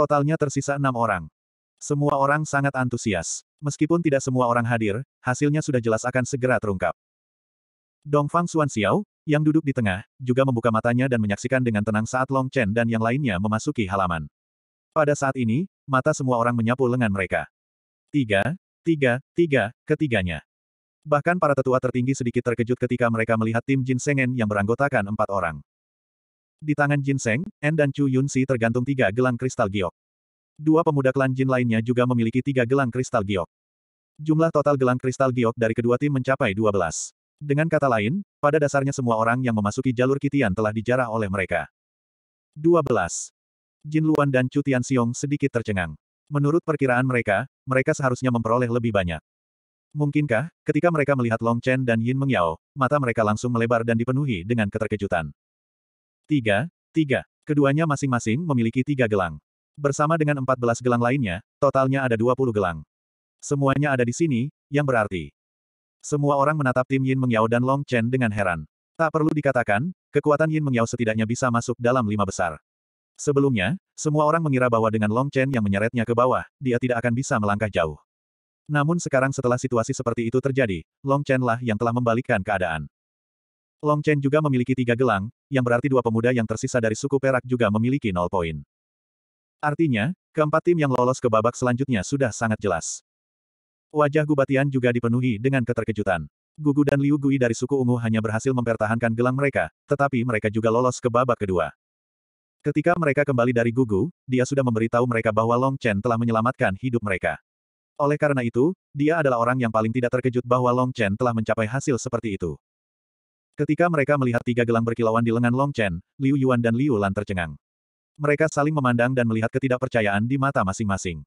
Totalnya tersisa enam orang. Semua orang sangat antusias. Meskipun tidak semua orang hadir, hasilnya sudah jelas akan segera terungkap. Dongfang Xiao, yang duduk di tengah, juga membuka matanya dan menyaksikan dengan tenang saat Long Chen dan yang lainnya memasuki halaman. Pada saat ini, mata semua orang menyapu lengan mereka. Tiga, tiga, tiga, ketiganya. Bahkan para tetua tertinggi sedikit terkejut ketika mereka melihat tim Jin Sengen yang beranggotakan empat orang. Di tangan Jin Seng, En dan Chu Yunsi tergantung tiga gelang kristal giok. Dua pemuda klan Jin lainnya juga memiliki tiga gelang kristal giok. Jumlah total gelang kristal giok dari kedua tim mencapai 12. Dengan kata lain, pada dasarnya semua orang yang memasuki jalur Kitian telah dijarah oleh mereka. 12. Jin Luan dan Chu Tian Xiong sedikit tercengang. Menurut perkiraan mereka, mereka seharusnya memperoleh lebih banyak. Mungkinkah, ketika mereka melihat Long Chen dan Yin Mengyao, mata mereka langsung melebar dan dipenuhi dengan keterkejutan. Tiga, tiga. Keduanya masing-masing memiliki tiga gelang. Bersama dengan empat belas gelang lainnya, totalnya ada dua puluh gelang. Semuanya ada di sini, yang berarti. Semua orang menatap tim Yin Mengyao dan Long Chen dengan heran. Tak perlu dikatakan, kekuatan Yin Mengyao setidaknya bisa masuk dalam lima besar. Sebelumnya, semua orang mengira bahwa dengan Long Chen yang menyeretnya ke bawah, dia tidak akan bisa melangkah jauh. Namun sekarang setelah situasi seperti itu terjadi, Long Chen lah yang telah membalikkan keadaan. Long Chen juga memiliki tiga gelang, yang berarti dua pemuda yang tersisa dari suku perak juga memiliki nol poin. Artinya, keempat tim yang lolos ke babak selanjutnya sudah sangat jelas. Wajah Gubatian juga dipenuhi dengan keterkejutan. Gugu dan Liu Gui dari suku ungu hanya berhasil mempertahankan gelang mereka, tetapi mereka juga lolos ke babak kedua. Ketika mereka kembali dari Gugu, dia sudah memberitahu mereka bahwa Long Chen telah menyelamatkan hidup mereka. Oleh karena itu, dia adalah orang yang paling tidak terkejut bahwa Long Chen telah mencapai hasil seperti itu. Ketika mereka melihat tiga gelang berkilauan di lengan Long Chen, Liu Yuan dan Liu Lan tercengang. Mereka saling memandang dan melihat ketidakpercayaan di mata masing-masing.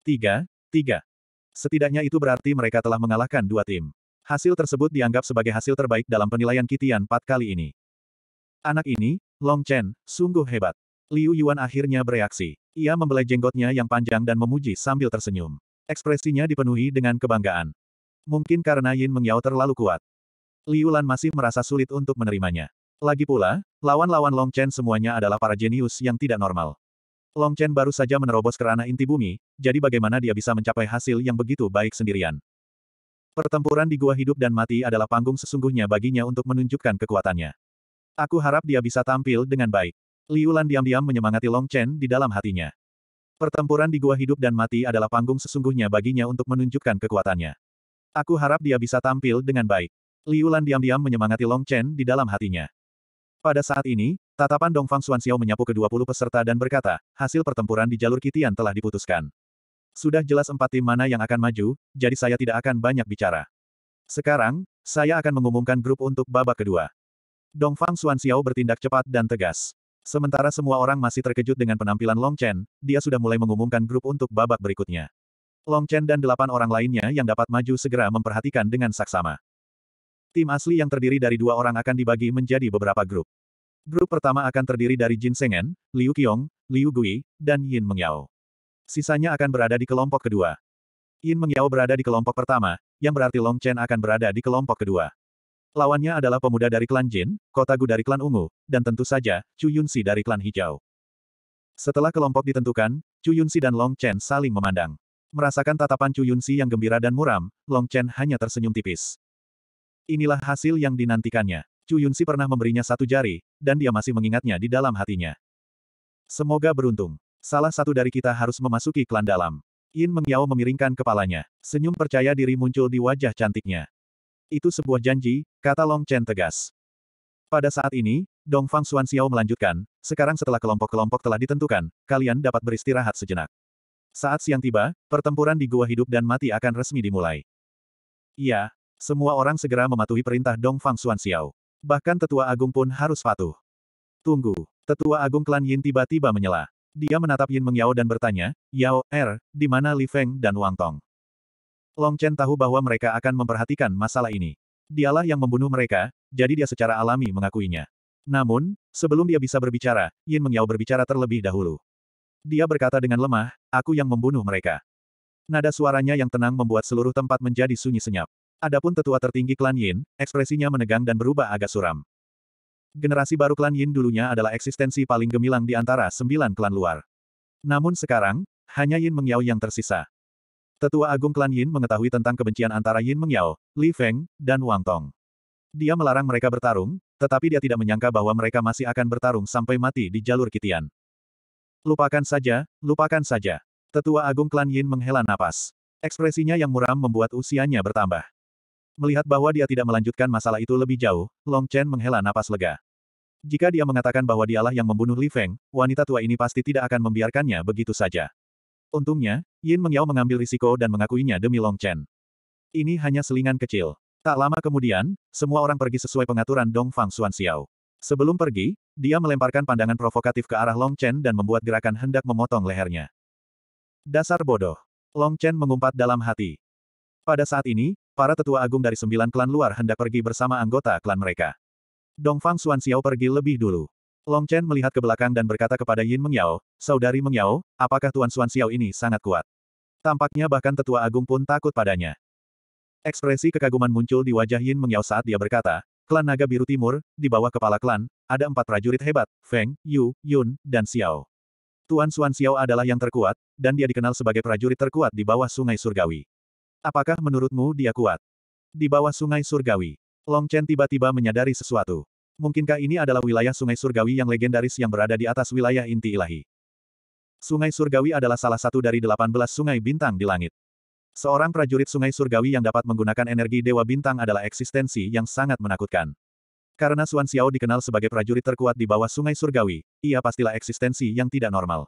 Tiga, tiga. Setidaknya itu berarti mereka telah mengalahkan dua tim. Hasil tersebut dianggap sebagai hasil terbaik dalam penilaian Kitian empat kali ini. Anak ini, Long Chen, sungguh hebat. Liu Yuan akhirnya bereaksi. Ia membelai jenggotnya yang panjang dan memuji sambil tersenyum. Ekspresinya dipenuhi dengan kebanggaan. Mungkin karena Yin Mengyao terlalu kuat. Liu Lan masih merasa sulit untuk menerimanya. Lagi pula, lawan-lawan Long Chen semuanya adalah para jenius yang tidak normal. Long Chen baru saja menerobos kerana inti bumi, jadi bagaimana dia bisa mencapai hasil yang begitu baik sendirian? Pertempuran di gua hidup dan mati adalah panggung sesungguhnya baginya untuk menunjukkan kekuatannya. Aku harap dia bisa tampil dengan baik. Liu Lan diam-diam menyemangati Long Chen di dalam hatinya. Pertempuran di gua hidup dan mati adalah panggung sesungguhnya baginya untuk menunjukkan kekuatannya. Aku harap dia bisa tampil dengan baik. Liu Lan diam-diam menyemangati Long Chen di dalam hatinya. Pada saat ini, tatapan Dong Fang Dongfang Xiao menyapu ke-20 peserta dan berkata, hasil pertempuran di jalur Kitian telah diputuskan. Sudah jelas empat tim mana yang akan maju, jadi saya tidak akan banyak bicara. Sekarang, saya akan mengumumkan grup untuk babak kedua. Dong Fang Dongfang Xiao bertindak cepat dan tegas. Sementara semua orang masih terkejut dengan penampilan Long Chen, dia sudah mulai mengumumkan grup untuk babak berikutnya. Long Chen dan delapan orang lainnya yang dapat maju segera memperhatikan dengan saksama. Tim asli yang terdiri dari dua orang akan dibagi menjadi beberapa grup. Grup pertama akan terdiri dari Jin Sengen, Liu Qiong, Liu Gui, dan Yin Mengyao. Sisanya akan berada di kelompok kedua. Yin Mengyao berada di kelompok pertama, yang berarti Long Chen akan berada di kelompok kedua. Lawannya adalah pemuda dari klan Jin, Kota Gu dari klan Ungu, dan tentu saja, Chu Yunsi dari klan Hijau. Setelah kelompok ditentukan, Chu Yunsi dan Long Chen saling memandang. Merasakan tatapan Chu Yunsi yang gembira dan muram, Long Chen hanya tersenyum tipis. Inilah hasil yang dinantikannya. Chu Yunsi pernah memberinya satu jari, dan dia masih mengingatnya di dalam hatinya. Semoga beruntung. Salah satu dari kita harus memasuki klan dalam. Yin Mengyao memiringkan kepalanya. Senyum percaya diri muncul di wajah cantiknya. Itu sebuah janji, kata Long Chen tegas. Pada saat ini, Dong Fang Xuan Xiao melanjutkan, sekarang setelah kelompok-kelompok telah ditentukan, kalian dapat beristirahat sejenak. Saat siang tiba, pertempuran di Gua Hidup dan Mati akan resmi dimulai. Iya, semua orang segera mematuhi perintah Dong Fang Xuan Xiao. Bahkan tetua agung pun harus patuh. Tunggu. Tetua agung klan Yin tiba-tiba menyela. Dia menatap Yin Mengyao dan bertanya, Yao, Er, di mana Li Feng dan Wang Tong? Long Chen tahu bahwa mereka akan memperhatikan masalah ini. Dialah yang membunuh mereka, jadi dia secara alami mengakuinya. Namun, sebelum dia bisa berbicara, Yin Mengyao berbicara terlebih dahulu. Dia berkata dengan lemah, aku yang membunuh mereka. Nada suaranya yang tenang membuat seluruh tempat menjadi sunyi senyap. Adapun tetua tertinggi klan Yin, ekspresinya menegang dan berubah agak suram. Generasi baru klan Yin dulunya adalah eksistensi paling gemilang di antara sembilan klan luar. Namun sekarang, hanya Yin Mengyao yang tersisa. Tetua Agung klan Yin mengetahui tentang kebencian antara Yin Mengyao, Li Feng, dan Wang Tong. Dia melarang mereka bertarung, tetapi dia tidak menyangka bahwa mereka masih akan bertarung sampai mati di jalur Kitian. Lupakan saja, lupakan saja. Tetua Agung klan Yin menghela napas. Ekspresinya yang muram membuat usianya bertambah. Melihat bahwa dia tidak melanjutkan masalah itu lebih jauh, Long Chen menghela napas lega. Jika dia mengatakan bahwa dialah yang membunuh Li Feng, wanita tua ini pasti tidak akan membiarkannya begitu saja. Untungnya, Yin Mengyao mengambil risiko dan mengakuinya demi Long Chen. Ini hanya selingan kecil. Tak lama kemudian, semua orang pergi sesuai pengaturan Dong Fang Xuan Xiao. Sebelum pergi, dia melemparkan pandangan provokatif ke arah Long Chen dan membuat gerakan hendak memotong lehernya. Dasar bodoh. Long Chen mengumpat dalam hati. Pada saat ini, Para tetua agung dari sembilan klan luar hendak pergi bersama anggota klan mereka. Dongfang Xuan Xiao pergi lebih dulu. Long Chen melihat ke belakang dan berkata kepada Yin Mengyao, Saudari Mengyao, apakah Tuan Xuan Xiao ini sangat kuat? Tampaknya bahkan tetua agung pun takut padanya. Ekspresi kekaguman muncul di wajah Yin Mengyao saat dia berkata, Klan Naga Biru Timur, di bawah kepala klan, ada empat prajurit hebat, Feng, Yu, Yun, dan Xiao. Tuan Xuan Xiao adalah yang terkuat, dan dia dikenal sebagai prajurit terkuat di bawah sungai surgawi. Apakah menurutmu dia kuat? Di bawah sungai surgawi, Long Chen tiba-tiba menyadari sesuatu. Mungkinkah ini adalah wilayah sungai surgawi yang legendaris yang berada di atas wilayah inti ilahi? Sungai surgawi adalah salah satu dari 18 sungai bintang di langit. Seorang prajurit sungai surgawi yang dapat menggunakan energi dewa bintang adalah eksistensi yang sangat menakutkan. Karena Xuan Xiao dikenal sebagai prajurit terkuat di bawah sungai surgawi, ia pastilah eksistensi yang tidak normal.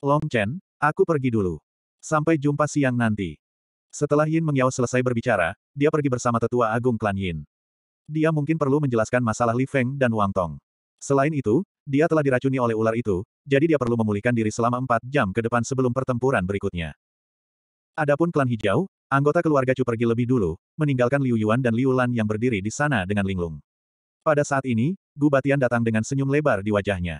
Long Chen, aku pergi dulu. Sampai jumpa siang nanti. Setelah Yin Mengyao selesai berbicara, dia pergi bersama tetua agung klan Yin. Dia mungkin perlu menjelaskan masalah Li Feng dan Wang Tong. Selain itu, dia telah diracuni oleh ular itu, jadi dia perlu memulihkan diri selama empat jam ke depan sebelum pertempuran berikutnya. Adapun klan hijau, anggota keluarga Chu pergi lebih dulu, meninggalkan Liu Yuan dan Liu Lan yang berdiri di sana dengan linglung. Pada saat ini, Gu Batian datang dengan senyum lebar di wajahnya.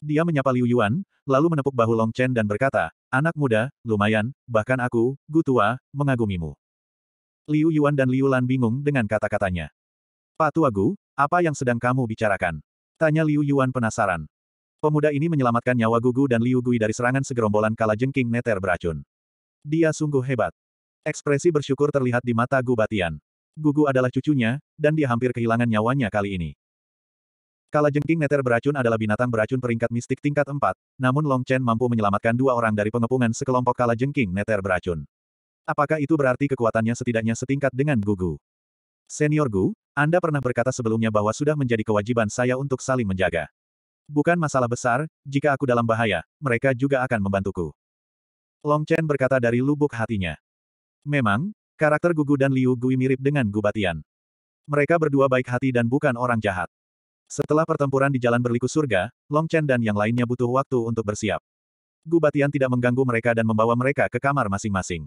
Dia menyapa Liu Yuan, lalu menepuk bahu Long Chen dan berkata, Anak muda, lumayan, bahkan aku, Gu Tua, mengagumimu. Liu Yuan dan Liu Lan bingung dengan kata-katanya. Pak Tua Gu, apa yang sedang kamu bicarakan? Tanya Liu Yuan penasaran. Pemuda ini menyelamatkan nyawa Gugu dan Liu Gui dari serangan segerombolan kalajengking neter beracun. Dia sungguh hebat. Ekspresi bersyukur terlihat di mata Gu Batian. Gugu adalah cucunya, dan dia hampir kehilangan nyawanya kali ini. Kala jengking neter beracun adalah binatang beracun peringkat mistik tingkat 4, namun Long Chen mampu menyelamatkan dua orang dari pengepungan sekelompok kala jengking neter beracun. Apakah itu berarti kekuatannya setidaknya setingkat dengan Gugu? Senior Gu, Anda pernah berkata sebelumnya bahwa sudah menjadi kewajiban saya untuk saling menjaga. Bukan masalah besar, jika aku dalam bahaya, mereka juga akan membantuku. Long Chen berkata dari lubuk hatinya. Memang, karakter Gugu dan Liu Gui mirip dengan Gubatian. Mereka berdua baik hati dan bukan orang jahat. Setelah pertempuran di jalan berliku surga, Long Chen dan yang lainnya butuh waktu untuk bersiap. Gubatian tidak mengganggu mereka dan membawa mereka ke kamar masing-masing.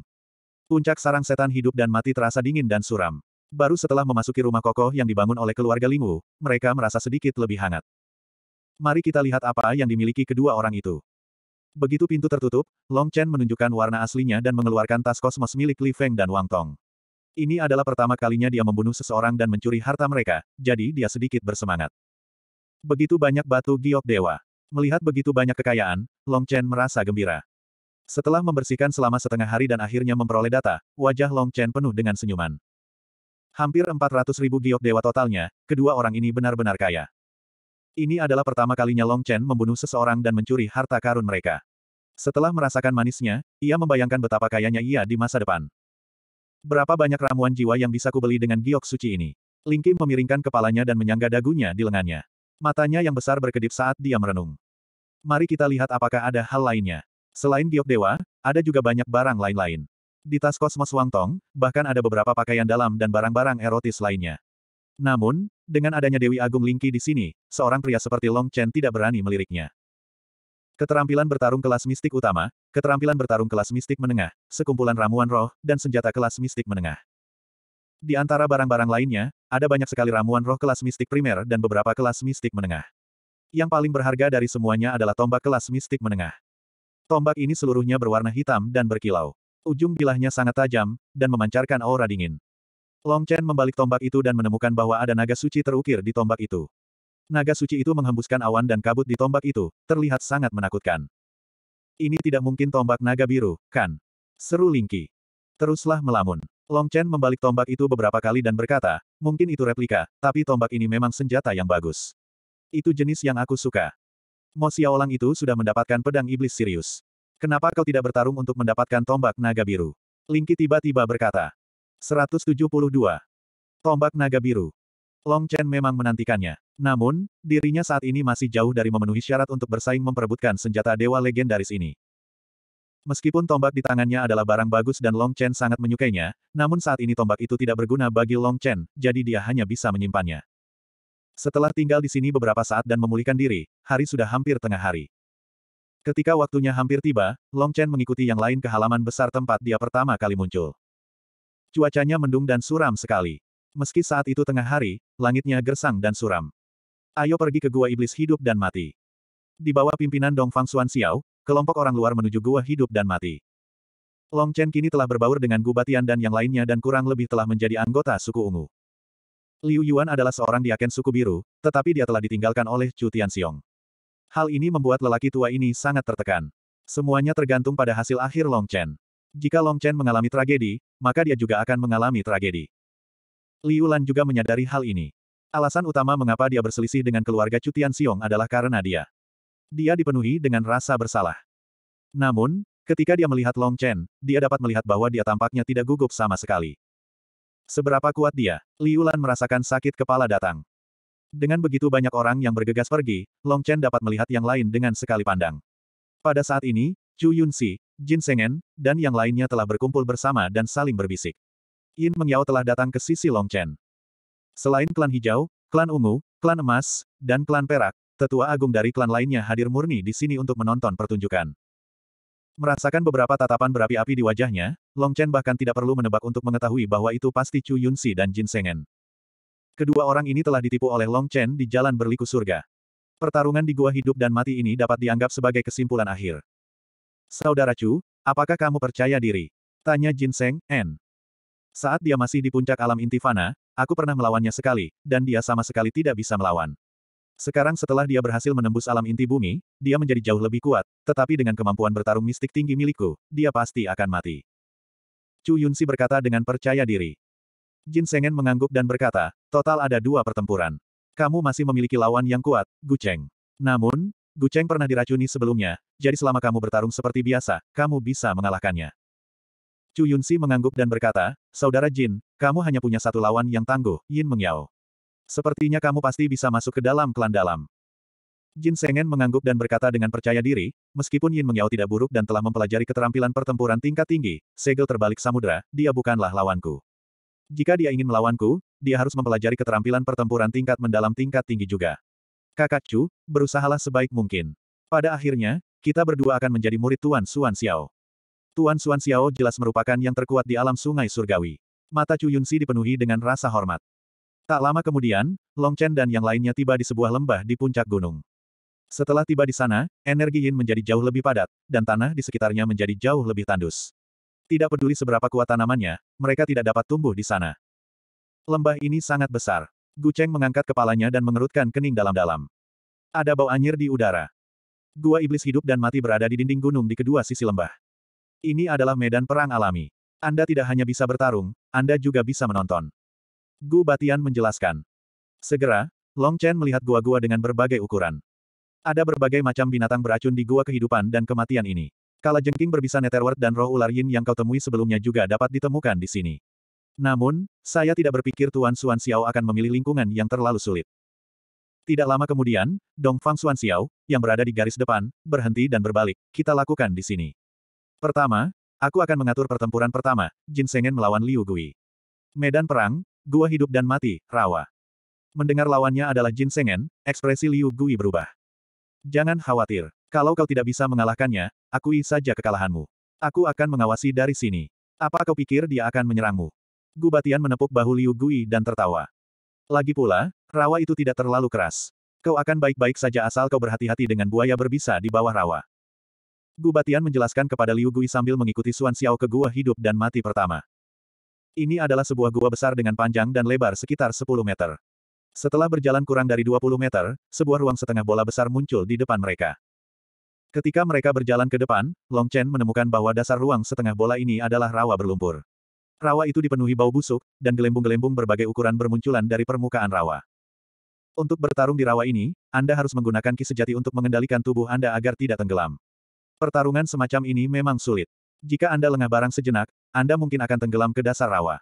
Puncak sarang setan hidup dan mati terasa dingin dan suram. Baru setelah memasuki rumah kokoh yang dibangun oleh keluarga Lingwu, mereka merasa sedikit lebih hangat. Mari kita lihat apa yang dimiliki kedua orang itu. Begitu pintu tertutup, Long Chen menunjukkan warna aslinya dan mengeluarkan tas kosmos milik Li Feng dan Wang Tong. Ini adalah pertama kalinya dia membunuh seseorang dan mencuri harta mereka, jadi dia sedikit bersemangat. Begitu banyak batu giok dewa. Melihat begitu banyak kekayaan, Long Chen merasa gembira. Setelah membersihkan selama setengah hari dan akhirnya memperoleh data, wajah Long Chen penuh dengan senyuman. Hampir 400 ribu giok dewa totalnya, kedua orang ini benar-benar kaya. Ini adalah pertama kalinya Long Chen membunuh seseorang dan mencuri harta karun mereka. Setelah merasakan manisnya, ia membayangkan betapa kayanya ia di masa depan. Berapa banyak ramuan jiwa yang bisa kubeli dengan giok suci ini? Lingki memiringkan kepalanya dan menyangga dagunya di lengannya. Matanya yang besar berkedip saat dia merenung. Mari kita lihat apakah ada hal lainnya. Selain giok dewa, ada juga banyak barang lain-lain. Di tas kosmos Tong, bahkan ada beberapa pakaian dalam dan barang-barang erotis lainnya. Namun, dengan adanya Dewi Agung Lingki di sini, seorang pria seperti Long Chen tidak berani meliriknya. Keterampilan bertarung kelas mistik utama, keterampilan bertarung kelas mistik menengah, sekumpulan ramuan roh, dan senjata kelas mistik menengah. Di antara barang-barang lainnya, ada banyak sekali ramuan roh kelas mistik primer dan beberapa kelas mistik menengah. Yang paling berharga dari semuanya adalah tombak kelas mistik menengah. Tombak ini seluruhnya berwarna hitam dan berkilau. Ujung bilahnya sangat tajam, dan memancarkan aura dingin. Long Chen membalik tombak itu dan menemukan bahwa ada naga suci terukir di tombak itu. Naga suci itu menghembuskan awan dan kabut di tombak itu, terlihat sangat menakutkan. Ini tidak mungkin tombak naga biru, kan? Seru Lingki. Teruslah melamun. Long Chen membalik tombak itu beberapa kali dan berkata, mungkin itu replika, tapi tombak ini memang senjata yang bagus. Itu jenis yang aku suka. Mo Xiaolang itu sudah mendapatkan pedang iblis Sirius. Kenapa kau tidak bertarung untuk mendapatkan tombak naga biru? Lingki tiba-tiba berkata. 172. Tombak naga biru. Long Chen memang menantikannya. Namun, dirinya saat ini masih jauh dari memenuhi syarat untuk bersaing memperebutkan senjata dewa legendaris ini. Meskipun tombak di tangannya adalah barang bagus dan Long Chen sangat menyukainya, namun saat ini tombak itu tidak berguna bagi Long Chen, jadi dia hanya bisa menyimpannya. Setelah tinggal di sini beberapa saat dan memulihkan diri, hari sudah hampir tengah hari. Ketika waktunya hampir tiba, Long Chen mengikuti yang lain ke halaman besar tempat dia pertama kali muncul. Cuacanya mendung dan suram sekali. Meski saat itu tengah hari, langitnya gersang dan suram. Ayo pergi ke gua iblis hidup dan mati. Di bawah pimpinan Dong Fang Xuan Xiao, kelompok orang luar menuju gua hidup dan mati. Long Chen kini telah berbaur dengan Gu Batian dan yang lainnya dan kurang lebih telah menjadi anggota suku ungu. Liu Yuan adalah seorang diaken suku biru, tetapi dia telah ditinggalkan oleh Chu Tianxiong. Hal ini membuat lelaki tua ini sangat tertekan. Semuanya tergantung pada hasil akhir Long Chen. Jika Long Chen mengalami tragedi, maka dia juga akan mengalami tragedi. Liu Lan juga menyadari hal ini. Alasan utama mengapa dia berselisih dengan keluarga Chu Tianxiong adalah karena dia dia dipenuhi dengan rasa bersalah. Namun, ketika dia melihat Long Chen, dia dapat melihat bahwa dia tampaknya tidak gugup sama sekali. Seberapa kuat dia, Liu Lan merasakan sakit kepala datang. Dengan begitu banyak orang yang bergegas pergi, Long Chen dapat melihat yang lain dengan sekali pandang. Pada saat ini, Chu Yun Si, Jin Sengen, dan yang lainnya telah berkumpul bersama dan saling berbisik. Yin Mengyao telah datang ke sisi Long Chen. Selain klan hijau, klan ungu, klan emas, dan klan perak, tetua agung dari klan lainnya hadir murni di sini untuk menonton pertunjukan. Merasakan beberapa tatapan berapi-api di wajahnya, Long Chen bahkan tidak perlu menebak untuk mengetahui bahwa itu pasti Chu Yunsi dan Jin Sengen. Kedua orang ini telah ditipu oleh Long Chen di jalan berliku surga. Pertarungan di gua hidup dan mati ini dapat dianggap sebagai kesimpulan akhir. Saudara Chu, apakah kamu percaya diri? Tanya Jin Seng, N. Saat dia masih di puncak alam intifana, aku pernah melawannya sekali, dan dia sama sekali tidak bisa melawan. Sekarang setelah dia berhasil menembus alam inti bumi, dia menjadi jauh lebih kuat, tetapi dengan kemampuan bertarung mistik tinggi milikku, dia pasti akan mati. Chu Yunsi berkata dengan percaya diri. Jin Sengen mengangguk dan berkata, total ada dua pertempuran. Kamu masih memiliki lawan yang kuat, Gu Cheng. Namun, Gu Cheng pernah diracuni sebelumnya, jadi selama kamu bertarung seperti biasa, kamu bisa mengalahkannya. Chu Yunsi mengangguk dan berkata, Saudara Jin, kamu hanya punya satu lawan yang tangguh, Yin Mengyao. Sepertinya kamu pasti bisa masuk ke dalam klan dalam. Jin Sengen mengangguk dan berkata dengan percaya diri, meskipun Yin Mengyao tidak buruk dan telah mempelajari keterampilan pertempuran tingkat tinggi, segel terbalik samudera, dia bukanlah lawanku. Jika dia ingin melawanku, dia harus mempelajari keterampilan pertempuran tingkat mendalam tingkat tinggi juga. Kakak Chu, berusahalah sebaik mungkin. Pada akhirnya, kita berdua akan menjadi murid Tuan Suan Xiao. Tuan Suan Xiao jelas merupakan yang terkuat di alam sungai surgawi. Mata Chu Yunsi dipenuhi dengan rasa hormat. Tak lama kemudian, Long Chen dan yang lainnya tiba di sebuah lembah di puncak gunung. Setelah tiba di sana, energi yin menjadi jauh lebih padat, dan tanah di sekitarnya menjadi jauh lebih tandus. Tidak peduli seberapa kuat tanamannya, mereka tidak dapat tumbuh di sana. Lembah ini sangat besar. Gu Cheng mengangkat kepalanya dan mengerutkan kening dalam-dalam. Ada bau anyir di udara. Gua iblis hidup dan mati berada di dinding gunung di kedua sisi lembah. Ini adalah medan perang alami. Anda tidak hanya bisa bertarung, Anda juga bisa menonton. Gu Batian menjelaskan. Segera, Long Chen melihat gua-gua dengan berbagai ukuran. Ada berbagai macam binatang beracun di gua kehidupan dan kematian ini. Kala jengking berbisa Netherworld dan roh ular yin yang kau temui sebelumnya juga dapat ditemukan di sini. Namun, saya tidak berpikir Tuan Xuan Xiao akan memilih lingkungan yang terlalu sulit. Tidak lama kemudian, Dong Fang Xuan Xiao, yang berada di garis depan, berhenti dan berbalik, kita lakukan di sini. Pertama, aku akan mengatur pertempuran pertama, Jin Sengen melawan Liu Gui. Medan perang, gua hidup dan mati, rawa. Mendengar lawannya adalah Jin Sengen, ekspresi Liu Gui berubah. Jangan khawatir. Kalau kau tidak bisa mengalahkannya, akui saja kekalahanmu. Aku akan mengawasi dari sini. Apa kau pikir dia akan menyerangmu? Gubatian menepuk bahu Liu Gui dan tertawa. Lagi pula, rawa itu tidak terlalu keras. Kau akan baik-baik saja asal kau berhati-hati dengan buaya berbisa di bawah rawa. Gubatian menjelaskan kepada Liu Gui sambil mengikuti Suan Xiao ke gua hidup dan mati pertama. Ini adalah sebuah gua besar dengan panjang dan lebar sekitar 10 meter. Setelah berjalan kurang dari 20 meter, sebuah ruang setengah bola besar muncul di depan mereka. Ketika mereka berjalan ke depan, Long Chen menemukan bahwa dasar ruang setengah bola ini adalah rawa berlumpur. Rawa itu dipenuhi bau busuk, dan gelembung-gelembung berbagai ukuran bermunculan dari permukaan rawa. Untuk bertarung di rawa ini, Anda harus menggunakan ki sejati untuk mengendalikan tubuh Anda agar tidak tenggelam. Pertarungan semacam ini memang sulit. Jika Anda lengah barang sejenak, anda mungkin akan tenggelam ke dasar rawa.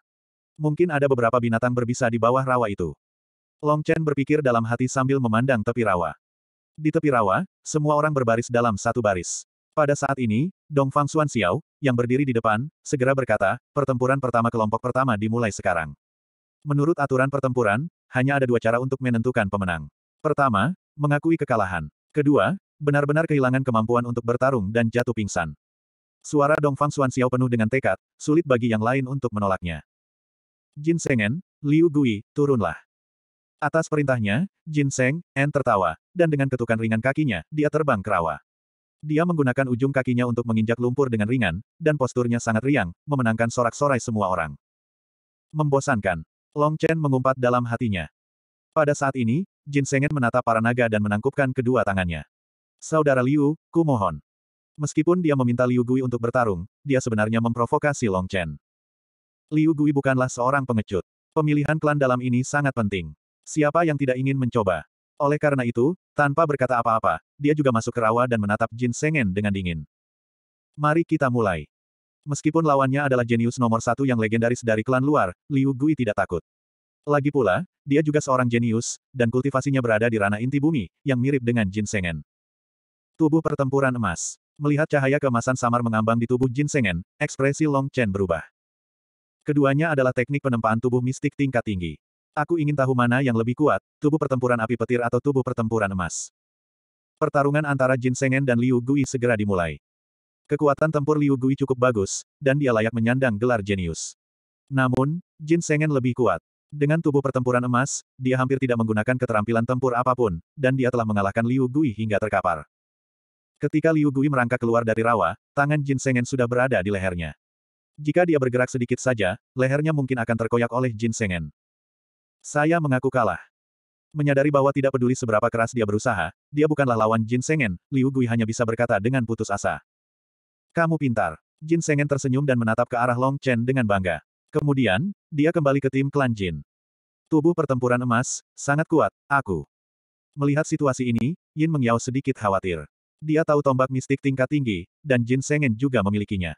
Mungkin ada beberapa binatang berbisa di bawah rawa itu. Long Chen berpikir dalam hati sambil memandang tepi rawa. Di tepi rawa, semua orang berbaris dalam satu baris. Pada saat ini, Dong Fang Xuan Xiao, yang berdiri di depan, segera berkata, pertempuran pertama kelompok pertama dimulai sekarang. Menurut aturan pertempuran, hanya ada dua cara untuk menentukan pemenang. Pertama, mengakui kekalahan. Kedua, benar-benar kehilangan kemampuan untuk bertarung dan jatuh pingsan. Suara Dongfang Xiao penuh dengan tekad, sulit bagi yang lain untuk menolaknya. Jin Sengen, Liu Gui, turunlah. Atas perintahnya, Jin Seng, En tertawa, dan dengan ketukan ringan kakinya, dia terbang ke rawa. Dia menggunakan ujung kakinya untuk menginjak lumpur dengan ringan, dan posturnya sangat riang, memenangkan sorak-sorai semua orang. Membosankan. Long Chen mengumpat dalam hatinya. Pada saat ini, Jin Sengen menatap para naga dan menangkupkan kedua tangannya. Saudara Liu, kumohon. Meskipun dia meminta Liu Gui untuk bertarung, dia sebenarnya memprovokasi Long Chen. Liu Gui bukanlah seorang pengecut. Pemilihan klan dalam ini sangat penting. Siapa yang tidak ingin mencoba? Oleh karena itu, tanpa berkata apa-apa, dia juga masuk ke rawa dan menatap Jin Sengen dengan dingin. Mari kita mulai. Meskipun lawannya adalah jenius nomor satu yang legendaris dari klan luar, Liu Gui tidak takut. Lagi pula, dia juga seorang jenius, dan kultivasinya berada di ranah inti bumi, yang mirip dengan Jin Sengen. Tubuh pertempuran emas. Melihat cahaya kemasan samar mengambang di tubuh Jin Sengen, ekspresi Long Chen berubah. Keduanya adalah teknik penempaan tubuh mistik tingkat tinggi. Aku ingin tahu mana yang lebih kuat, tubuh pertempuran api petir atau tubuh pertempuran emas. Pertarungan antara Jin Sengen dan Liu Gui segera dimulai. Kekuatan tempur Liu Gui cukup bagus, dan dia layak menyandang gelar jenius. Namun, Jin Sengen lebih kuat. Dengan tubuh pertempuran emas, dia hampir tidak menggunakan keterampilan tempur apapun, dan dia telah mengalahkan Liu Gui hingga terkapar. Ketika Liu Gui merangkak keluar dari rawa, tangan Jin Sengen sudah berada di lehernya. Jika dia bergerak sedikit saja, lehernya mungkin akan terkoyak oleh Jin Sengen. Saya mengaku kalah. Menyadari bahwa tidak peduli seberapa keras dia berusaha, dia bukanlah lawan Jin Sengen, Liu Gui hanya bisa berkata dengan putus asa. Kamu pintar. Jin Sengen tersenyum dan menatap ke arah Long Chen dengan bangga. Kemudian, dia kembali ke tim klan Jin. Tubuh pertempuran emas, sangat kuat, aku. Melihat situasi ini, Yin Mengyao sedikit khawatir. Dia tahu tombak mistik tingkat tinggi, dan Jin Sengen juga memilikinya.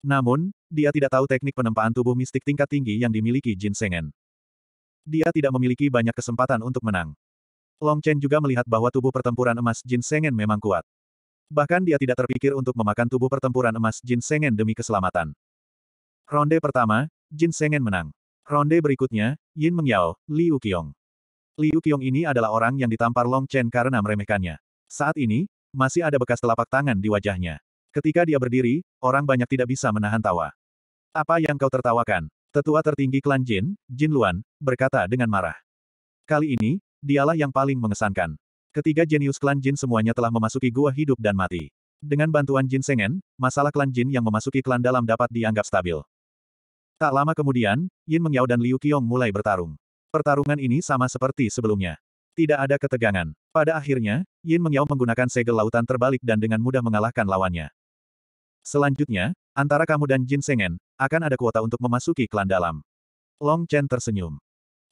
Namun, dia tidak tahu teknik penempaan tubuh mistik tingkat tinggi yang dimiliki Jin Sengen. Dia tidak memiliki banyak kesempatan untuk menang. Long Chen juga melihat bahwa tubuh pertempuran emas Jin Sengen memang kuat. Bahkan dia tidak terpikir untuk memakan tubuh pertempuran emas Jin Sengen demi keselamatan. Ronde pertama, Jin Sengen menang. Ronde berikutnya, Yin Mengyao, Liu Qiong. Liu Qiong ini adalah orang yang ditampar Long Chen karena meremehkannya. Saat ini, masih ada bekas telapak tangan di wajahnya. Ketika dia berdiri, orang banyak tidak bisa menahan tawa. Apa yang kau tertawakan? Tetua tertinggi klan Jin, Jin Luan, berkata dengan marah. Kali ini, dialah yang paling mengesankan. Ketiga jenius klan Jin semuanya telah memasuki gua hidup dan mati. Dengan bantuan Jin Sengen, masalah klan Jin yang memasuki klan dalam dapat dianggap stabil. Tak lama kemudian, Yin Mengyao dan Liu Qiong mulai bertarung. Pertarungan ini sama seperti sebelumnya. Tidak ada ketegangan. Pada akhirnya, Yin Mengyao menggunakan segel lautan terbalik dan dengan mudah mengalahkan lawannya. Selanjutnya, antara kamu dan Jin Sengen, akan ada kuota untuk memasuki klan dalam. Long Chen tersenyum.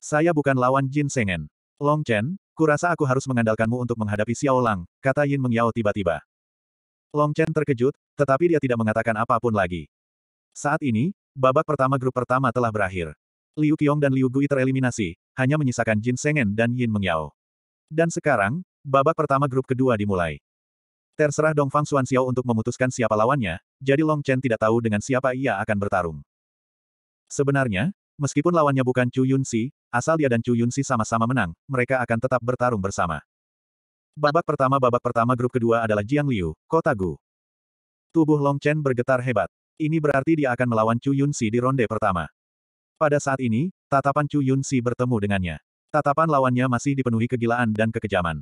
Saya bukan lawan Jin Sengen. Long Chen, kurasa aku harus mengandalkanmu untuk menghadapi Xiao Lang, kata Yin Mengyao tiba-tiba. Long Chen terkejut, tetapi dia tidak mengatakan apapun lagi. Saat ini, babak pertama grup pertama telah berakhir. Liu Qiong dan Liu Gui tereliminasi, hanya menyisakan Jin Sengen dan Yin Mengyao. Dan sekarang, babak pertama grup kedua dimulai. Terserah Dong Fang Dongfang Xiao untuk memutuskan siapa lawannya, jadi Long Chen tidak tahu dengan siapa ia akan bertarung. Sebenarnya, meskipun lawannya bukan Chu Yun Si, asal dia dan Chu Yun Si sama-sama menang, mereka akan tetap bertarung bersama. Babak pertama Babak pertama grup kedua adalah Jiang Liu, Kota Gu. Tubuh Long Chen bergetar hebat. Ini berarti dia akan melawan Chu Yun Si di ronde pertama. Pada saat ini, tatapan Chu Yun Si bertemu dengannya. Tatapan lawannya masih dipenuhi kegilaan dan kekejaman.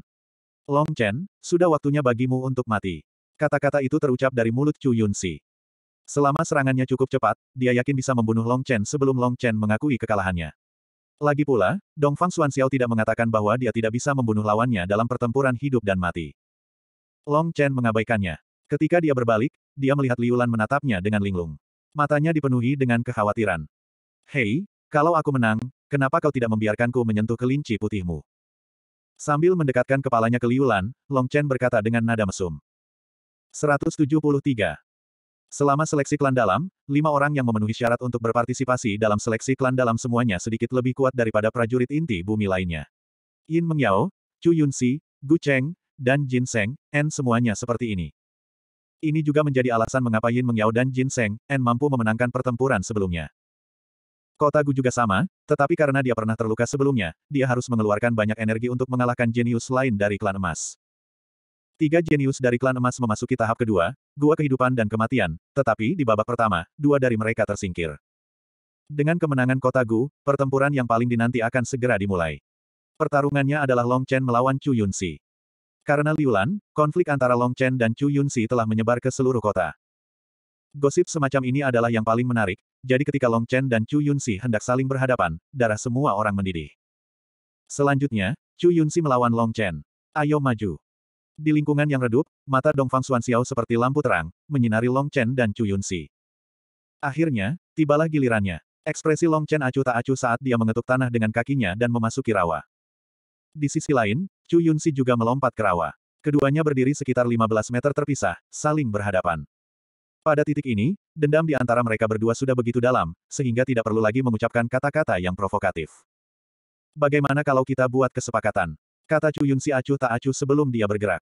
Long Chen, sudah waktunya bagimu untuk mati. Kata-kata itu terucap dari mulut Chu Yun Si. Selama serangannya cukup cepat, dia yakin bisa membunuh Long Chen sebelum Long Chen mengakui kekalahannya. Lagi pula, Dong Fang Dongfang Xiao tidak mengatakan bahwa dia tidak bisa membunuh lawannya dalam pertempuran hidup dan mati. Long Chen mengabaikannya. Ketika dia berbalik, dia melihat Liulan menatapnya dengan linglung. Matanya dipenuhi dengan kekhawatiran. Hei, kalau aku menang, kenapa kau tidak membiarkanku menyentuh kelinci putihmu? Sambil mendekatkan kepalanya ke liulan, Long Chen berkata dengan nada mesum. 173. Selama seleksi klan dalam, lima orang yang memenuhi syarat untuk berpartisipasi dalam seleksi klan dalam semuanya sedikit lebih kuat daripada prajurit inti bumi lainnya. Yin Mengyao, Chu Yunsi, Gu Cheng, dan Jin Seng, N semuanya seperti ini. Ini juga menjadi alasan mengapa Yin Mengyao dan Jin Seng, N mampu memenangkan pertempuran sebelumnya. Kota Gu juga sama, tetapi karena dia pernah terluka sebelumnya, dia harus mengeluarkan banyak energi untuk mengalahkan jenius lain dari klan emas. Tiga jenius dari klan emas memasuki tahap kedua, gua kehidupan dan kematian, tetapi di babak pertama, dua dari mereka tersingkir. Dengan kemenangan kota Gu, pertempuran yang paling dinanti akan segera dimulai. Pertarungannya adalah Long Chen melawan Chu Yunsi. Karena Liulan, konflik antara Long Chen dan Chu Yunsi telah menyebar ke seluruh kota. Gosip semacam ini adalah yang paling menarik, jadi ketika Long Chen dan Chu Yunsi hendak saling berhadapan, darah semua orang mendidih. Selanjutnya, Chu Yunsi melawan Long Chen. Ayo maju. Di lingkungan yang redup, mata Dongfang Xiao seperti lampu terang, menyinari Long Chen dan Chu Yunsi. Akhirnya, tibalah gilirannya. Ekspresi Long Chen acuh tak acuh saat dia mengetuk tanah dengan kakinya dan memasuki rawa. Di sisi lain, Chu Yunsi juga melompat ke rawa. Keduanya berdiri sekitar 15 meter terpisah, saling berhadapan. Pada titik ini, dendam di antara mereka berdua sudah begitu dalam, sehingga tidak perlu lagi mengucapkan kata-kata yang provokatif. Bagaimana kalau kita buat kesepakatan? Kata Chu Yunsi acuh tak acuh sebelum dia bergerak.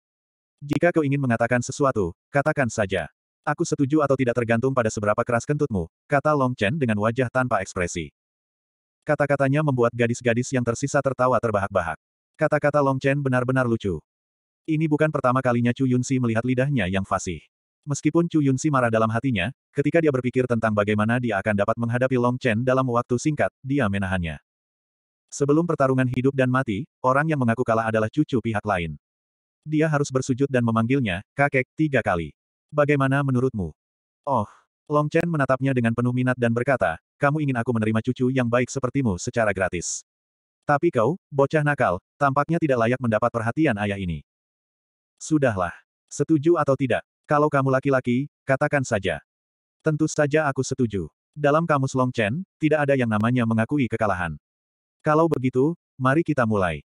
Jika kau ingin mengatakan sesuatu, katakan saja. Aku setuju atau tidak tergantung pada seberapa keras kentutmu, kata Long Chen dengan wajah tanpa ekspresi. Kata-katanya membuat gadis-gadis yang tersisa tertawa terbahak-bahak. Kata-kata Long Chen benar-benar lucu. Ini bukan pertama kalinya Chu Yunsi melihat lidahnya yang fasih. Meskipun Chu Yunsi marah dalam hatinya, ketika dia berpikir tentang bagaimana dia akan dapat menghadapi Long Chen dalam waktu singkat, dia menahannya. Sebelum pertarungan hidup dan mati, orang yang mengaku kalah adalah cucu pihak lain. Dia harus bersujud dan memanggilnya, kakek, tiga kali. Bagaimana menurutmu? Oh, Long Chen menatapnya dengan penuh minat dan berkata, kamu ingin aku menerima cucu yang baik sepertimu secara gratis. Tapi kau, bocah nakal, tampaknya tidak layak mendapat perhatian ayah ini. Sudahlah. Setuju atau tidak, kalau kamu laki-laki, katakan saja. Tentu saja aku setuju. Dalam kamus Long Chen, tidak ada yang namanya mengakui kekalahan. Kalau begitu, mari kita mulai.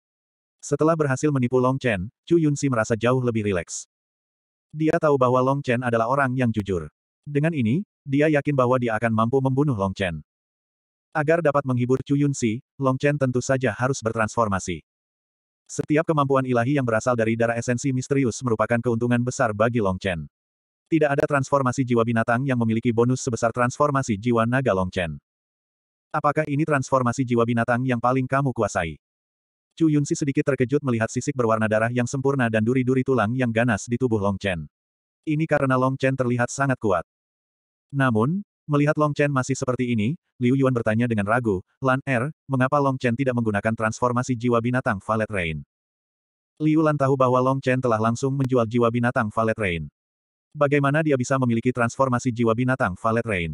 Setelah berhasil menipu Long Chen, Chu Yunxi merasa jauh lebih rileks. Dia tahu bahwa Long Chen adalah orang yang jujur. Dengan ini, dia yakin bahwa dia akan mampu membunuh Long Chen. Agar dapat menghibur Chu Long Chen tentu saja harus bertransformasi. Setiap kemampuan ilahi yang berasal dari darah esensi misterius merupakan keuntungan besar bagi Long Chen. Tidak ada transformasi jiwa binatang yang memiliki bonus sebesar transformasi jiwa naga Long Chen. Apakah ini transformasi jiwa binatang yang paling kamu kuasai? Chu Yunsi sedikit terkejut melihat sisik berwarna darah yang sempurna dan duri-duri tulang yang ganas di tubuh Long Chen. Ini karena Long Chen terlihat sangat kuat. Namun, Melihat Long Chen masih seperti ini, Liu Yuan bertanya dengan ragu, Lan Er, mengapa Long Chen tidak menggunakan transformasi jiwa binatang Valet Rain? Liu Lan tahu bahwa Long Chen telah langsung menjual jiwa binatang Valet Rain. Bagaimana dia bisa memiliki transformasi jiwa binatang Valet Rain?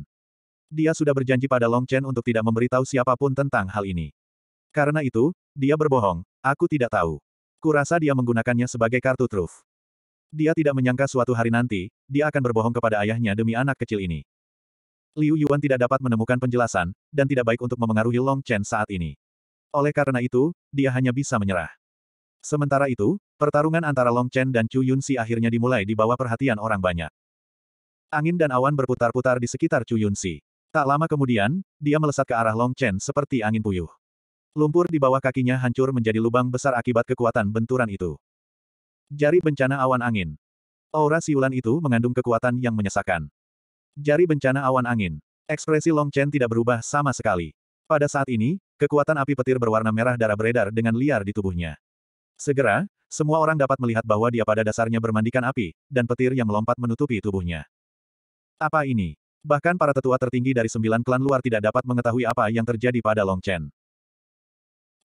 Dia sudah berjanji pada Long Chen untuk tidak memberitahu siapapun tentang hal ini. Karena itu, dia berbohong, aku tidak tahu. Kurasa dia menggunakannya sebagai kartu truf. Dia tidak menyangka suatu hari nanti, dia akan berbohong kepada ayahnya demi anak kecil ini. Liu Yuan tidak dapat menemukan penjelasan, dan tidak baik untuk memengaruhi Long Chen saat ini. Oleh karena itu, dia hanya bisa menyerah. Sementara itu, pertarungan antara Long Chen dan Chu Yunxi akhirnya dimulai di bawah perhatian orang banyak. Angin dan awan berputar-putar di sekitar Chu Yunxi. Tak lama kemudian, dia melesat ke arah Long Chen seperti angin puyuh. Lumpur di bawah kakinya hancur menjadi lubang besar akibat kekuatan benturan itu. Jari bencana awan angin. Aura siulan itu mengandung kekuatan yang menyesakan. Jari bencana awan angin. Ekspresi Long Chen tidak berubah sama sekali. Pada saat ini, kekuatan api petir berwarna merah darah beredar dengan liar di tubuhnya. Segera, semua orang dapat melihat bahwa dia pada dasarnya bermandikan api, dan petir yang melompat menutupi tubuhnya. Apa ini? Bahkan para tetua tertinggi dari sembilan klan luar tidak dapat mengetahui apa yang terjadi pada Long Chen.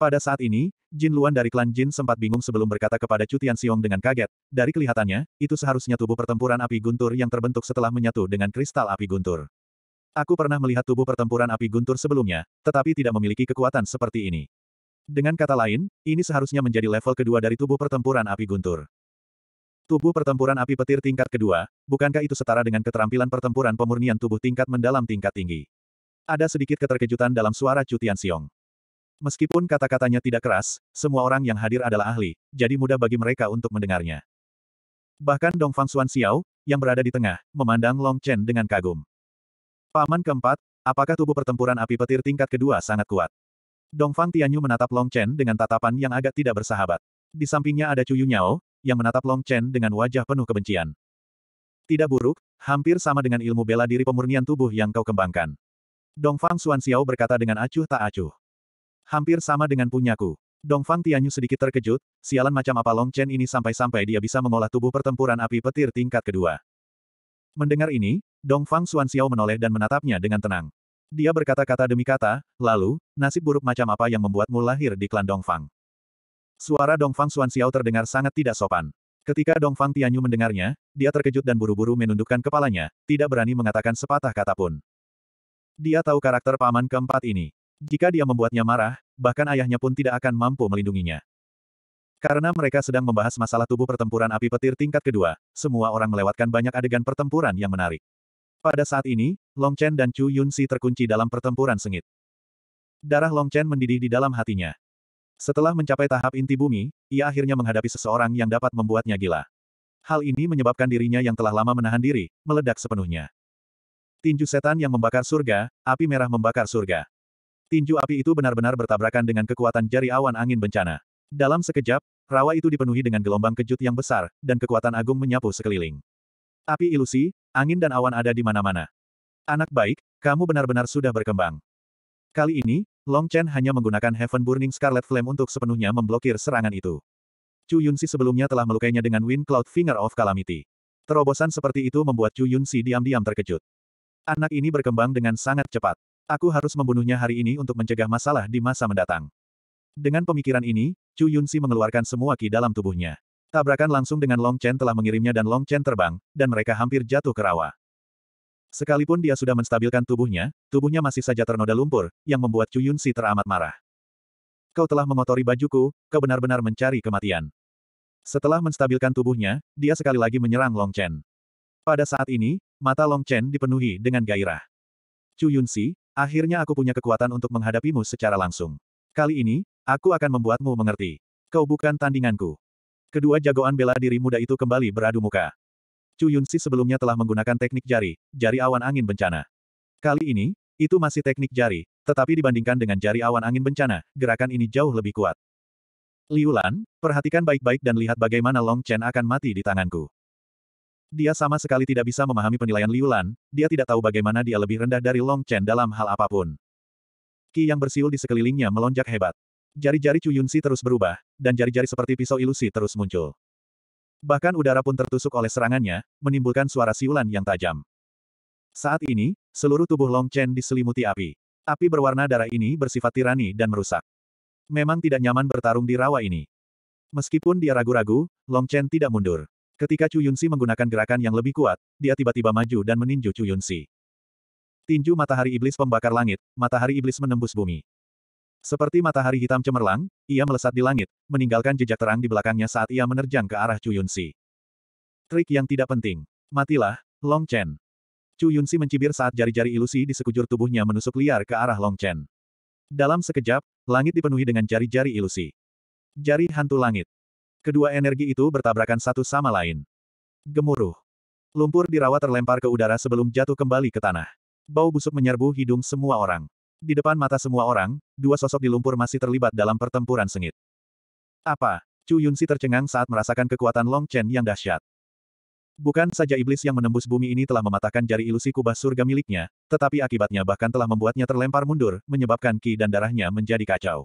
Pada saat ini, Jin Luan dari klan Jin sempat bingung sebelum berkata kepada Chu Xiong dengan kaget, dari kelihatannya, itu seharusnya tubuh pertempuran api guntur yang terbentuk setelah menyatu dengan kristal api guntur. Aku pernah melihat tubuh pertempuran api guntur sebelumnya, tetapi tidak memiliki kekuatan seperti ini. Dengan kata lain, ini seharusnya menjadi level kedua dari tubuh pertempuran api guntur. Tubuh pertempuran api petir tingkat kedua, bukankah itu setara dengan keterampilan pertempuran pemurnian tubuh tingkat mendalam tingkat tinggi? Ada sedikit keterkejutan dalam suara Chu Xiong. Meskipun kata-katanya tidak keras, semua orang yang hadir adalah ahli, jadi mudah bagi mereka untuk mendengarnya. Bahkan Dong Fang Xuan Xiao, yang berada di tengah, memandang Long Chen dengan kagum. Paman keempat, apakah tubuh pertempuran api petir tingkat kedua sangat kuat? Dong Fang Tianyu menatap Long Chen dengan tatapan yang agak tidak bersahabat. Di sampingnya ada Cuyu Nyao, yang menatap Long Chen dengan wajah penuh kebencian. Tidak buruk, hampir sama dengan ilmu bela diri pemurnian tubuh yang kau kembangkan. Dong Fang Xuan Xiao berkata dengan acuh tak acuh. Hampir sama dengan punyaku. Dongfang Tianyu sedikit terkejut, sialan macam apa Long Chen ini sampai-sampai dia bisa mengolah tubuh pertempuran api petir tingkat kedua. Mendengar ini, Dongfang Xiao menoleh dan menatapnya dengan tenang. Dia berkata-kata demi kata, lalu, nasib buruk macam apa yang membuatmu lahir di klan Dongfang? Suara Dongfang Xiao terdengar sangat tidak sopan. Ketika Dongfang Tianyu mendengarnya, dia terkejut dan buru-buru menundukkan kepalanya, tidak berani mengatakan sepatah kata pun. Dia tahu karakter paman keempat ini. Jika dia membuatnya marah, bahkan ayahnya pun tidak akan mampu melindunginya. Karena mereka sedang membahas masalah tubuh pertempuran api petir tingkat kedua, semua orang melewatkan banyak adegan pertempuran yang menarik. Pada saat ini, Long Chen dan Chu Yun Yunxi terkunci dalam pertempuran sengit. Darah Long Chen mendidih di dalam hatinya. Setelah mencapai tahap inti bumi, ia akhirnya menghadapi seseorang yang dapat membuatnya gila. Hal ini menyebabkan dirinya yang telah lama menahan diri, meledak sepenuhnya. Tinju setan yang membakar surga, api merah membakar surga. Tinju api itu benar-benar bertabrakan dengan kekuatan jari awan angin bencana. Dalam sekejap, rawa itu dipenuhi dengan gelombang kejut yang besar, dan kekuatan agung menyapu sekeliling. Api ilusi, angin dan awan ada di mana-mana. Anak baik, kamu benar-benar sudah berkembang. Kali ini, Long Chen hanya menggunakan Heaven Burning Scarlet Flame untuk sepenuhnya memblokir serangan itu. Chu Yunsi sebelumnya telah melukainya dengan Wind Cloud Finger of Calamity. Terobosan seperti itu membuat Chu Yunsi diam-diam terkejut. Anak ini berkembang dengan sangat cepat. Aku harus membunuhnya hari ini untuk mencegah masalah di masa mendatang. Dengan pemikiran ini, Chu Yunsi mengeluarkan semua ki dalam tubuhnya. Tabrakan langsung dengan Long Chen telah mengirimnya dan Long Chen terbang, dan mereka hampir jatuh ke rawa. Sekalipun dia sudah menstabilkan tubuhnya, tubuhnya masih saja ternoda lumpur, yang membuat Chu Yunsi teramat marah. Kau telah mengotori bajuku, kau benar-benar mencari kematian. Setelah menstabilkan tubuhnya, dia sekali lagi menyerang Long Chen. Pada saat ini, mata Long Chen dipenuhi dengan gairah. Chu Yunsi, Akhirnya aku punya kekuatan untuk menghadapimu secara langsung. Kali ini, aku akan membuatmu mengerti. Kau bukan tandinganku. Kedua jagoan bela diri muda itu kembali beradu muka. Chu Yunsi sebelumnya telah menggunakan teknik jari, jari awan angin bencana. Kali ini, itu masih teknik jari, tetapi dibandingkan dengan jari awan angin bencana, gerakan ini jauh lebih kuat. Liulan, perhatikan baik-baik dan lihat bagaimana Long Chen akan mati di tanganku. Dia sama sekali tidak bisa memahami penilaian Liu dia tidak tahu bagaimana dia lebih rendah dari Long Chen dalam hal apapun. Ki yang bersiul di sekelilingnya melonjak hebat. Jari-jari Chu Yunsi terus berubah, dan jari-jari seperti pisau ilusi terus muncul. Bahkan udara pun tertusuk oleh serangannya, menimbulkan suara siulan yang tajam. Saat ini, seluruh tubuh Long Chen diselimuti api. Api berwarna darah ini bersifat tirani dan merusak. Memang tidak nyaman bertarung di rawa ini. Meskipun dia ragu-ragu, Long Chen tidak mundur. Ketika Chu Yunsi menggunakan gerakan yang lebih kuat, dia tiba-tiba maju dan meninju Chu Yunsi. Tinju matahari iblis pembakar langit, matahari iblis menembus bumi. Seperti matahari hitam cemerlang, ia melesat di langit, meninggalkan jejak terang di belakangnya saat ia menerjang ke arah Chu Yunsi. Trik yang tidak penting. Matilah, Long Chen. Chu Yunsi mencibir saat jari-jari ilusi di sekujur tubuhnya menusuk liar ke arah Long Chen. Dalam sekejap, langit dipenuhi dengan jari-jari ilusi. Jari hantu langit. Kedua energi itu bertabrakan satu sama lain. Gemuruh. Lumpur di rawa terlempar ke udara sebelum jatuh kembali ke tanah. Bau busuk menyerbu hidung semua orang. Di depan mata semua orang, dua sosok di lumpur masih terlibat dalam pertempuran sengit. Apa? Chu Yunsi tercengang saat merasakan kekuatan Long Chen yang dahsyat. Bukan saja iblis yang menembus bumi ini telah mematahkan jari ilusi kubah surga miliknya, tetapi akibatnya bahkan telah membuatnya terlempar mundur, menyebabkan ki dan darahnya menjadi kacau.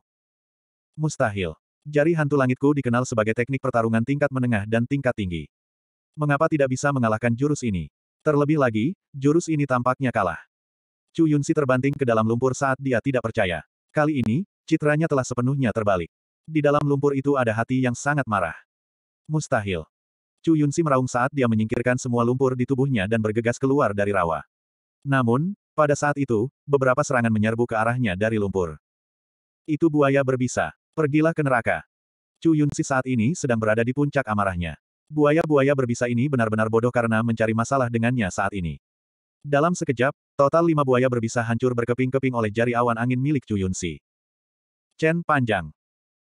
Mustahil. Jari hantu langitku dikenal sebagai teknik pertarungan tingkat menengah dan tingkat tinggi. Mengapa tidak bisa mengalahkan jurus ini? Terlebih lagi, jurus ini tampaknya kalah. Chu Yunsi terbanting ke dalam lumpur saat dia tidak percaya. Kali ini, citranya telah sepenuhnya terbalik. Di dalam lumpur itu ada hati yang sangat marah. Mustahil. Chu Yunsi meraung saat dia menyingkirkan semua lumpur di tubuhnya dan bergegas keluar dari rawa. Namun, pada saat itu, beberapa serangan menyerbu ke arahnya dari lumpur. Itu buaya berbisa. Pergilah ke neraka. Chu Yunsi saat ini sedang berada di puncak amarahnya. Buaya-buaya berbisa ini benar-benar bodoh karena mencari masalah dengannya saat ini. Dalam sekejap, total lima buaya berbisa hancur berkeping-keping oleh jari awan angin milik Chu Yunsi. Chen panjang.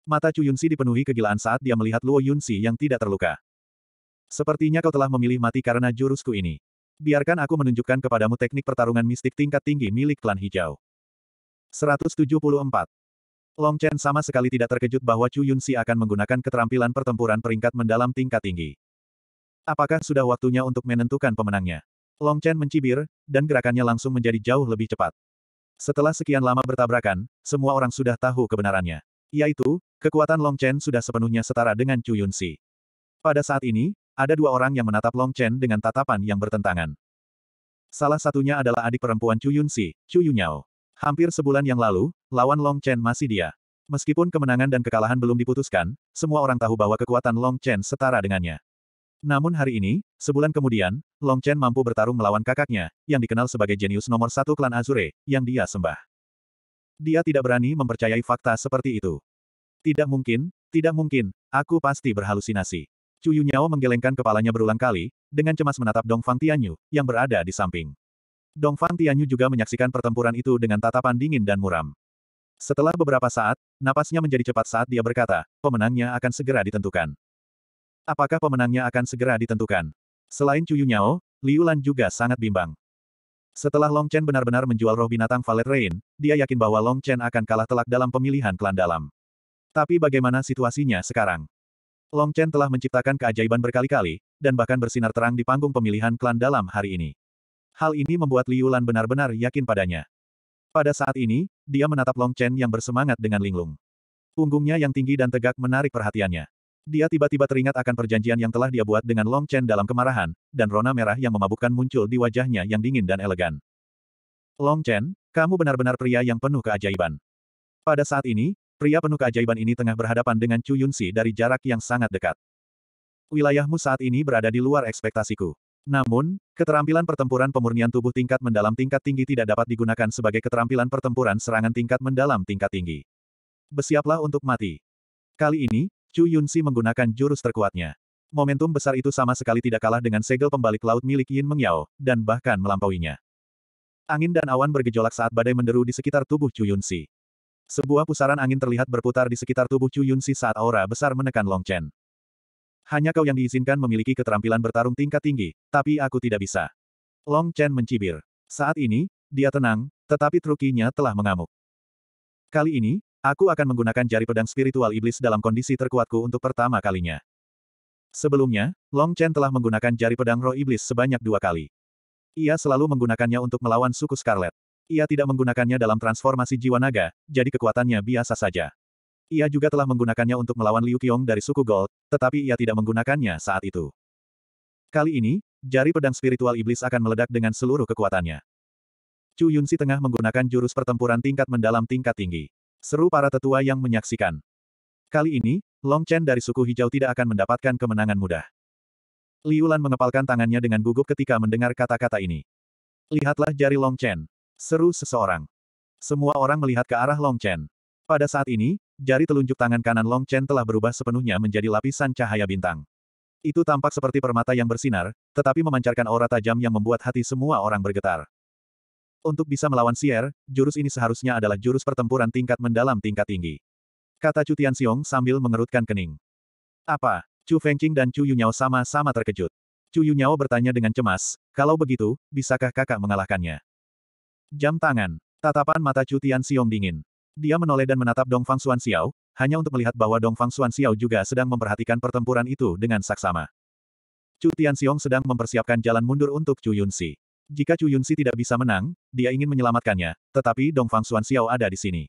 Mata Chu Yunsi dipenuhi kegilaan saat dia melihat Luo Yunsi yang tidak terluka. Sepertinya kau telah memilih mati karena jurusku ini. Biarkan aku menunjukkan kepadamu teknik pertarungan mistik tingkat tinggi milik klan hijau. 174. Long Chen sama sekali tidak terkejut bahwa Chu Yunxi akan menggunakan keterampilan pertempuran peringkat mendalam tingkat tinggi. Apakah sudah waktunya untuk menentukan pemenangnya? Long Chen mencibir, dan gerakannya langsung menjadi jauh lebih cepat. Setelah sekian lama bertabrakan, semua orang sudah tahu kebenarannya. Yaitu, kekuatan Long Chen sudah sepenuhnya setara dengan Chu Yunxi. Pada saat ini, ada dua orang yang menatap Long Chen dengan tatapan yang bertentangan. Salah satunya adalah adik perempuan Chu Yunxi, Chu Yunyao. Hampir sebulan yang lalu, lawan Long Chen masih dia. Meskipun kemenangan dan kekalahan belum diputuskan, semua orang tahu bahwa kekuatan Long Chen setara dengannya. Namun hari ini, sebulan kemudian, Long Chen mampu bertarung melawan kakaknya, yang dikenal sebagai jenius nomor satu klan Azure, yang dia sembah. Dia tidak berani mempercayai fakta seperti itu. Tidak mungkin, tidak mungkin, aku pasti berhalusinasi. Yu Nyao menggelengkan kepalanya berulang kali, dengan cemas menatap Dong Fang Tianyu, yang berada di samping. Dong Fang Tianyu juga menyaksikan pertempuran itu dengan tatapan dingin dan muram. Setelah beberapa saat, napasnya menjadi cepat saat dia berkata, pemenangnya akan segera ditentukan. Apakah pemenangnya akan segera ditentukan? Selain Cuyu Yunyao, Liu Lan juga sangat bimbang. Setelah Long Chen benar-benar menjual roh binatang Valet Rain, dia yakin bahwa Long Chen akan kalah telak dalam pemilihan klan dalam. Tapi bagaimana situasinya sekarang? Long Chen telah menciptakan keajaiban berkali-kali, dan bahkan bersinar terang di panggung pemilihan klan dalam hari ini. Hal ini membuat Liu Lan benar-benar yakin padanya. Pada saat ini, dia menatap Long Chen yang bersemangat dengan linglung. Punggungnya yang tinggi dan tegak menarik perhatiannya. Dia tiba-tiba teringat akan perjanjian yang telah dia buat dengan Long Chen dalam kemarahan, dan rona merah yang memabukkan muncul di wajahnya yang dingin dan elegan. Long Chen, kamu benar-benar pria yang penuh keajaiban. Pada saat ini, pria penuh keajaiban ini tengah berhadapan dengan Chu Yunxi dari jarak yang sangat dekat. Wilayahmu saat ini berada di luar ekspektasiku. Namun, keterampilan pertempuran pemurnian tubuh tingkat mendalam tingkat tinggi tidak dapat digunakan sebagai keterampilan pertempuran serangan tingkat mendalam tingkat tinggi. Bersiaplah untuk mati. Kali ini, Chu Yunsi menggunakan jurus terkuatnya. Momentum besar itu sama sekali tidak kalah dengan segel pembalik laut milik Yin Mengyao, dan bahkan melampauinya. Angin dan awan bergejolak saat badai menderu di sekitar tubuh Chu Yunsi. Sebuah pusaran angin terlihat berputar di sekitar tubuh Chu Yunsi saat aura besar menekan Long Chen. Hanya kau yang diizinkan memiliki keterampilan bertarung tingkat tinggi, tapi aku tidak bisa. Long Chen mencibir. Saat ini, dia tenang, tetapi trukinya telah mengamuk. Kali ini, aku akan menggunakan jari pedang spiritual iblis dalam kondisi terkuatku untuk pertama kalinya. Sebelumnya, Long Chen telah menggunakan jari pedang roh iblis sebanyak dua kali. Ia selalu menggunakannya untuk melawan suku Scarlet. Ia tidak menggunakannya dalam transformasi jiwa naga, jadi kekuatannya biasa saja. Ia juga telah menggunakannya untuk melawan Liu Qiong dari suku Gold, tetapi ia tidak menggunakannya saat itu. Kali ini, jari pedang spiritual iblis akan meledak dengan seluruh kekuatannya. Chu Yunsi tengah menggunakan jurus pertempuran tingkat mendalam tingkat tinggi. Seru para tetua yang menyaksikan. Kali ini, Long Chen dari suku hijau tidak akan mendapatkan kemenangan mudah. Liu Lan mengepalkan tangannya dengan gugup ketika mendengar kata-kata ini. Lihatlah jari Long Chen. Seru seseorang. Semua orang melihat ke arah Long Chen. Pada saat ini, jari telunjuk tangan kanan Long Chen telah berubah sepenuhnya menjadi lapisan cahaya bintang. Itu tampak seperti permata yang bersinar, tetapi memancarkan aura tajam yang membuat hati semua orang bergetar. Untuk bisa melawan Sier, jurus ini seharusnya adalah jurus pertempuran tingkat mendalam tingkat tinggi. Kata Chu Tianxiong sambil mengerutkan kening. Apa? Chu Fengqing dan Chu Yunyao sama-sama terkejut. Chu Yunyao bertanya dengan cemas, kalau begitu, bisakah kakak mengalahkannya? Jam tangan. Tatapan mata Chu Tianxiong dingin. Dia menoleh dan menatap Dong Fang Xuan Xiao, hanya untuk melihat bahwa Dong Fang Xuan Xiao juga sedang memperhatikan pertempuran itu dengan saksama. Chu Tianxiong sedang mempersiapkan jalan mundur untuk Chu Yunxi. Jika Chu Yunxi tidak bisa menang, dia ingin menyelamatkannya, tetapi Dong Fang Xuan Xiao ada di sini.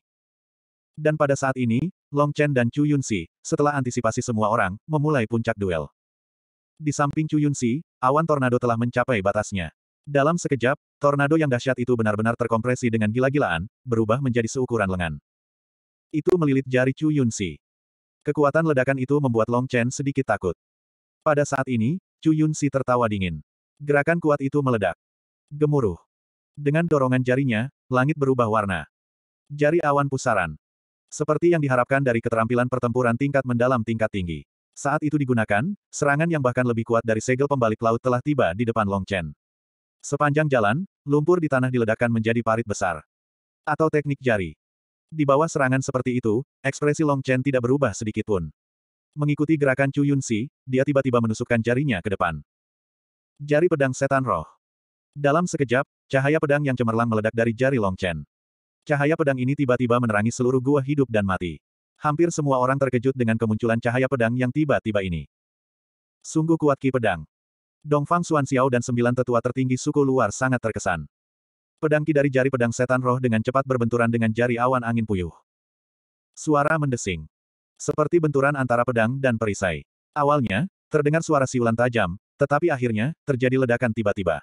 Dan pada saat ini, Long Chen dan Chu Yunxi, setelah antisipasi semua orang, memulai puncak duel. Di samping Chu Yunxi, awan tornado telah mencapai batasnya. Dalam sekejap, tornado yang dahsyat itu benar-benar terkompresi dengan gila-gilaan, berubah menjadi seukuran lengan. Itu melilit jari Chu Yunsi. Kekuatan ledakan itu membuat Long Chen sedikit takut. Pada saat ini, Chu Yunsi tertawa dingin. Gerakan kuat itu meledak. Gemuruh. Dengan dorongan jarinya, langit berubah warna. Jari awan pusaran. Seperti yang diharapkan dari keterampilan pertempuran tingkat mendalam tingkat tinggi. Saat itu digunakan, serangan yang bahkan lebih kuat dari segel pembalik laut telah tiba di depan Long Chen. Sepanjang jalan, lumpur di tanah diledakkan menjadi parit besar. Atau teknik jari. Di bawah serangan seperti itu, ekspresi Long Chen tidak berubah sedikit pun. Mengikuti gerakan Chu Yun Si, dia tiba-tiba menusukkan jarinya ke depan. Jari pedang setan roh. Dalam sekejap, cahaya pedang yang cemerlang meledak dari jari Long Chen. Cahaya pedang ini tiba-tiba menerangi seluruh gua hidup dan mati. Hampir semua orang terkejut dengan kemunculan cahaya pedang yang tiba-tiba ini. Sungguh kuat ki pedang. Dongfang Xiao dan sembilan tetua tertinggi suku luar sangat terkesan. Pedangki dari jari pedang setan roh dengan cepat berbenturan dengan jari awan angin puyuh. Suara mendesing. Seperti benturan antara pedang dan perisai. Awalnya, terdengar suara siulan tajam, tetapi akhirnya, terjadi ledakan tiba-tiba.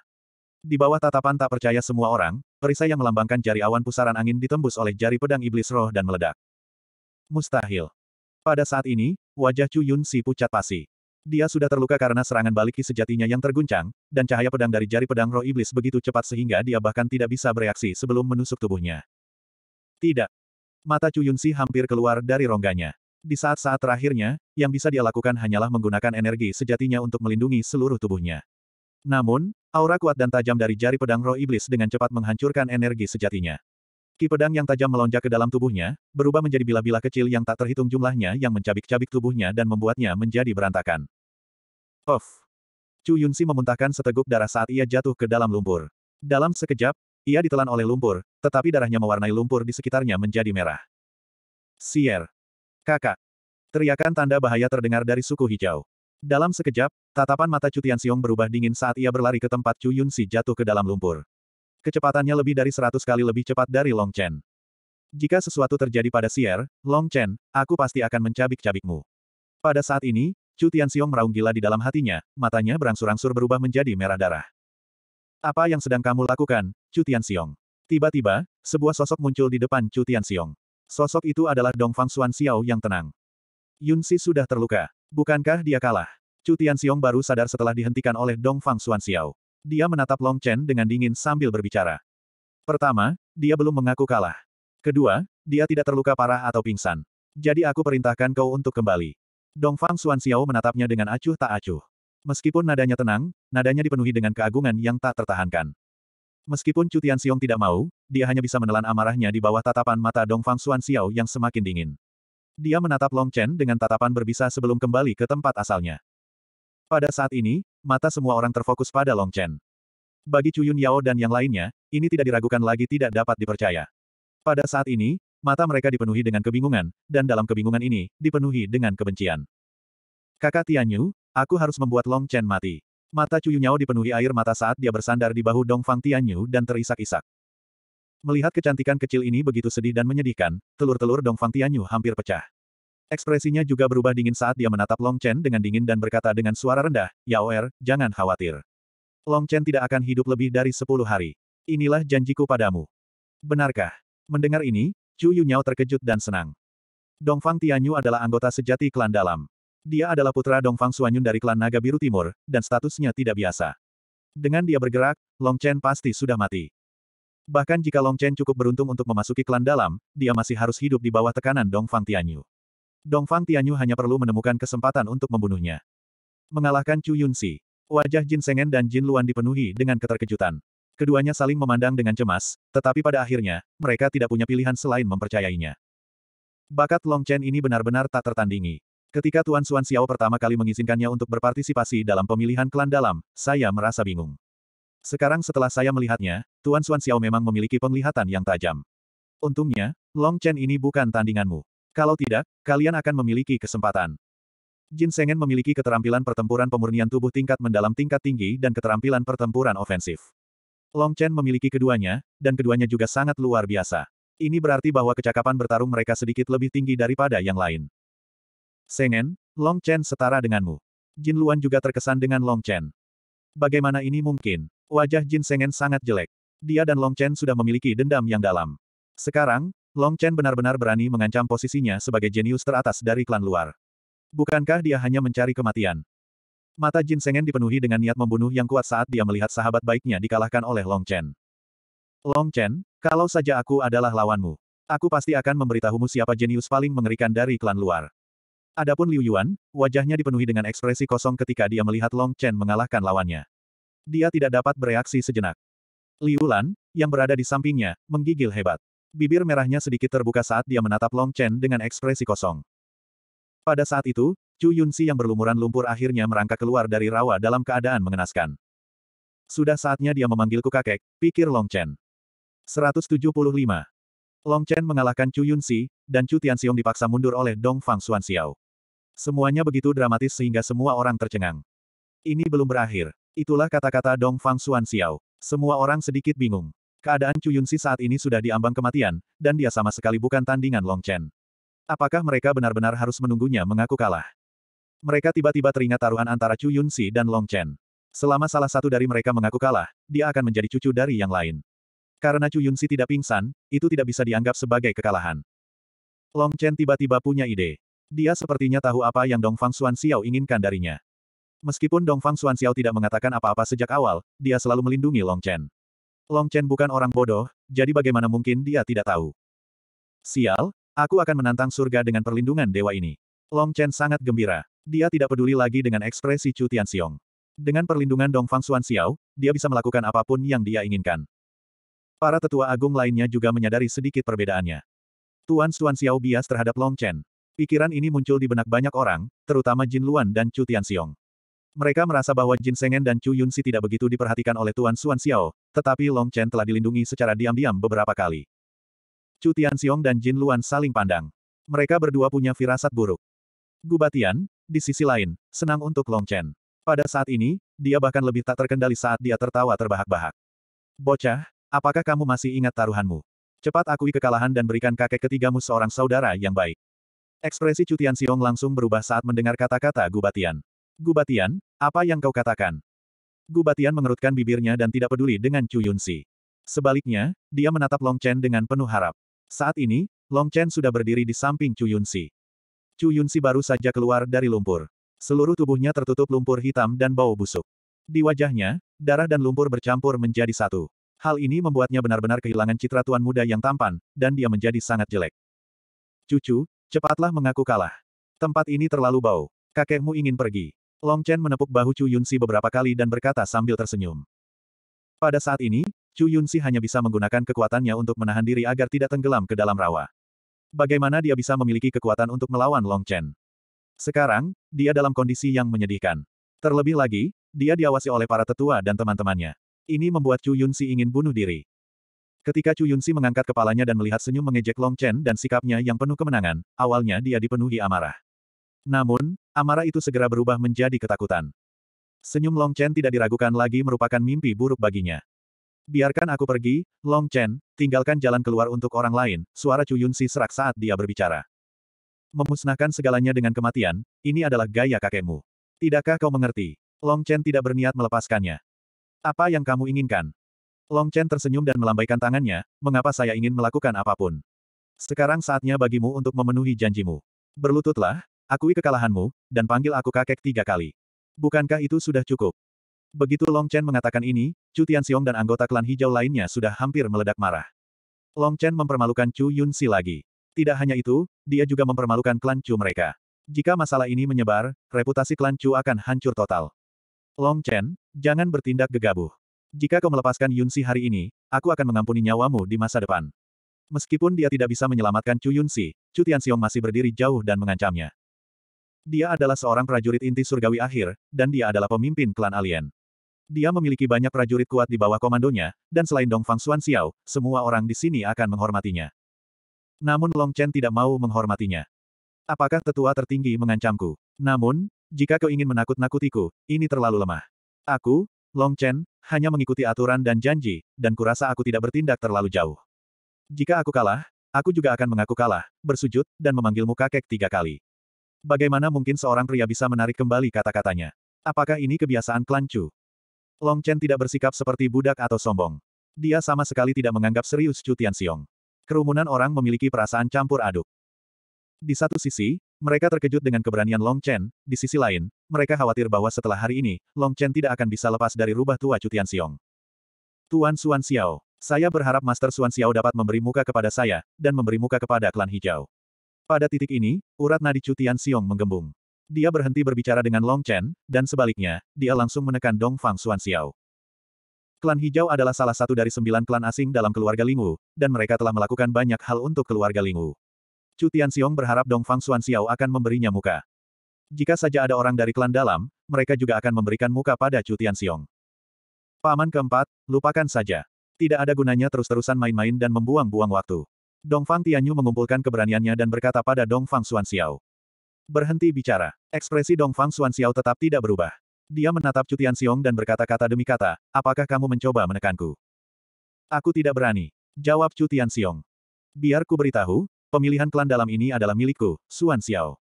Di bawah tatapan tak percaya semua orang, perisai yang melambangkan jari awan pusaran angin ditembus oleh jari pedang iblis roh dan meledak. Mustahil. Pada saat ini, wajah Chu Yun Si pucat pasi. Dia sudah terluka karena serangan balik sejatinya yang terguncang, dan cahaya pedang dari jari pedang roh iblis begitu cepat sehingga dia bahkan tidak bisa bereaksi sebelum menusuk tubuhnya. Tidak. Mata Chu Yunsi hampir keluar dari rongganya. Di saat-saat terakhirnya, yang bisa dia lakukan hanyalah menggunakan energi sejatinya untuk melindungi seluruh tubuhnya. Namun, aura kuat dan tajam dari jari pedang roh iblis dengan cepat menghancurkan energi sejatinya. Meski pedang yang tajam melonjak ke dalam tubuhnya, berubah menjadi bila-bila kecil yang tak terhitung jumlahnya yang mencabik-cabik tubuhnya dan membuatnya menjadi berantakan. Of! Chu Yunsi memuntahkan seteguk darah saat ia jatuh ke dalam lumpur. Dalam sekejap, ia ditelan oleh lumpur, tetapi darahnya mewarnai lumpur di sekitarnya menjadi merah. Sier! Kakak! Teriakan tanda bahaya terdengar dari suku hijau. Dalam sekejap, tatapan mata Chu Xiong berubah dingin saat ia berlari ke tempat Chu Yunsi jatuh ke dalam lumpur. Kecepatannya lebih dari 100 kali lebih cepat dari Long Chen. Jika sesuatu terjadi pada Sier, Long Chen, aku pasti akan mencabik-cabikmu. Pada saat ini, Chu Tianxiong meraung gila di dalam hatinya, matanya berangsur-angsur berubah menjadi merah darah. Apa yang sedang kamu lakukan, Chu Tianxiong? Tiba-tiba, sebuah sosok muncul di depan Chu Tianxiong. Sosok itu adalah Dong Fang Xuan Xiao yang tenang. Yun Si sudah terluka. Bukankah dia kalah? Chu Tianxiong baru sadar setelah dihentikan oleh Dong Fang Xuan Xiao. Dia menatap Long Chen dengan dingin sambil berbicara. Pertama, dia belum mengaku kalah. Kedua, dia tidak terluka parah atau pingsan. Jadi aku perintahkan kau untuk kembali. Dongfang Xiao menatapnya dengan acuh tak acuh. Meskipun nadanya tenang, nadanya dipenuhi dengan keagungan yang tak tertahankan. Meskipun Cutian Xiong tidak mau, dia hanya bisa menelan amarahnya di bawah tatapan mata Dongfang Xuan Xiao yang semakin dingin. Dia menatap Long Chen dengan tatapan berbisa sebelum kembali ke tempat asalnya. Pada saat ini, mata semua orang terfokus pada Long Chen. Bagi Cuyun Yao dan yang lainnya, ini tidak diragukan lagi tidak dapat dipercaya. Pada saat ini, mata mereka dipenuhi dengan kebingungan, dan dalam kebingungan ini, dipenuhi dengan kebencian. Kakak Tianyu, aku harus membuat Long Chen mati. Mata Cuyun Yao dipenuhi air mata saat dia bersandar di bahu Dongfang Tianyu dan terisak-isak. Melihat kecantikan kecil ini begitu sedih dan menyedihkan, telur-telur Dongfang Tianyu hampir pecah. Ekspresinya juga berubah dingin saat dia menatap Long Chen dengan dingin dan berkata dengan suara rendah, Yao Er, jangan khawatir. Long Chen tidak akan hidup lebih dari sepuluh hari. Inilah janjiku padamu. Benarkah? Mendengar ini, Chu Yunyao terkejut dan senang. Dongfang Tianyu adalah anggota sejati klan dalam. Dia adalah putra Dongfang Suanyun dari klan Naga Biru Timur, dan statusnya tidak biasa. Dengan dia bergerak, Long Chen pasti sudah mati. Bahkan jika Long Chen cukup beruntung untuk memasuki klan dalam, dia masih harus hidup di bawah tekanan Dongfang Tianyu. Dongfang Tianyu hanya perlu menemukan kesempatan untuk membunuhnya. Mengalahkan Chu Yunsi, wajah Jin Sengen dan Jin Luan dipenuhi dengan keterkejutan. Keduanya saling memandang dengan cemas, tetapi pada akhirnya, mereka tidak punya pilihan selain mempercayainya. Bakat Long Chen ini benar-benar tak tertandingi. Ketika Tuan Suan Xiao pertama kali mengizinkannya untuk berpartisipasi dalam pemilihan klan dalam, saya merasa bingung. Sekarang setelah saya melihatnya, Tuan Suan Xiao memang memiliki penglihatan yang tajam. Untungnya, Long Chen ini bukan tandinganmu. Kalau tidak, kalian akan memiliki kesempatan. Jin Sengen memiliki keterampilan pertempuran pemurnian tubuh tingkat mendalam tingkat tinggi dan keterampilan pertempuran ofensif. Long Chen memiliki keduanya, dan keduanya juga sangat luar biasa. Ini berarti bahwa kecakapan bertarung mereka sedikit lebih tinggi daripada yang lain. Sengen, Long Chen setara denganmu. Jin Luan juga terkesan dengan Long Chen. Bagaimana ini mungkin? Wajah Jin Sengen sangat jelek. Dia dan Long Chen sudah memiliki dendam yang dalam. Sekarang, Long Chen benar-benar berani mengancam posisinya sebagai jenius teratas dari klan luar. Bukankah dia hanya mencari kematian? Mata Jin Sengen dipenuhi dengan niat membunuh yang kuat saat dia melihat sahabat baiknya dikalahkan oleh Long Chen. Long Chen, kalau saja aku adalah lawanmu, aku pasti akan memberitahumu siapa jenius paling mengerikan dari klan luar. Adapun Liu Yuan, wajahnya dipenuhi dengan ekspresi kosong ketika dia melihat Long Chen mengalahkan lawannya. Dia tidak dapat bereaksi sejenak. Liu Lan, yang berada di sampingnya, menggigil hebat. Bibir merahnya sedikit terbuka saat dia menatap Long Chen dengan ekspresi kosong. Pada saat itu, Chu Yunsi yang berlumuran lumpur akhirnya merangkak keluar dari rawa dalam keadaan mengenaskan. Sudah saatnya dia memanggilku kakek, pikir Long Chen. 175. Long Chen mengalahkan Chu Yunsi, dan Chu Tianxiong dipaksa mundur oleh Dong Fang Xuan Xiao. Semuanya begitu dramatis sehingga semua orang tercengang. Ini belum berakhir. Itulah kata-kata Dong Fang Xuan Xiao. Semua orang sedikit bingung. Keadaan Chu Yunsi saat ini sudah diambang kematian, dan dia sama sekali bukan tandingan Long Chen. Apakah mereka benar-benar harus menunggunya mengaku kalah? Mereka tiba-tiba teringat taruhan antara Chu Yunsi dan Long Chen. Selama salah satu dari mereka mengaku kalah, dia akan menjadi cucu dari yang lain. Karena Chu Yunsi tidak pingsan, itu tidak bisa dianggap sebagai kekalahan. Long Chen tiba-tiba punya ide. Dia sepertinya tahu apa yang Dong Fang Xuan Xiao inginkan darinya. Meskipun Dong Fang Xuan Xiao tidak mengatakan apa-apa sejak awal, dia selalu melindungi Long Chen. Long Chen bukan orang bodoh, jadi bagaimana mungkin dia tidak tahu? Sial, aku akan menantang surga dengan perlindungan dewa ini. Long Chen sangat gembira. Dia tidak peduli lagi dengan ekspresi Chu Tianxiong. Dengan perlindungan Dong Fang Xuan Xiao, dia bisa melakukan apapun yang dia inginkan. Para tetua agung lainnya juga menyadari sedikit perbedaannya. Tuan Xuan Xiao bias terhadap Long Chen. Pikiran ini muncul di benak banyak orang, terutama Jin Luan dan Chu Tianxiong. Mereka merasa bahwa Jin Sengen dan Chu Yunsi tidak begitu diperhatikan oleh Tuan Xuan Xiao, tetapi Long Chen telah dilindungi secara diam-diam beberapa kali. Chu Xiong dan Jin Luan saling pandang. Mereka berdua punya firasat buruk. Gu Batian, di sisi lain, senang untuk Long Chen. Pada saat ini, dia bahkan lebih tak terkendali saat dia tertawa terbahak-bahak. Bocah, apakah kamu masih ingat taruhanmu? Cepat akui kekalahan dan berikan kakek ketigamu seorang saudara yang baik. Ekspresi Chu Tianxiong langsung berubah saat mendengar kata-kata Gubatian. Gubatian, apa yang kau katakan? Gubatian mengerutkan bibirnya dan tidak peduli dengan Chu Yunsi. Sebaliknya, dia menatap Long Chen dengan penuh harap. Saat ini, Long Chen sudah berdiri di samping Chu Yunsi. Chu Yunsi baru saja keluar dari lumpur. Seluruh tubuhnya tertutup lumpur hitam dan bau busuk. Di wajahnya, darah dan lumpur bercampur menjadi satu. Hal ini membuatnya benar-benar kehilangan citra tuan muda yang tampan, dan dia menjadi sangat jelek. Cucu, cepatlah mengaku kalah. Tempat ini terlalu bau. Kakekmu ingin pergi. Long Chen menepuk bahu Chu Yunsi beberapa kali dan berkata sambil tersenyum. Pada saat ini, Chu Yunsi hanya bisa menggunakan kekuatannya untuk menahan diri agar tidak tenggelam ke dalam rawa. Bagaimana dia bisa memiliki kekuatan untuk melawan Long Chen? Sekarang, dia dalam kondisi yang menyedihkan. Terlebih lagi, dia diawasi oleh para tetua dan teman-temannya. Ini membuat Chu Yunsi ingin bunuh diri. Ketika Chu Yunsi mengangkat kepalanya dan melihat senyum mengejek Long Chen dan sikapnya yang penuh kemenangan, awalnya dia dipenuhi amarah. Namun, Amarah itu segera berubah menjadi ketakutan. Senyum Long Chen tidak diragukan lagi merupakan mimpi buruk baginya. Biarkan aku pergi, Long Chen, tinggalkan jalan keluar untuk orang lain, suara Chu si serak saat dia berbicara. Memusnahkan segalanya dengan kematian, ini adalah gaya kakekmu. Tidakkah kau mengerti? Long Chen tidak berniat melepaskannya. Apa yang kamu inginkan? Long Chen tersenyum dan melambaikan tangannya, mengapa saya ingin melakukan apapun. Sekarang saatnya bagimu untuk memenuhi janjimu. Berlututlah, Akui kekalahanmu, dan panggil aku kakek tiga kali. Bukankah itu sudah cukup? Begitu Long Chen mengatakan ini, Chu Tianxiong dan anggota klan hijau lainnya sudah hampir meledak marah. Long Chen mempermalukan Chu Yunxi lagi. Tidak hanya itu, dia juga mempermalukan klan Chu mereka. Jika masalah ini menyebar, reputasi klan Chu akan hancur total. Long Chen, jangan bertindak gegabah. Jika kau melepaskan Yunxi hari ini, aku akan mengampuni nyawamu di masa depan. Meskipun dia tidak bisa menyelamatkan Chu Yunxi, Chu Tianxiong masih berdiri jauh dan mengancamnya. Dia adalah seorang prajurit inti surgawi akhir, dan dia adalah pemimpin klan alien. Dia memiliki banyak prajurit kuat di bawah komandonya, dan selain Dongfang Xuan Xiao, semua orang di sini akan menghormatinya. Namun Long Chen tidak mau menghormatinya. Apakah tetua tertinggi mengancamku? Namun, jika kau ingin menakut-nakutiku, ini terlalu lemah. Aku, Long Chen, hanya mengikuti aturan dan janji, dan kurasa aku tidak bertindak terlalu jauh. Jika aku kalah, aku juga akan mengaku kalah, bersujud, dan memanggilmu kakek tiga kali. Bagaimana mungkin seorang pria bisa menarik kembali kata-katanya? Apakah ini kebiasaan klan Chu? Long Chen tidak bersikap seperti budak atau sombong. Dia sama sekali tidak menganggap serius Chu Tianxiong. Kerumunan orang memiliki perasaan campur aduk. Di satu sisi, mereka terkejut dengan keberanian Long Chen, di sisi lain, mereka khawatir bahwa setelah hari ini, Long Chen tidak akan bisa lepas dari rubah tua Chu Tianxiong. Tuan Suan Xiao, saya berharap Master Suan Xiao dapat memberi muka kepada saya, dan memberi muka kepada klan hijau. Pada titik ini, urat nadi Cutian Xiong menggembung. Dia berhenti berbicara dengan Long Chen, dan sebaliknya, dia langsung menekan Dong Fang Xuan Xiao. Klan Hijau adalah salah satu dari sembilan klan asing dalam keluarga Lingwu, dan mereka telah melakukan banyak hal untuk keluarga Lingwu. Chu Tianxiong berharap Dong Fang Xuan Xiao akan memberinya muka. Jika saja ada orang dari klan dalam, mereka juga akan memberikan muka pada Chu Tianxiong. Paman keempat, lupakan saja. Tidak ada gunanya terus-terusan main-main dan membuang-buang waktu. Dong Fang Tianyu mengumpulkan keberaniannya dan berkata pada Dong Fang Xuanxiao. Berhenti bicara. Ekspresi Dong Fang Xuanxiao tetap tidak berubah. Dia menatap Cutian Xiong dan berkata-kata demi kata, apakah kamu mencoba menekanku? Aku tidak berani. Jawab Cutian Xiong. Biar ku beritahu, pemilihan klan dalam ini adalah milikku, Xuan Xiao.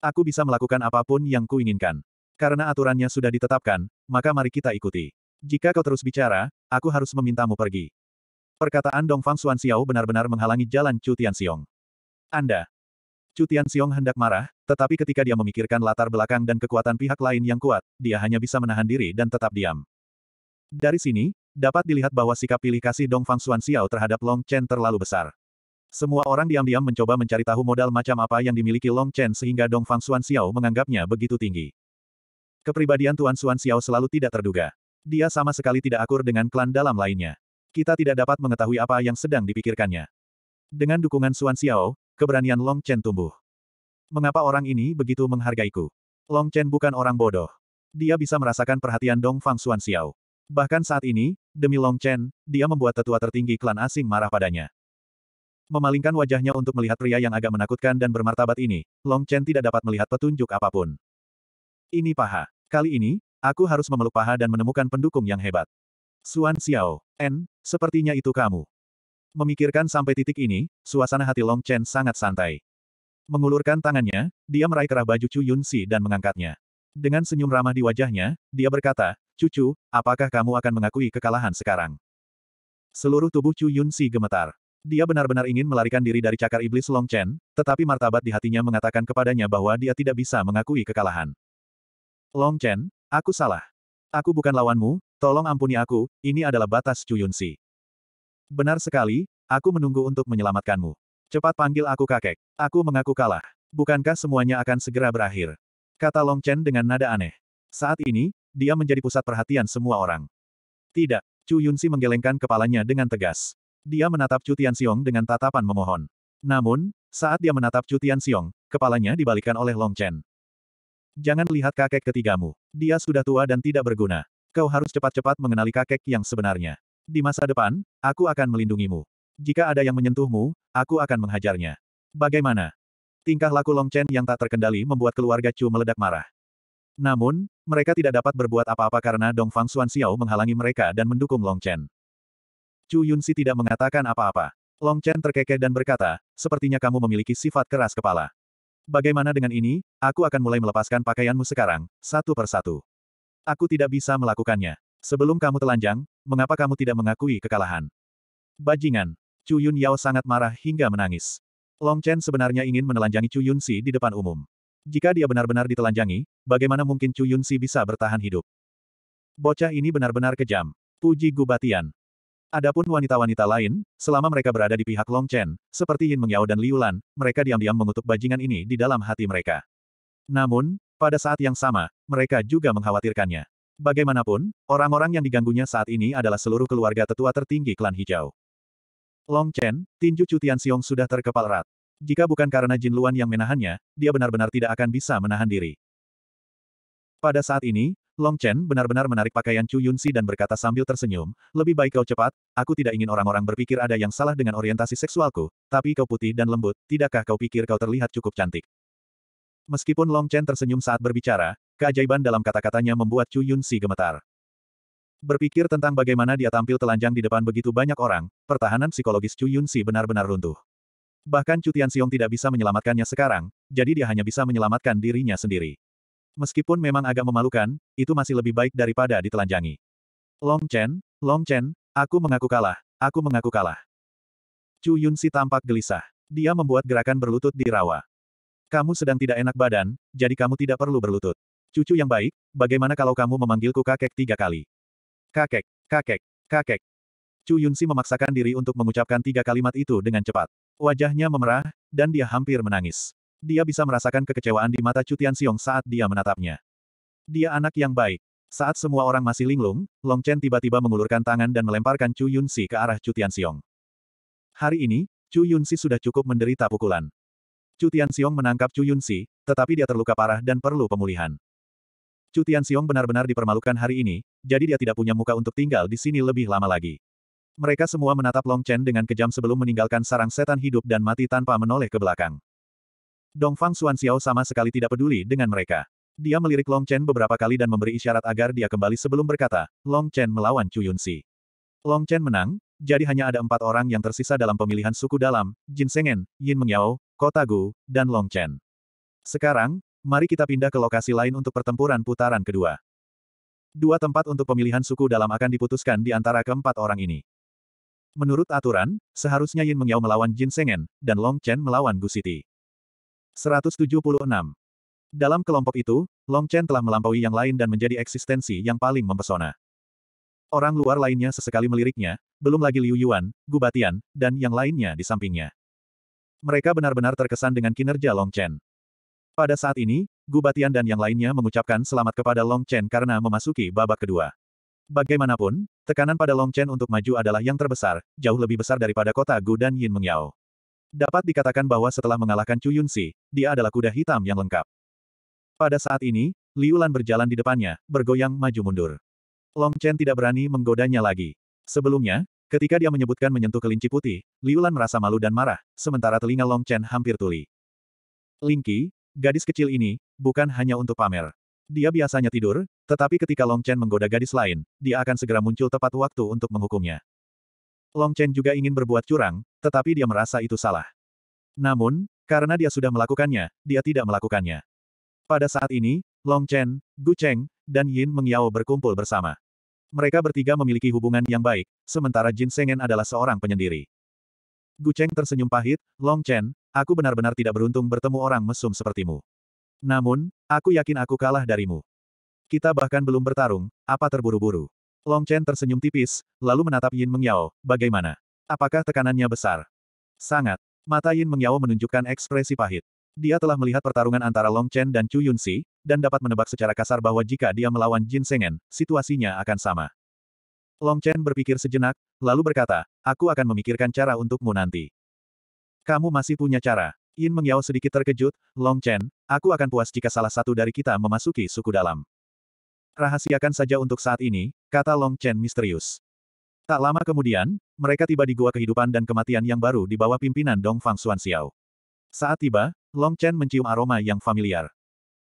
Aku bisa melakukan apapun yang kuinginkan. Karena aturannya sudah ditetapkan, maka mari kita ikuti. Jika kau terus bicara, aku harus memintamu pergi. Perkataan Dong Fang Xuan Xiao benar-benar menghalangi jalan Chu Xiong. Anda. Chu Xiong hendak marah, tetapi ketika dia memikirkan latar belakang dan kekuatan pihak lain yang kuat, dia hanya bisa menahan diri dan tetap diam. Dari sini, dapat dilihat bahwa sikap pilih kasih Dong Fang Xuan Xiao terhadap Long Chen terlalu besar. Semua orang diam-diam mencoba mencari tahu modal macam apa yang dimiliki Long Chen sehingga Dong Fang Xuan Xiao menganggapnya begitu tinggi. Kepribadian Tuan Xuan Xiao selalu tidak terduga. Dia sama sekali tidak akur dengan klan dalam lainnya. Kita tidak dapat mengetahui apa yang sedang dipikirkannya. Dengan dukungan Suan Xiao, keberanian Long Chen tumbuh. Mengapa orang ini begitu menghargaiku? Long Chen bukan orang bodoh. Dia bisa merasakan perhatian Dong Fang Suan Xiao. Bahkan saat ini, demi Long Chen, dia membuat tetua tertinggi klan asing marah padanya. Memalingkan wajahnya untuk melihat pria yang agak menakutkan dan bermartabat ini, Long Chen tidak dapat melihat petunjuk apapun. Ini paha. Kali ini, aku harus memeluk paha dan menemukan pendukung yang hebat. Suan Xiao, N, sepertinya itu kamu. Memikirkan sampai titik ini, suasana hati Long Chen sangat santai. Mengulurkan tangannya, dia meraih kerah baju Chu Yun Si dan mengangkatnya. Dengan senyum ramah di wajahnya, dia berkata, Cucu, apakah kamu akan mengakui kekalahan sekarang? Seluruh tubuh Chu Yun Si gemetar. Dia benar-benar ingin melarikan diri dari cakar iblis Long Chen, tetapi martabat di hatinya mengatakan kepadanya bahwa dia tidak bisa mengakui kekalahan. Long Chen, aku salah. Aku bukan lawanmu, Tolong ampuni aku, ini adalah batas Yunsi. Benar sekali, aku menunggu untuk menyelamatkanmu. Cepat panggil aku kakek. Aku mengaku kalah. Bukankah semuanya akan segera berakhir? Kata Long Chen dengan nada aneh. Saat ini, dia menjadi pusat perhatian semua orang. Tidak, Chu Yunsi menggelengkan kepalanya dengan tegas. Dia menatap Chu Tianxiong dengan tatapan memohon. Namun, saat dia menatap Chu Tianxiong, kepalanya dibalikkan oleh Long Chen. Jangan lihat kakek ketigamu. Dia sudah tua dan tidak berguna. Kau harus cepat-cepat mengenali kakek yang sebenarnya. Di masa depan, aku akan melindungimu. Jika ada yang menyentuhmu, aku akan menghajarnya. Bagaimana? Tingkah laku Long Chen yang tak terkendali membuat keluarga Chu meledak marah. Namun, mereka tidak dapat berbuat apa-apa karena Dong Fang Xuan Xiao menghalangi mereka dan mendukung Long Chen. Chu Yunsi tidak mengatakan apa-apa. Long Chen terkekeh dan berkata, sepertinya kamu memiliki sifat keras kepala. Bagaimana dengan ini, aku akan mulai melepaskan pakaianmu sekarang, satu persatu. Aku tidak bisa melakukannya. Sebelum kamu telanjang, mengapa kamu tidak mengakui kekalahan? Bajingan. Chu Yun Yao sangat marah hingga menangis. Long Chen sebenarnya ingin menelanjangi Chu Yun Si di depan umum. Jika dia benar-benar ditelanjangi, bagaimana mungkin Chu Yun Si bisa bertahan hidup? Bocah ini benar-benar kejam. Puji Gubatian. Adapun wanita-wanita lain, selama mereka berada di pihak Long Chen, seperti Yin Mengyao dan Liu Lan, mereka diam-diam mengutuk bajingan ini di dalam hati mereka. Namun, pada saat yang sama, mereka juga mengkhawatirkannya. Bagaimanapun, orang-orang yang diganggunya saat ini adalah seluruh keluarga tetua tertinggi klan hijau. Long Chen, tinju Cutian Siong sudah terkepal erat. Jika bukan karena Jin Luan yang menahannya, dia benar-benar tidak akan bisa menahan diri. Pada saat ini, Long Chen benar-benar menarik pakaian Chu Yunsi dan berkata sambil tersenyum, lebih baik kau cepat, aku tidak ingin orang-orang berpikir ada yang salah dengan orientasi seksualku, tapi kau putih dan lembut, tidakkah kau pikir kau terlihat cukup cantik? Meskipun Long Chen tersenyum saat berbicara, keajaiban dalam kata-katanya membuat Chu Yun Si gemetar. Berpikir tentang bagaimana dia tampil telanjang di depan begitu banyak orang, pertahanan psikologis Chu Yun Si benar-benar runtuh. Bahkan Chu Tian Xiong tidak bisa menyelamatkannya sekarang, jadi dia hanya bisa menyelamatkan dirinya sendiri. Meskipun memang agak memalukan, itu masih lebih baik daripada ditelanjangi. Long Chen, Long Chen, aku mengaku kalah, aku mengaku kalah. Chu Yun Si tampak gelisah. Dia membuat gerakan berlutut di rawa. Kamu sedang tidak enak badan, jadi kamu tidak perlu berlutut. Cucu yang baik, bagaimana kalau kamu memanggilku kakek tiga kali? Kakek, kakek, kakek. Chu Yunsi memaksakan diri untuk mengucapkan tiga kalimat itu dengan cepat. Wajahnya memerah, dan dia hampir menangis. Dia bisa merasakan kekecewaan di mata Chu Tianxiong saat dia menatapnya. Dia anak yang baik. Saat semua orang masih linglung, Long Chen tiba-tiba mengulurkan tangan dan melemparkan Chu Yunsi ke arah Chu Tianxiong. Hari ini, Chu Yunsi sudah cukup menderita pukulan. Chu Xiong menangkap Chu Si, tetapi dia terluka parah dan perlu pemulihan. Chu Xiong benar-benar dipermalukan hari ini, jadi dia tidak punya muka untuk tinggal di sini lebih lama lagi. Mereka semua menatap Long Chen dengan kejam sebelum meninggalkan sarang setan hidup dan mati tanpa menoleh ke belakang. Dong Fang Xuan Xiao sama sekali tidak peduli dengan mereka. Dia melirik Long Chen beberapa kali dan memberi isyarat agar dia kembali sebelum berkata, Long Chen melawan Chu Si. Long Chen menang, jadi hanya ada empat orang yang tersisa dalam pemilihan suku dalam, Jin Sengen, Yin Mengyao, Kota Gu, dan Longchen. Sekarang, mari kita pindah ke lokasi lain untuk pertempuran putaran kedua. Dua tempat untuk pemilihan suku dalam akan diputuskan di antara keempat orang ini. Menurut aturan, seharusnya Yin Mengyao melawan Jin Sengen, dan Long Chen melawan Gu City. 176. Dalam kelompok itu, Long Chen telah melampaui yang lain dan menjadi eksistensi yang paling mempesona. Orang luar lainnya sesekali meliriknya, belum lagi Liu Yuan, Gu Batian, dan yang lainnya di sampingnya. Mereka benar-benar terkesan dengan kinerja Long Chen. Pada saat ini, Gu Batian dan yang lainnya mengucapkan selamat kepada Long Chen karena memasuki babak kedua. Bagaimanapun, tekanan pada Long Chen untuk maju adalah yang terbesar, jauh lebih besar daripada kota Gu dan Yin Mengyao. Dapat dikatakan bahwa setelah mengalahkan Chu Yunxi, dia adalah kuda hitam yang lengkap. Pada saat ini, Liu Lan berjalan di depannya, bergoyang maju mundur. Long Chen tidak berani menggodanya lagi. Sebelumnya, Ketika dia menyebutkan menyentuh kelinci putih, Liulan merasa malu dan marah, sementara telinga Long Chen hampir tuli. Lingqi, gadis kecil ini, bukan hanya untuk pamer. Dia biasanya tidur, tetapi ketika Long Chen menggoda gadis lain, dia akan segera muncul tepat waktu untuk menghukumnya. Long Chen juga ingin berbuat curang, tetapi dia merasa itu salah. Namun, karena dia sudah melakukannya, dia tidak melakukannya. Pada saat ini, Long Chen, Gu Cheng, dan Yin Mengyao berkumpul bersama. Mereka bertiga memiliki hubungan yang baik, sementara Jin Sengen adalah seorang penyendiri. Gu Cheng tersenyum pahit, Long Chen, aku benar-benar tidak beruntung bertemu orang mesum sepertimu. Namun, aku yakin aku kalah darimu. Kita bahkan belum bertarung, apa terburu-buru? Long Chen tersenyum tipis, lalu menatap Yin Mengyao, bagaimana? Apakah tekanannya besar? Sangat. Mata Yin Mengyao menunjukkan ekspresi pahit. Dia telah melihat pertarungan antara Long Chen dan Chu Yunxi, dan dapat menebak secara kasar bahwa jika dia melawan Jin Sengen, situasinya akan sama. Long Chen berpikir sejenak, lalu berkata, aku akan memikirkan cara untukmu nanti. Kamu masih punya cara. Yin Mengyao sedikit terkejut, Long Chen, aku akan puas jika salah satu dari kita memasuki suku dalam. Rahasiakan saja untuk saat ini, kata Long Chen misterius. Tak lama kemudian, mereka tiba di gua kehidupan dan kematian yang baru di bawah pimpinan Dong Fang Xuan Xiao. Saat tiba, Long Chen mencium aroma yang familiar.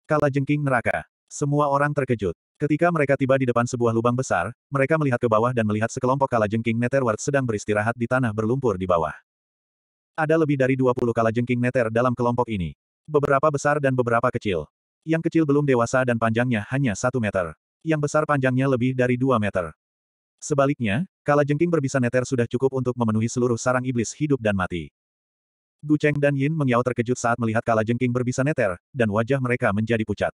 Kala jengking neraka. Semua orang terkejut. Ketika mereka tiba di depan sebuah lubang besar, mereka melihat ke bawah dan melihat sekelompok kala jengking Netherward sedang beristirahat di tanah berlumpur di bawah. Ada lebih dari 20 kala jengking neter dalam kelompok ini. Beberapa besar dan beberapa kecil. Yang kecil belum dewasa dan panjangnya hanya satu meter. Yang besar panjangnya lebih dari dua meter. Sebaliknya, kala jengking berbisa neter sudah cukup untuk memenuhi seluruh sarang iblis hidup dan mati. Gu Cheng dan Yin Mengyao terkejut saat melihat Kala Jengking berbisa neter, dan wajah mereka menjadi pucat.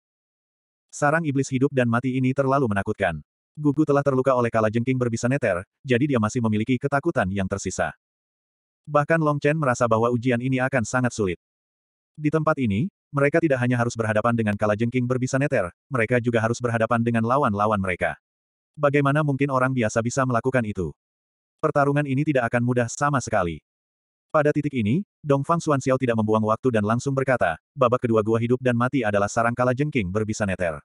Sarang iblis hidup dan mati ini terlalu menakutkan. Gugu telah terluka oleh Kala Jengking berbisa neter, jadi dia masih memiliki ketakutan yang tersisa. Bahkan Long Chen merasa bahwa ujian ini akan sangat sulit. Di tempat ini, mereka tidak hanya harus berhadapan dengan Kala Jengking berbisa neter, mereka juga harus berhadapan dengan lawan-lawan mereka. Bagaimana mungkin orang biasa bisa melakukan itu? Pertarungan ini tidak akan mudah sama sekali. Pada titik ini, Dong Fang Xuan Xiao tidak membuang waktu dan langsung berkata, babak kedua gua hidup dan mati adalah sarang kala jengking berbisa neter.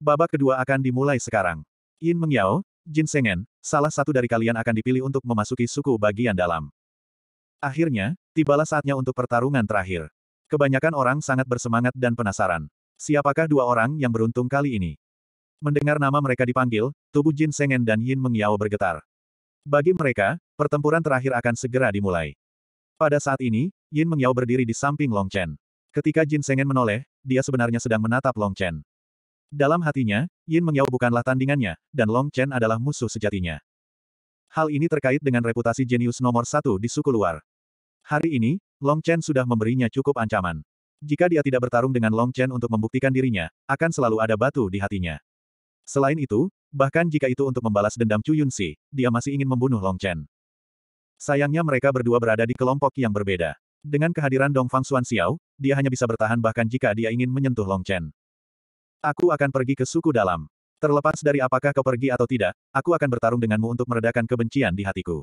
Babak kedua akan dimulai sekarang. Yin Mengyao, Jin Sengen, salah satu dari kalian akan dipilih untuk memasuki suku bagian dalam. Akhirnya, tibalah saatnya untuk pertarungan terakhir. Kebanyakan orang sangat bersemangat dan penasaran. Siapakah dua orang yang beruntung kali ini? Mendengar nama mereka dipanggil, tubuh Jin Sengen dan Yin Mengyao bergetar. Bagi mereka, pertempuran terakhir akan segera dimulai. Pada saat ini, Yin Mengyao berdiri di samping Long Chen. Ketika Jin Sengen menoleh, dia sebenarnya sedang menatap Long Chen. Dalam hatinya, Yin Mengyao bukanlah tandingannya, dan Long Chen adalah musuh sejatinya. Hal ini terkait dengan reputasi jenius nomor satu di suku luar. Hari ini, Long Chen sudah memberinya cukup ancaman. Jika dia tidak bertarung dengan Long Chen untuk membuktikan dirinya, akan selalu ada batu di hatinya. Selain itu, bahkan jika itu untuk membalas dendam Chu Yunsi, dia masih ingin membunuh Long Chen. Sayangnya mereka berdua berada di kelompok yang berbeda. Dengan kehadiran Dong Fang Xuan Xiao, dia hanya bisa bertahan bahkan jika dia ingin menyentuh Long Chen. Aku akan pergi ke suku dalam. Terlepas dari apakah kau pergi atau tidak, aku akan bertarung denganmu untuk meredakan kebencian di hatiku.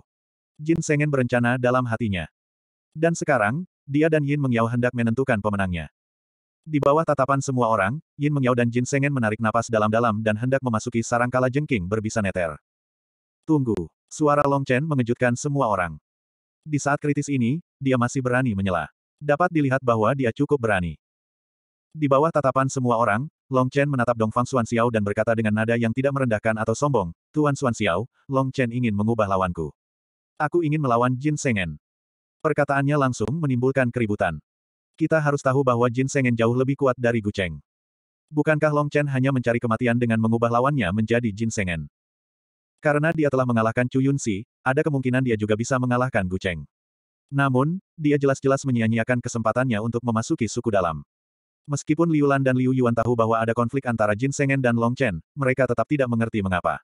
Jin Sengen berencana dalam hatinya. Dan sekarang, dia dan Yin Mengyao hendak menentukan pemenangnya. Di bawah tatapan semua orang, Yin Mengyao dan Jin Sengen menarik napas dalam-dalam dan hendak memasuki sarang kala jengking berbisa neter. Tunggu. Suara Long Chen mengejutkan semua orang. Di saat kritis ini, dia masih berani menyela. Dapat dilihat bahwa dia cukup berani. Di bawah tatapan semua orang, Long Chen menatap Dongfang Xiao dan berkata dengan nada yang tidak merendahkan atau sombong, Tuan Xiao, Long Chen ingin mengubah lawanku. Aku ingin melawan Jin Sengen. Perkataannya langsung menimbulkan keributan. Kita harus tahu bahwa Jin Sengen jauh lebih kuat dari Gu Cheng. Bukankah Long Chen hanya mencari kematian dengan mengubah lawannya menjadi Jin Sengen? Karena dia telah mengalahkan Chu Yunsi, ada kemungkinan dia juga bisa mengalahkan Gu Cheng. Namun, dia jelas-jelas menyia-nyiakan kesempatannya untuk memasuki suku dalam. Meskipun Liu Lan dan Liu Yuan tahu bahwa ada konflik antara Jin Sengen dan Long Chen, mereka tetap tidak mengerti mengapa.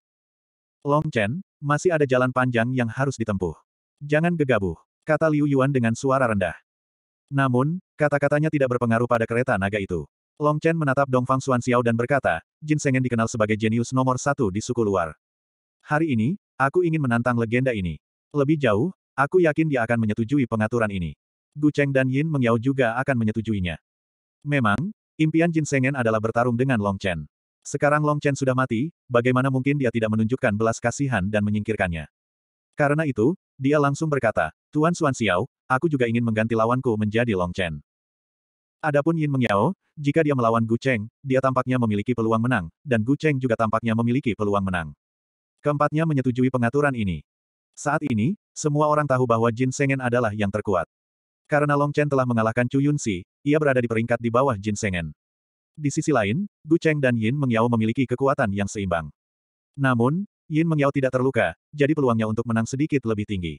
Long Chen, masih ada jalan panjang yang harus ditempuh. Jangan gegabah, kata Liu Yuan dengan suara rendah. Namun, kata-katanya tidak berpengaruh pada kereta naga itu. Long Chen menatap Dong Fang Xuan Xiao dan berkata, Jin Sengen dikenal sebagai jenius nomor satu di suku luar. Hari ini, aku ingin menantang legenda ini. Lebih jauh, aku yakin dia akan menyetujui pengaturan ini. Gu Cheng dan Yin Mengyao juga akan menyetujuinya. Memang, impian Jin Sengen adalah bertarung dengan Long Chen. Sekarang Long Chen sudah mati, bagaimana mungkin dia tidak menunjukkan belas kasihan dan menyingkirkannya. Karena itu, dia langsung berkata, Tuan Xuan Xiao, aku juga ingin mengganti lawanku menjadi Long Chen. Adapun Yin Mengyao, jika dia melawan Gu Cheng, dia tampaknya memiliki peluang menang, dan Gu Cheng juga tampaknya memiliki peluang menang. Keempatnya menyetujui pengaturan ini. Saat ini, semua orang tahu bahwa Jin Sengen adalah yang terkuat. Karena Long Chen telah mengalahkan Chu Yun Si, ia berada di peringkat di bawah Jin Sengen. Di sisi lain, Gu Cheng dan Yin Mengyao memiliki kekuatan yang seimbang. Namun, Yin Mengyao tidak terluka, jadi peluangnya untuk menang sedikit lebih tinggi.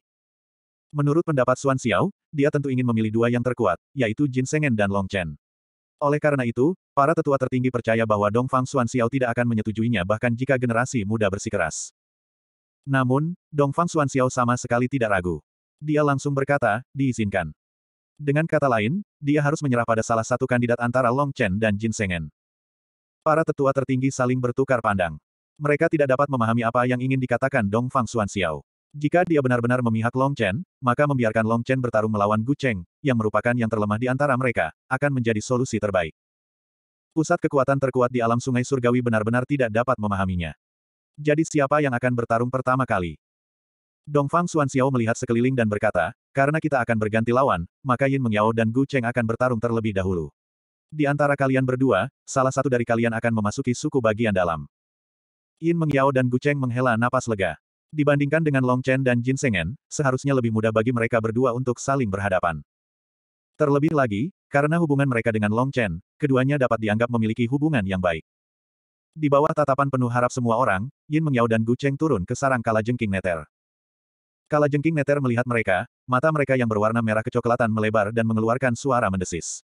Menurut pendapat Xuan Xiao, dia tentu ingin memilih dua yang terkuat, yaitu Jin Sengen dan Long Chen. Oleh karena itu, para tetua tertinggi percaya bahwa Dongfang Xiao tidak akan menyetujuinya bahkan jika generasi muda bersikeras. Namun, Dongfang Xiao sama sekali tidak ragu. Dia langsung berkata, diizinkan. Dengan kata lain, dia harus menyerah pada salah satu kandidat antara Long Chen dan Jin Sengen. Para tetua tertinggi saling bertukar pandang. Mereka tidak dapat memahami apa yang ingin dikatakan Dongfang Xiao. Jika dia benar-benar memihak Long Chen, maka membiarkan Long Chen bertarung melawan Gu Cheng, yang merupakan yang terlemah di antara mereka, akan menjadi solusi terbaik. Pusat kekuatan terkuat di alam sungai surgawi benar-benar tidak dapat memahaminya. Jadi siapa yang akan bertarung pertama kali? Dongfang Xiao melihat sekeliling dan berkata, karena kita akan berganti lawan, maka Yin Mengyao dan Gu Cheng akan bertarung terlebih dahulu. Di antara kalian berdua, salah satu dari kalian akan memasuki suku bagian dalam. Yin Mengyao dan Gu Cheng menghela napas lega. Dibandingkan dengan Long Chen dan Jin Sengen, seharusnya lebih mudah bagi mereka berdua untuk saling berhadapan. Terlebih lagi, karena hubungan mereka dengan Long Chen, keduanya dapat dianggap memiliki hubungan yang baik. Di bawah tatapan penuh harap semua orang, Yin Mengyao dan Gu Cheng turun ke sarang kala jengking neter. Kala jengking neter melihat mereka, mata mereka yang berwarna merah kecoklatan melebar dan mengeluarkan suara mendesis.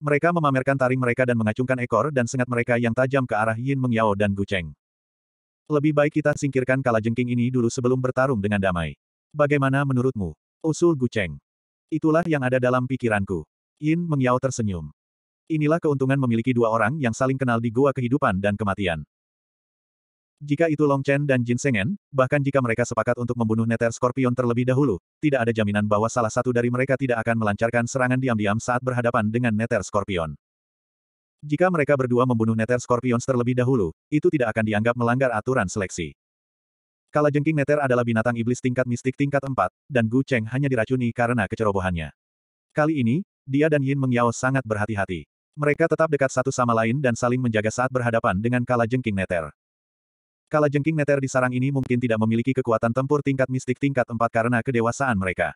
Mereka memamerkan taring mereka dan mengacungkan ekor dan sengat mereka yang tajam ke arah Yin Mengyao dan Gu Cheng. Lebih baik kita singkirkan kalajengking ini dulu sebelum bertarung dengan damai. Bagaimana menurutmu? Usul Guceng. Itulah yang ada dalam pikiranku. Yin Mengyao tersenyum. Inilah keuntungan memiliki dua orang yang saling kenal di gua kehidupan dan kematian. Jika itu Long Chen dan Jin Sengen, bahkan jika mereka sepakat untuk membunuh Nether Scorpion terlebih dahulu, tidak ada jaminan bahwa salah satu dari mereka tidak akan melancarkan serangan diam-diam saat berhadapan dengan Nether Scorpion. Jika mereka berdua membunuh Nether Scorpions terlebih dahulu, itu tidak akan dianggap melanggar aturan seleksi. Kalajengking Nether adalah binatang iblis tingkat mistik tingkat 4, dan Gu Cheng hanya diracuni karena kecerobohannya. Kali ini, dia dan Yin Mengyao sangat berhati-hati. Mereka tetap dekat satu sama lain dan saling menjaga saat berhadapan dengan Kalajengking Nether. Kalajengking Nether di sarang ini mungkin tidak memiliki kekuatan tempur tingkat mistik tingkat 4 karena kedewasaan mereka.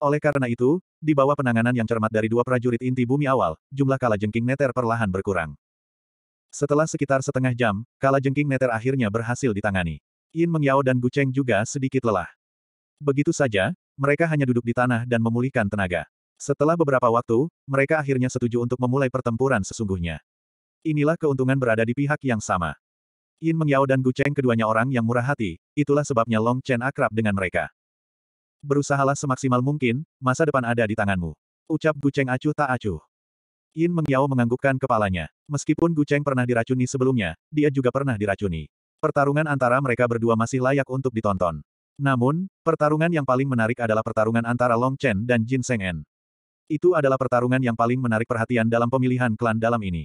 Oleh karena itu, di bawah penanganan yang cermat dari dua prajurit inti bumi awal, jumlah kala jengking neter perlahan berkurang. Setelah sekitar setengah jam, kala jengking neter akhirnya berhasil ditangani. Yin Mengyao dan Guceng juga sedikit lelah. Begitu saja, mereka hanya duduk di tanah dan memulihkan tenaga. Setelah beberapa waktu, mereka akhirnya setuju untuk memulai pertempuran sesungguhnya. Inilah keuntungan berada di pihak yang sama. Yin Mengyao dan Guceng keduanya orang yang murah hati, itulah sebabnya Long Chen akrab dengan mereka. Berusahalah semaksimal mungkin, masa depan ada di tanganmu. Ucap Gu Cheng acuh tak acuh. Yin Mengyao menganggukkan kepalanya. Meskipun Gu Cheng pernah diracuni sebelumnya, dia juga pernah diracuni. Pertarungan antara mereka berdua masih layak untuk ditonton. Namun, pertarungan yang paling menarik adalah pertarungan antara Long Chen dan Jin Seng En. Itu adalah pertarungan yang paling menarik perhatian dalam pemilihan klan dalam ini.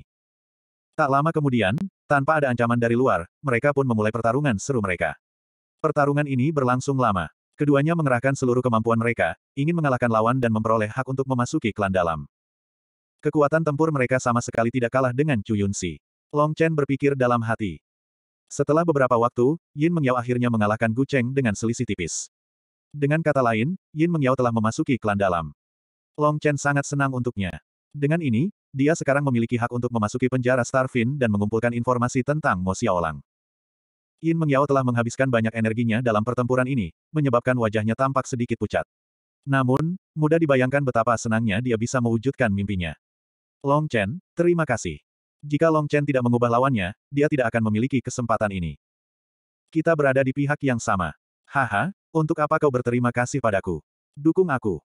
Tak lama kemudian, tanpa ada ancaman dari luar, mereka pun memulai pertarungan seru mereka. Pertarungan ini berlangsung lama. Keduanya mengerahkan seluruh kemampuan mereka, ingin mengalahkan lawan dan memperoleh hak untuk memasuki klan dalam. Kekuatan tempur mereka sama sekali tidak kalah dengan Chu Yunsi Long Chen berpikir dalam hati. Setelah beberapa waktu, Yin Mengyao akhirnya mengalahkan Gu Cheng dengan selisih tipis. Dengan kata lain, Yin Mengyao telah memasuki klan dalam. Long Chen sangat senang untuknya. Dengan ini, dia sekarang memiliki hak untuk memasuki penjara Starfin dan mengumpulkan informasi tentang Mo Xiaolang. Yin Mengyao telah menghabiskan banyak energinya dalam pertempuran ini, menyebabkan wajahnya tampak sedikit pucat. Namun, mudah dibayangkan betapa senangnya dia bisa mewujudkan mimpinya. Long Chen, terima kasih. Jika Long Chen tidak mengubah lawannya, dia tidak akan memiliki kesempatan ini. Kita berada di pihak yang sama. Haha, untuk apa kau berterima kasih padaku? Dukung aku.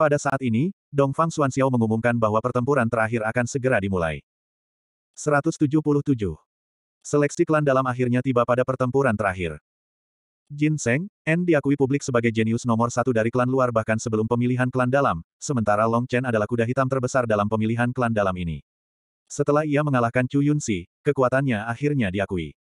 Pada saat ini, Dong Dongfang Xuanxiao mengumumkan bahwa pertempuran terakhir akan segera dimulai. 177 Seleksi klan dalam akhirnya tiba pada pertempuran terakhir. Jin Seng, N diakui publik sebagai jenius nomor satu dari klan luar bahkan sebelum pemilihan klan dalam, sementara Long Chen adalah kuda hitam terbesar dalam pemilihan klan dalam ini. Setelah ia mengalahkan Chu Yun Si, kekuatannya akhirnya diakui.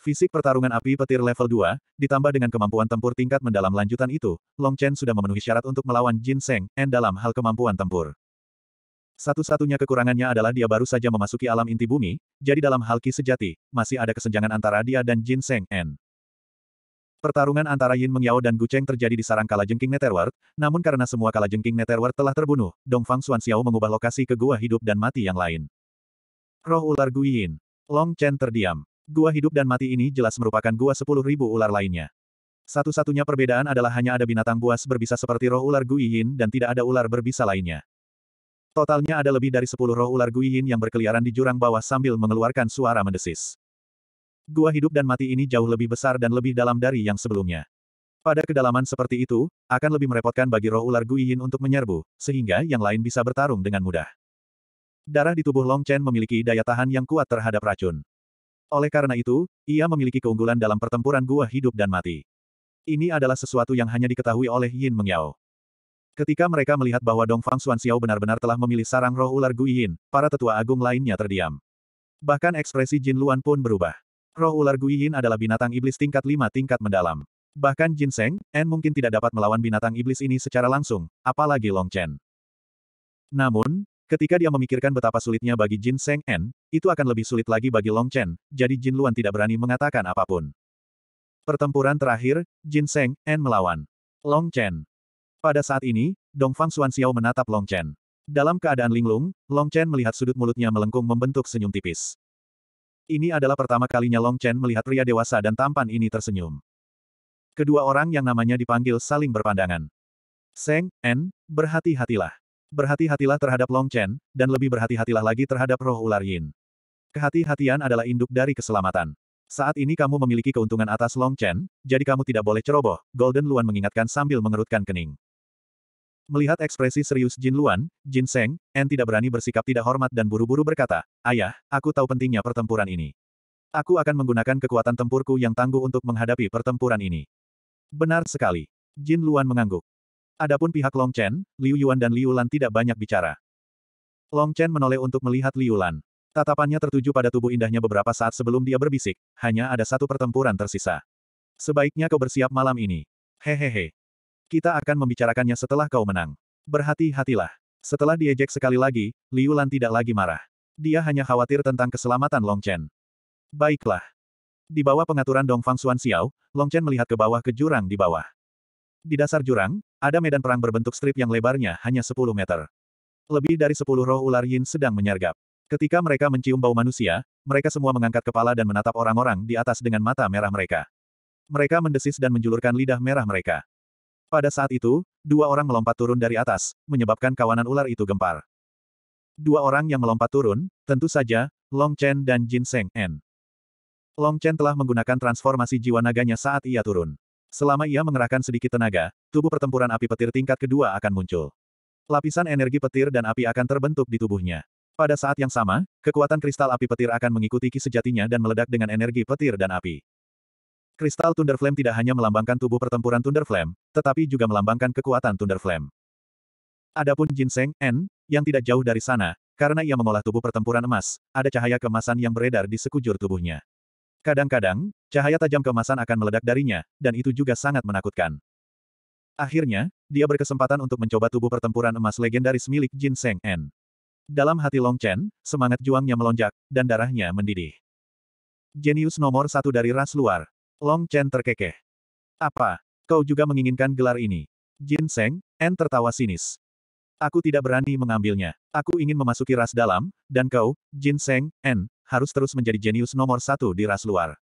Fisik pertarungan api petir level 2, ditambah dengan kemampuan tempur tingkat mendalam lanjutan itu, Long Chen sudah memenuhi syarat untuk melawan Jin Seng, N dalam hal kemampuan tempur. Satu-satunya kekurangannya adalah dia baru saja memasuki alam inti bumi, jadi dalam hal ki sejati, masih ada kesenjangan antara dia dan Jin Seng En. Pertarungan antara Yin Mengyao dan Gu Cheng terjadi di sarang kalajengking Netherworld, namun karena semua kalajengking Netherworld telah terbunuh, Dong Fang Xuan Xiao mengubah lokasi ke gua hidup dan mati yang lain. Roh ular Gu Yin, Long Chen terdiam. Gua hidup dan mati ini jelas merupakan gua sepuluh ribu ular lainnya. Satu-satunya perbedaan adalah hanya ada binatang buas berbisa seperti roh ular Gu Yin dan tidak ada ular berbisa lainnya. Totalnya ada lebih dari sepuluh roh ular Guiyin yang berkeliaran di jurang bawah sambil mengeluarkan suara mendesis. Gua hidup dan mati ini jauh lebih besar dan lebih dalam dari yang sebelumnya. Pada kedalaman seperti itu, akan lebih merepotkan bagi roh ular Guiyin untuk menyerbu, sehingga yang lain bisa bertarung dengan mudah. Darah di tubuh Long Chen memiliki daya tahan yang kuat terhadap racun. Oleh karena itu, ia memiliki keunggulan dalam pertempuran gua hidup dan mati. Ini adalah sesuatu yang hanya diketahui oleh Yin Mengyao. Ketika mereka melihat bahwa Dong Fang Xuan Xiao benar-benar telah memilih sarang roh ular Guiyin, para tetua agung lainnya terdiam. Bahkan ekspresi Jin Luan pun berubah. Roh ular Guiyin adalah binatang iblis tingkat lima tingkat mendalam. Bahkan Jin Seng, En mungkin tidak dapat melawan binatang iblis ini secara langsung, apalagi Long Chen. Namun, ketika dia memikirkan betapa sulitnya bagi Jin Seng En, itu akan lebih sulit lagi bagi Long Chen, jadi Jin Luan tidak berani mengatakan apapun. Pertempuran terakhir, Jin Seng En melawan Long Chen. Pada saat ini, Dongfang Xuanxiao menatap Long Chen. Dalam keadaan linglung, Long Chen melihat sudut mulutnya melengkung membentuk senyum tipis. Ini adalah pertama kalinya Long Chen melihat pria dewasa dan tampan ini tersenyum. Kedua orang yang namanya dipanggil saling berpandangan. Seng, En, berhati-hatilah. Berhati-hatilah terhadap Long Chen, dan lebih berhati-hatilah lagi terhadap roh ular Yin. Kehati-hatian adalah induk dari keselamatan. Saat ini kamu memiliki keuntungan atas Long Chen, jadi kamu tidak boleh ceroboh, Golden Luan mengingatkan sambil mengerutkan kening. Melihat ekspresi serius Jin Luan, Jin Seng, En tidak berani bersikap tidak hormat dan buru-buru berkata, Ayah, aku tahu pentingnya pertempuran ini. Aku akan menggunakan kekuatan tempurku yang tangguh untuk menghadapi pertempuran ini. Benar sekali. Jin Luan mengangguk. Adapun pihak Long Chen, Liu Yuan dan Liu Lan tidak banyak bicara. Long Chen menoleh untuk melihat Liu Lan. Tatapannya tertuju pada tubuh indahnya beberapa saat sebelum dia berbisik, hanya ada satu pertempuran tersisa. Sebaiknya kau bersiap malam ini. Hehehe. Kita akan membicarakannya setelah kau menang. Berhati-hatilah. Setelah diejek sekali lagi, Liu Lan tidak lagi marah. Dia hanya khawatir tentang keselamatan Long Chen. Baiklah. Di bawah pengaturan Dong Fang Xuan Xiao, Long Chen melihat ke bawah ke jurang di bawah. Di dasar jurang, ada medan perang berbentuk strip yang lebarnya hanya 10 meter. Lebih dari 10 roh ular yin sedang menyergap. Ketika mereka mencium bau manusia, mereka semua mengangkat kepala dan menatap orang-orang di atas dengan mata merah mereka. Mereka mendesis dan menjulurkan lidah merah mereka. Pada saat itu, dua orang melompat turun dari atas, menyebabkan kawanan ular itu gempar. Dua orang yang melompat turun, tentu saja, Long Chen dan Jin Seng En. Long Chen telah menggunakan transformasi jiwa naganya saat ia turun. Selama ia mengerahkan sedikit tenaga, tubuh pertempuran api petir tingkat kedua akan muncul. Lapisan energi petir dan api akan terbentuk di tubuhnya. Pada saat yang sama, kekuatan kristal api petir akan mengikuti ki sejatinya dan meledak dengan energi petir dan api. Kristal Thunder Flame tidak hanya melambangkan tubuh pertempuran Thunder Flame, tetapi juga melambangkan kekuatan Thunder Flame. Adapun ginseng, N, yang tidak jauh dari sana, karena ia mengolah tubuh pertempuran emas, ada cahaya kemasan yang beredar di sekujur tubuhnya. Kadang-kadang, cahaya tajam kemasan akan meledak darinya, dan itu juga sangat menakutkan. Akhirnya, dia berkesempatan untuk mencoba tubuh pertempuran emas legendaris milik Jin Seng N. Dalam hati Long Chen, semangat juangnya melonjak, dan darahnya mendidih. Genius nomor satu dari ras luar, Long Chen terkekeh. Apa? Kau juga menginginkan gelar ini? Jin Seng, En tertawa sinis. Aku tidak berani mengambilnya. Aku ingin memasuki ras dalam, dan kau, Jin Seng, En, harus terus menjadi jenius nomor satu di ras luar.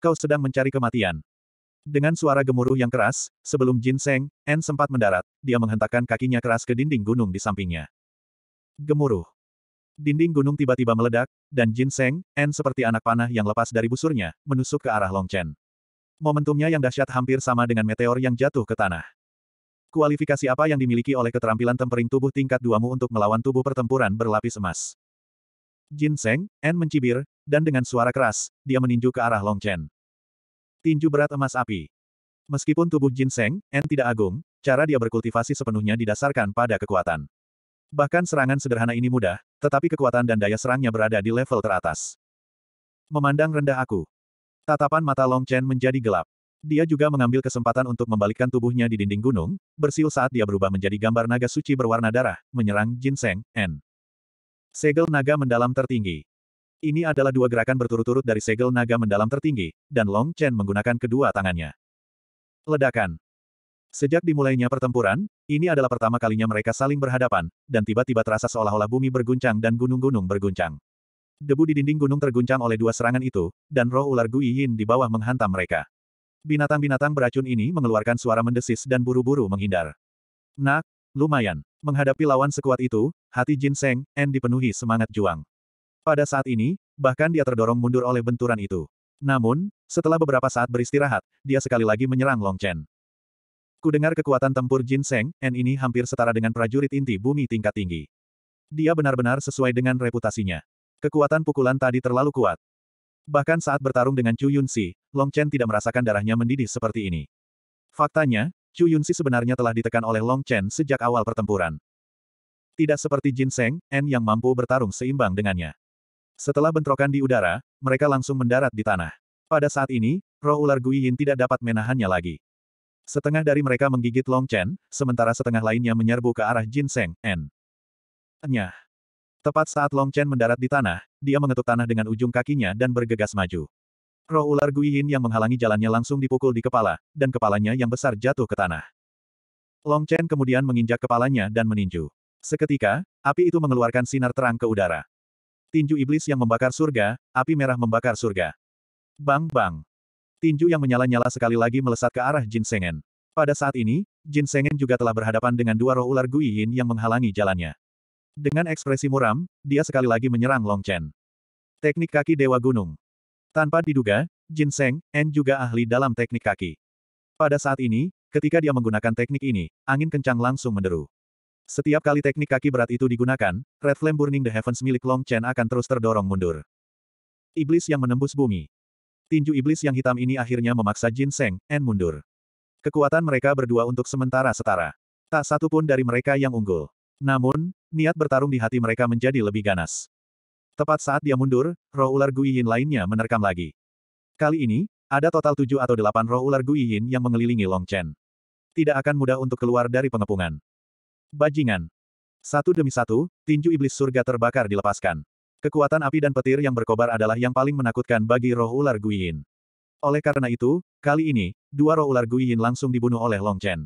Kau sedang mencari kematian. Dengan suara gemuruh yang keras, sebelum Jin Seng, En sempat mendarat, dia menghentakkan kakinya keras ke dinding gunung di sampingnya. Gemuruh. Dinding gunung tiba-tiba meledak, dan Jin Seng, En seperti anak panah yang lepas dari busurnya, menusuk ke arah Long Chen. Momentumnya yang dahsyat hampir sama dengan meteor yang jatuh ke tanah. Kualifikasi apa yang dimiliki oleh keterampilan tempering tubuh tingkat duamu untuk melawan tubuh pertempuran berlapis emas? Jin Seng, En mencibir, dan dengan suara keras, dia meninju ke arah Long Chen. Tinju berat emas api. Meskipun tubuh Jin Seng, En tidak agung, cara dia berkultivasi sepenuhnya didasarkan pada kekuatan. Bahkan serangan sederhana ini mudah, tetapi kekuatan dan daya serangnya berada di level teratas. Memandang rendah aku. Tatapan mata Long Chen menjadi gelap. Dia juga mengambil kesempatan untuk membalikkan tubuhnya di dinding gunung, bersiul saat dia berubah menjadi gambar naga suci berwarna darah, menyerang Jin Seng. N. Segel naga mendalam tertinggi. Ini adalah dua gerakan berturut-turut dari segel naga mendalam tertinggi, dan Long Chen menggunakan kedua tangannya. Ledakan. Sejak dimulainya pertempuran, ini adalah pertama kalinya mereka saling berhadapan, dan tiba-tiba terasa seolah-olah bumi berguncang dan gunung-gunung berguncang. Debu di dinding gunung terguncang oleh dua serangan itu, dan roh ular Gui Yin di bawah menghantam mereka. Binatang-binatang beracun ini mengeluarkan suara mendesis dan buru-buru menghindar. Nak, lumayan. Menghadapi lawan sekuat itu, hati Jin Seng, En dipenuhi semangat juang. Pada saat ini, bahkan dia terdorong mundur oleh benturan itu. Namun, setelah beberapa saat beristirahat, dia sekali lagi menyerang Long Chen. Ku dengar kekuatan tempur Jin Seng, N ini hampir setara dengan prajurit inti bumi tingkat tinggi. Dia benar-benar sesuai dengan reputasinya. Kekuatan pukulan tadi terlalu kuat. Bahkan saat bertarung dengan Chu Yun Yunsi, Long Chen tidak merasakan darahnya mendidih seperti ini. Faktanya, Chu Yun Yunsi sebenarnya telah ditekan oleh Long Chen sejak awal pertempuran. Tidak seperti Jin Seng, N yang mampu bertarung seimbang dengannya. Setelah bentrokan di udara, mereka langsung mendarat di tanah. Pada saat ini, roh ular Gui Yin tidak dapat menahannya lagi. Setengah dari mereka menggigit Long Chen, sementara setengah lainnya menyerbu ke arah Jin Seng, N. Nyah. Tepat saat Long Chen mendarat di tanah, dia mengetuk tanah dengan ujung kakinya dan bergegas maju. Roh ular Guihin yang menghalangi jalannya langsung dipukul di kepala, dan kepalanya yang besar jatuh ke tanah. Long Chen kemudian menginjak kepalanya dan meninju. Seketika, api itu mengeluarkan sinar terang ke udara. Tinju iblis yang membakar surga, api merah membakar surga. Bang bang. Tinju yang menyala-nyala sekali lagi melesat ke arah Jin Sengen. Pada saat ini, Jin Sengen juga telah berhadapan dengan dua roh ular Gui Yin yang menghalangi jalannya. Dengan ekspresi muram, dia sekali lagi menyerang Long Chen. Teknik kaki Dewa Gunung. Tanpa diduga, Jin Seng, En juga ahli dalam teknik kaki. Pada saat ini, ketika dia menggunakan teknik ini, angin kencang langsung menderu. Setiap kali teknik kaki berat itu digunakan, Red Flame Burning the Heavens milik Long Chen akan terus terdorong mundur. Iblis yang menembus bumi tinju iblis yang hitam ini akhirnya memaksa Jin Seng, En mundur. Kekuatan mereka berdua untuk sementara setara. Tak satu pun dari mereka yang unggul. Namun, niat bertarung di hati mereka menjadi lebih ganas. Tepat saat dia mundur, roh ular Guiyin lainnya menerkam lagi. Kali ini, ada total tujuh atau delapan roh ular Guiyin yang mengelilingi Long Chen. Tidak akan mudah untuk keluar dari pengepungan. Bajingan. Satu demi satu, tinju iblis surga terbakar dilepaskan. Kekuatan api dan petir yang berkobar adalah yang paling menakutkan bagi roh ular Guiyin. Oleh karena itu, kali ini, dua roh ular Guiyin langsung dibunuh oleh Long Chen.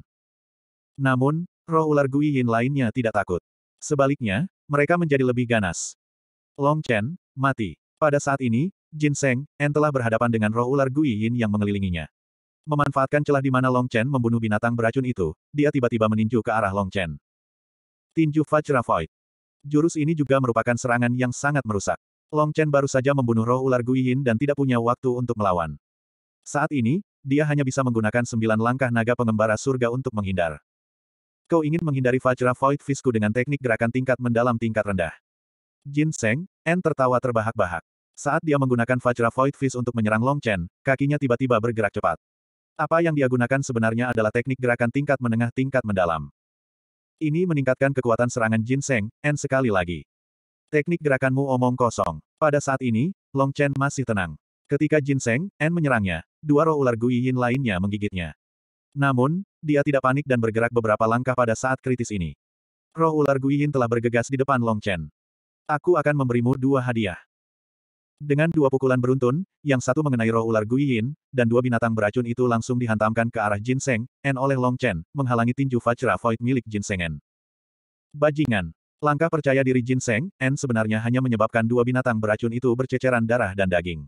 Namun, roh ular Guiyin lainnya tidak takut. Sebaliknya, mereka menjadi lebih ganas. Long Chen, mati. Pada saat ini, Jin Seng, En telah berhadapan dengan roh ular Guiyin yang mengelilinginya. Memanfaatkan celah di mana Long Chen membunuh binatang beracun itu, dia tiba-tiba meninju ke arah Long Chen. Tinju Fajra Void. Jurus ini juga merupakan serangan yang sangat merusak. Long Chen baru saja membunuh roh ular Guiyin dan tidak punya waktu untuk melawan. Saat ini, dia hanya bisa menggunakan sembilan langkah naga pengembara surga untuk menghindar. Kau ingin menghindari Vajra Void Visku dengan teknik gerakan tingkat mendalam tingkat rendah. Jin Seng, N tertawa terbahak-bahak. Saat dia menggunakan Vajra Void Fist untuk menyerang Long Chen, kakinya tiba-tiba bergerak cepat. Apa yang dia gunakan sebenarnya adalah teknik gerakan tingkat menengah tingkat mendalam. Ini meningkatkan kekuatan serangan ginseng, N sekali lagi. Teknik gerakanmu omong kosong. Pada saat ini, Long Chen masih tenang. Ketika ginseng, N menyerangnya, dua roh ular Gui Yin lainnya menggigitnya. Namun, dia tidak panik dan bergerak beberapa langkah pada saat kritis ini. Roh ular Yin telah bergegas di depan Long Chen. Aku akan memberimu dua hadiah. Dengan dua pukulan beruntun, yang satu mengenai roh ular Guiyin, dan dua binatang beracun itu langsung dihantamkan ke arah Jin Seng, En oleh Long Chen, menghalangi tinju Vajra Void milik Jin Seng En. Bajingan. Langkah percaya diri Jin Seng, En sebenarnya hanya menyebabkan dua binatang beracun itu berceceran darah dan daging.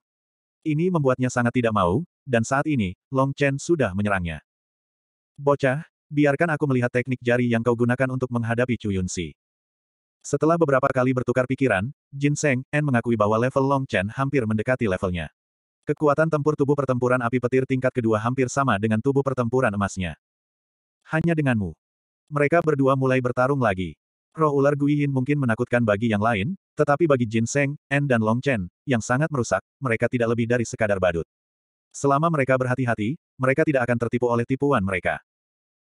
Ini membuatnya sangat tidak mau, dan saat ini, Long Chen sudah menyerangnya. Bocah, biarkan aku melihat teknik jari yang kau gunakan untuk menghadapi Chu Yunsi. Setelah beberapa kali bertukar pikiran, Jin Seng, En mengakui bahwa level Long Chen hampir mendekati levelnya. Kekuatan tempur tubuh pertempuran api petir tingkat kedua hampir sama dengan tubuh pertempuran emasnya. Hanya denganmu. Mereka berdua mulai bertarung lagi. Roh ular Guiyin mungkin menakutkan bagi yang lain, tetapi bagi Jin Seng, En dan Long Chen, yang sangat merusak, mereka tidak lebih dari sekadar badut. Selama mereka berhati-hati, mereka tidak akan tertipu oleh tipuan mereka.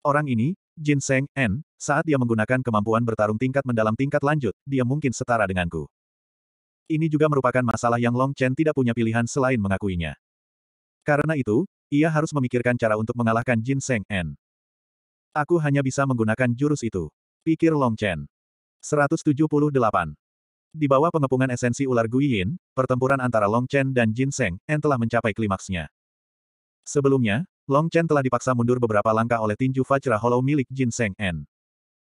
Orang ini, Jin Seng, N, saat dia menggunakan kemampuan bertarung tingkat mendalam tingkat lanjut, dia mungkin setara denganku. Ini juga merupakan masalah yang Long Chen tidak punya pilihan selain mengakuinya. Karena itu, ia harus memikirkan cara untuk mengalahkan Jin Seng, N. Aku hanya bisa menggunakan jurus itu. Pikir Long Chen. 178. Di bawah pengepungan esensi ular Guiyin, pertempuran antara Long Chen dan Jin Seng, N telah mencapai klimaksnya. Sebelumnya, Long Chen telah dipaksa mundur beberapa langkah oleh tinju Fajra Hollow milik Jin Seng En.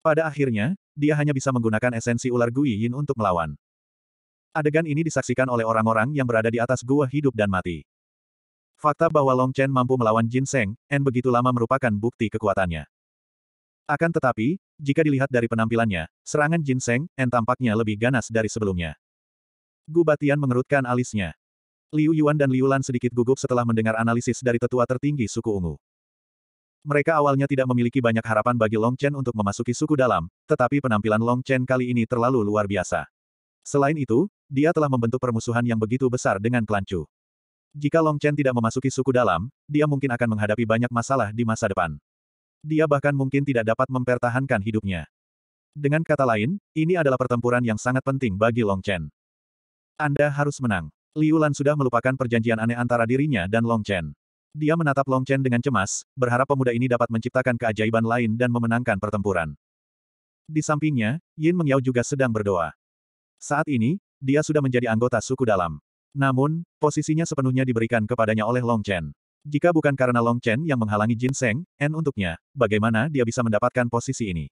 Pada akhirnya, dia hanya bisa menggunakan esensi ular Gui Yin untuk melawan. Adegan ini disaksikan oleh orang-orang yang berada di atas gua hidup dan mati. Fakta bahwa Long Chen mampu melawan Jin Seng En begitu lama merupakan bukti kekuatannya. Akan tetapi, jika dilihat dari penampilannya, serangan Jin Seng En tampaknya lebih ganas dari sebelumnya. Gu Batian mengerutkan alisnya. Liu Yuan dan Liu Lan sedikit gugup setelah mendengar analisis dari tetua tertinggi suku ungu. Mereka awalnya tidak memiliki banyak harapan bagi Long Chen untuk memasuki suku dalam, tetapi penampilan Long Chen kali ini terlalu luar biasa. Selain itu, dia telah membentuk permusuhan yang begitu besar dengan klan Chu. Jika Long Chen tidak memasuki suku dalam, dia mungkin akan menghadapi banyak masalah di masa depan. Dia bahkan mungkin tidak dapat mempertahankan hidupnya. Dengan kata lain, ini adalah pertempuran yang sangat penting bagi Long Chen. Anda harus menang. Liu Lan sudah melupakan perjanjian aneh antara dirinya dan Long Chen. Dia menatap Long Chen dengan cemas, berharap pemuda ini dapat menciptakan keajaiban lain dan memenangkan pertempuran. Di sampingnya, Yin Mengyao juga sedang berdoa. Saat ini, dia sudah menjadi anggota suku dalam. Namun, posisinya sepenuhnya diberikan kepadanya oleh Long Chen. Jika bukan karena Long Chen yang menghalangi Jin Seng, N untuknya, bagaimana dia bisa mendapatkan posisi ini?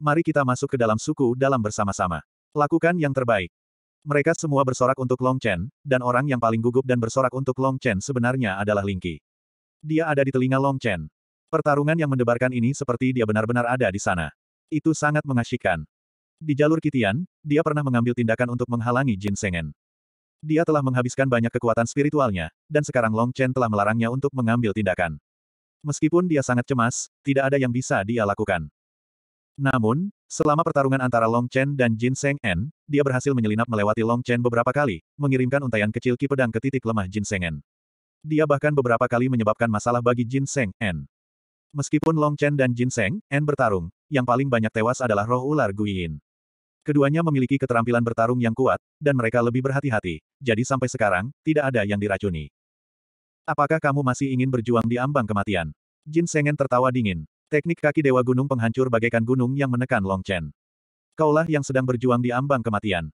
Mari kita masuk ke dalam suku dalam bersama-sama. Lakukan yang terbaik. Mereka semua bersorak untuk Long Chen, dan orang yang paling gugup dan bersorak untuk Long Chen sebenarnya adalah Lingqi. Dia ada di telinga Long Chen. Pertarungan yang mendebarkan ini seperti dia benar-benar ada di sana. Itu sangat mengasyikkan. Di jalur Kitian, dia pernah mengambil tindakan untuk menghalangi Jin Sengen. Dia telah menghabiskan banyak kekuatan spiritualnya, dan sekarang Long Chen telah melarangnya untuk mengambil tindakan. Meskipun dia sangat cemas, tidak ada yang bisa dia lakukan. Namun, selama pertarungan antara Long Chen dan Jin Seng En, dia berhasil menyelinap melewati Long Chen beberapa kali, mengirimkan untaian kecil ki pedang ke titik lemah Jin Seng En. Dia bahkan beberapa kali menyebabkan masalah bagi Jin Seng En. Meskipun Long Chen dan Jin Seng En bertarung, yang paling banyak tewas adalah roh ular Guiyin. Keduanya memiliki keterampilan bertarung yang kuat, dan mereka lebih berhati-hati, jadi sampai sekarang, tidak ada yang diracuni. Apakah kamu masih ingin berjuang di ambang kematian? Jin Sengen tertawa dingin, Teknik kaki Dewa Gunung penghancur bagaikan gunung yang menekan Long Chen. Kaulah yang sedang berjuang di ambang kematian.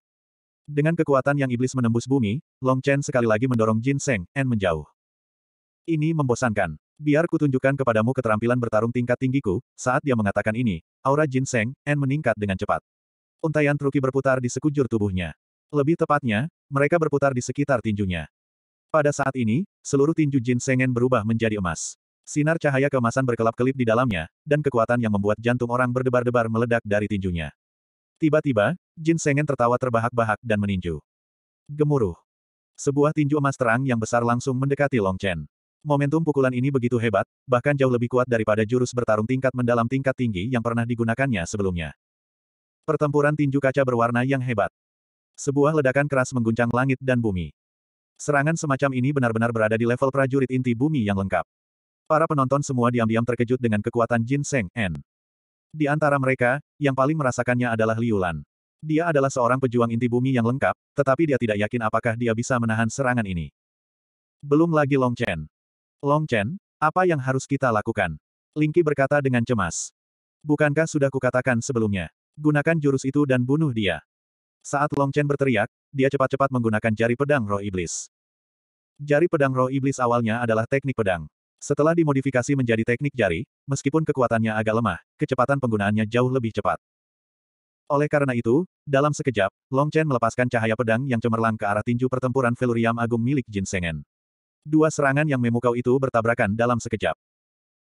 Dengan kekuatan yang iblis menembus bumi, Long Chen sekali lagi mendorong Jin Seng, En menjauh. Ini membosankan. Biar kutunjukkan kepadamu keterampilan bertarung tingkat tinggiku, saat dia mengatakan ini, aura Jin Seng, En meningkat dengan cepat. Untaian truki berputar di sekujur tubuhnya. Lebih tepatnya, mereka berputar di sekitar tinjunya. Pada saat ini, seluruh tinju Jin Sengen berubah menjadi emas. Sinar cahaya kemasan berkelap-kelip di dalamnya, dan kekuatan yang membuat jantung orang berdebar-debar meledak dari tinjunya. Tiba-tiba, Jin Sengen tertawa terbahak-bahak dan meninju. Gemuruh. Sebuah tinju emas terang yang besar langsung mendekati Long Chen. Momentum pukulan ini begitu hebat, bahkan jauh lebih kuat daripada jurus bertarung tingkat mendalam tingkat tinggi yang pernah digunakannya sebelumnya. Pertempuran tinju kaca berwarna yang hebat. Sebuah ledakan keras mengguncang langit dan bumi. Serangan semacam ini benar-benar berada di level prajurit inti bumi yang lengkap. Para penonton semua diam-diam terkejut dengan kekuatan Jin Seng En. Di antara mereka, yang paling merasakannya adalah Liulan. Dia adalah seorang pejuang inti bumi yang lengkap, tetapi dia tidak yakin apakah dia bisa menahan serangan ini. Belum lagi Long Chen. Long Chen, apa yang harus kita lakukan? Lingqi berkata dengan cemas. Bukankah sudah kukatakan sebelumnya? Gunakan jurus itu dan bunuh dia. Saat Long Chen berteriak, dia cepat-cepat menggunakan jari pedang roh iblis. Jari pedang roh iblis awalnya adalah teknik pedang. Setelah dimodifikasi menjadi teknik jari, meskipun kekuatannya agak lemah, kecepatan penggunaannya jauh lebih cepat. Oleh karena itu, dalam sekejap, Long Chen melepaskan cahaya pedang yang cemerlang ke arah tinju pertempuran Veluriam Agung milik Jin Sengen. Dua serangan yang memukau itu bertabrakan dalam sekejap.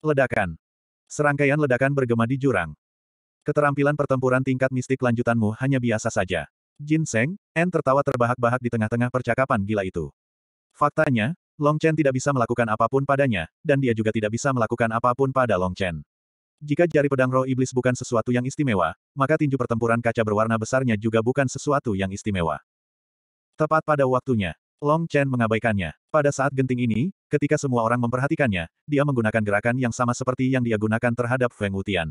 Ledakan. Serangkaian ledakan bergema di jurang. Keterampilan pertempuran tingkat mistik lanjutanmu hanya biasa saja. Jin Seng, N tertawa terbahak-bahak di tengah-tengah percakapan gila itu. Faktanya, Long Chen tidak bisa melakukan apapun padanya, dan dia juga tidak bisa melakukan apapun pada Long Chen. Jika jari pedang roh iblis bukan sesuatu yang istimewa, maka tinju pertempuran kaca berwarna besarnya juga bukan sesuatu yang istimewa. Tepat pada waktunya, Long Chen mengabaikannya. Pada saat genting ini, ketika semua orang memperhatikannya, dia menggunakan gerakan yang sama seperti yang dia gunakan terhadap Feng Wutian.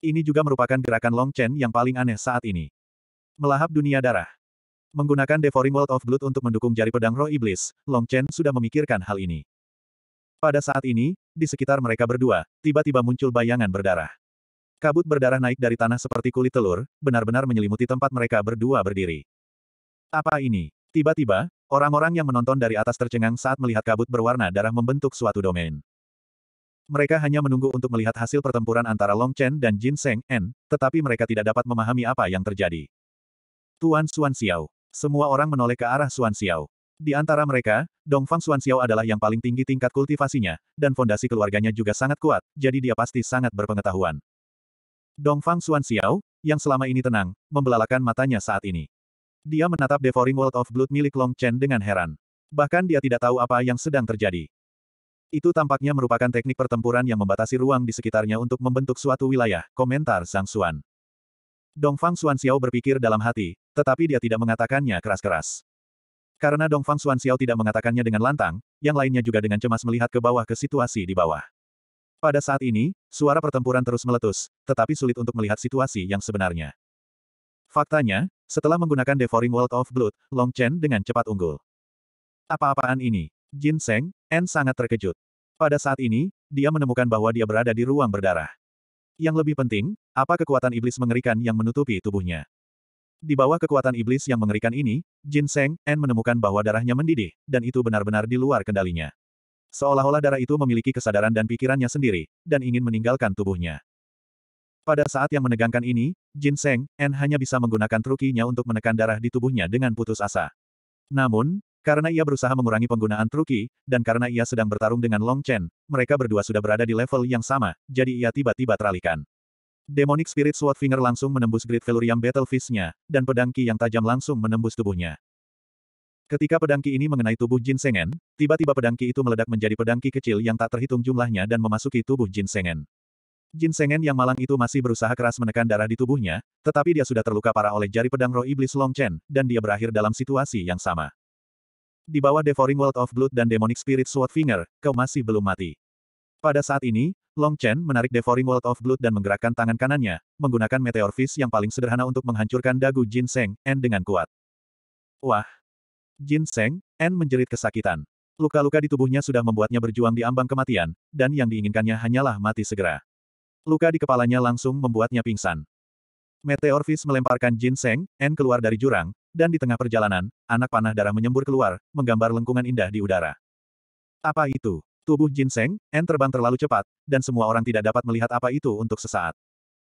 Ini juga merupakan gerakan Long Chen yang paling aneh saat ini. Melahap dunia darah. Menggunakan Devouring World of Blood untuk mendukung jari pedang roh iblis, Long Chen sudah memikirkan hal ini. Pada saat ini, di sekitar mereka berdua, tiba-tiba muncul bayangan berdarah. Kabut berdarah naik dari tanah seperti kulit telur, benar-benar menyelimuti tempat mereka berdua berdiri. Apa ini? Tiba-tiba, orang-orang yang menonton dari atas tercengang saat melihat kabut berwarna darah membentuk suatu domain. Mereka hanya menunggu untuk melihat hasil pertempuran antara Long Chen dan Jin Seng En, tetapi mereka tidak dapat memahami apa yang terjadi. Tuan Suan Xiao, semua orang menoleh ke arah Xuan Xiao. Di antara mereka, Dongfang Xuan Xiao adalah yang paling tinggi tingkat kultivasinya, dan fondasi keluarganya juga sangat kuat, jadi dia pasti sangat berpengetahuan. Dongfang Xuan Xiao, yang selama ini tenang, membelalakan matanya saat ini. Dia menatap Devouring World of Blood milik Long Chen dengan heran. Bahkan dia tidak tahu apa yang sedang terjadi. Itu tampaknya merupakan teknik pertempuran yang membatasi ruang di sekitarnya untuk membentuk suatu wilayah, komentar Zhang Xuan. Dongfang Xuan Xiao berpikir dalam hati, tetapi dia tidak mengatakannya keras-keras. Karena Dongfang Xiao tidak mengatakannya dengan lantang, yang lainnya juga dengan cemas melihat ke bawah ke situasi di bawah. Pada saat ini, suara pertempuran terus meletus, tetapi sulit untuk melihat situasi yang sebenarnya. Faktanya, setelah menggunakan Devouring World of Blood, Long Chen dengan cepat unggul. Apa-apaan ini? Jin Seng, En sangat terkejut. Pada saat ini, dia menemukan bahwa dia berada di ruang berdarah. Yang lebih penting, apa kekuatan iblis mengerikan yang menutupi tubuhnya. Di bawah kekuatan iblis yang mengerikan ini, Jin Seng, En menemukan bahwa darahnya mendidih, dan itu benar-benar di luar kendalinya. Seolah-olah darah itu memiliki kesadaran dan pikirannya sendiri, dan ingin meninggalkan tubuhnya. Pada saat yang menegangkan ini, Jin Seng, En hanya bisa menggunakan trukinya untuk menekan darah di tubuhnya dengan putus asa. Namun, karena ia berusaha mengurangi penggunaan truki, dan karena ia sedang bertarung dengan Long Chen, mereka berdua sudah berada di level yang sama, jadi ia tiba-tiba teralihkan. Demonic Spirit Sword Finger langsung menembus Great Velurium Battle Fist-nya, dan pedang Ki yang tajam langsung menembus tubuhnya. Ketika pedang Ki ini mengenai tubuh Jin Sengen, tiba-tiba pedang Ki itu meledak menjadi pedang Ki kecil yang tak terhitung jumlahnya dan memasuki tubuh Jin Sengen. Jin Sengen yang malang itu masih berusaha keras menekan darah di tubuhnya, tetapi dia sudah terluka parah oleh jari pedang roh iblis Long Chen, dan dia berakhir dalam situasi yang sama. Di bawah Devouring World of Blood dan Demonic Spirit Sword Finger, kau masih belum mati. Pada saat ini, Long Chen menarik Devouring World of Blood dan menggerakkan tangan kanannya, menggunakan Meteor Fist yang paling sederhana untuk menghancurkan dagu Jin Seng, N dengan kuat. Wah! Jin Seng, N menjerit kesakitan. Luka-luka di tubuhnya sudah membuatnya berjuang di ambang kematian, dan yang diinginkannya hanyalah mati segera. Luka di kepalanya langsung membuatnya pingsan. Meteor Fist melemparkan Jin Seng, N keluar dari jurang, dan di tengah perjalanan, anak panah darah menyembur keluar, menggambar lengkungan indah di udara. Apa itu? Tubuh Jin Seng, N terbang terlalu cepat, dan semua orang tidak dapat melihat apa itu untuk sesaat.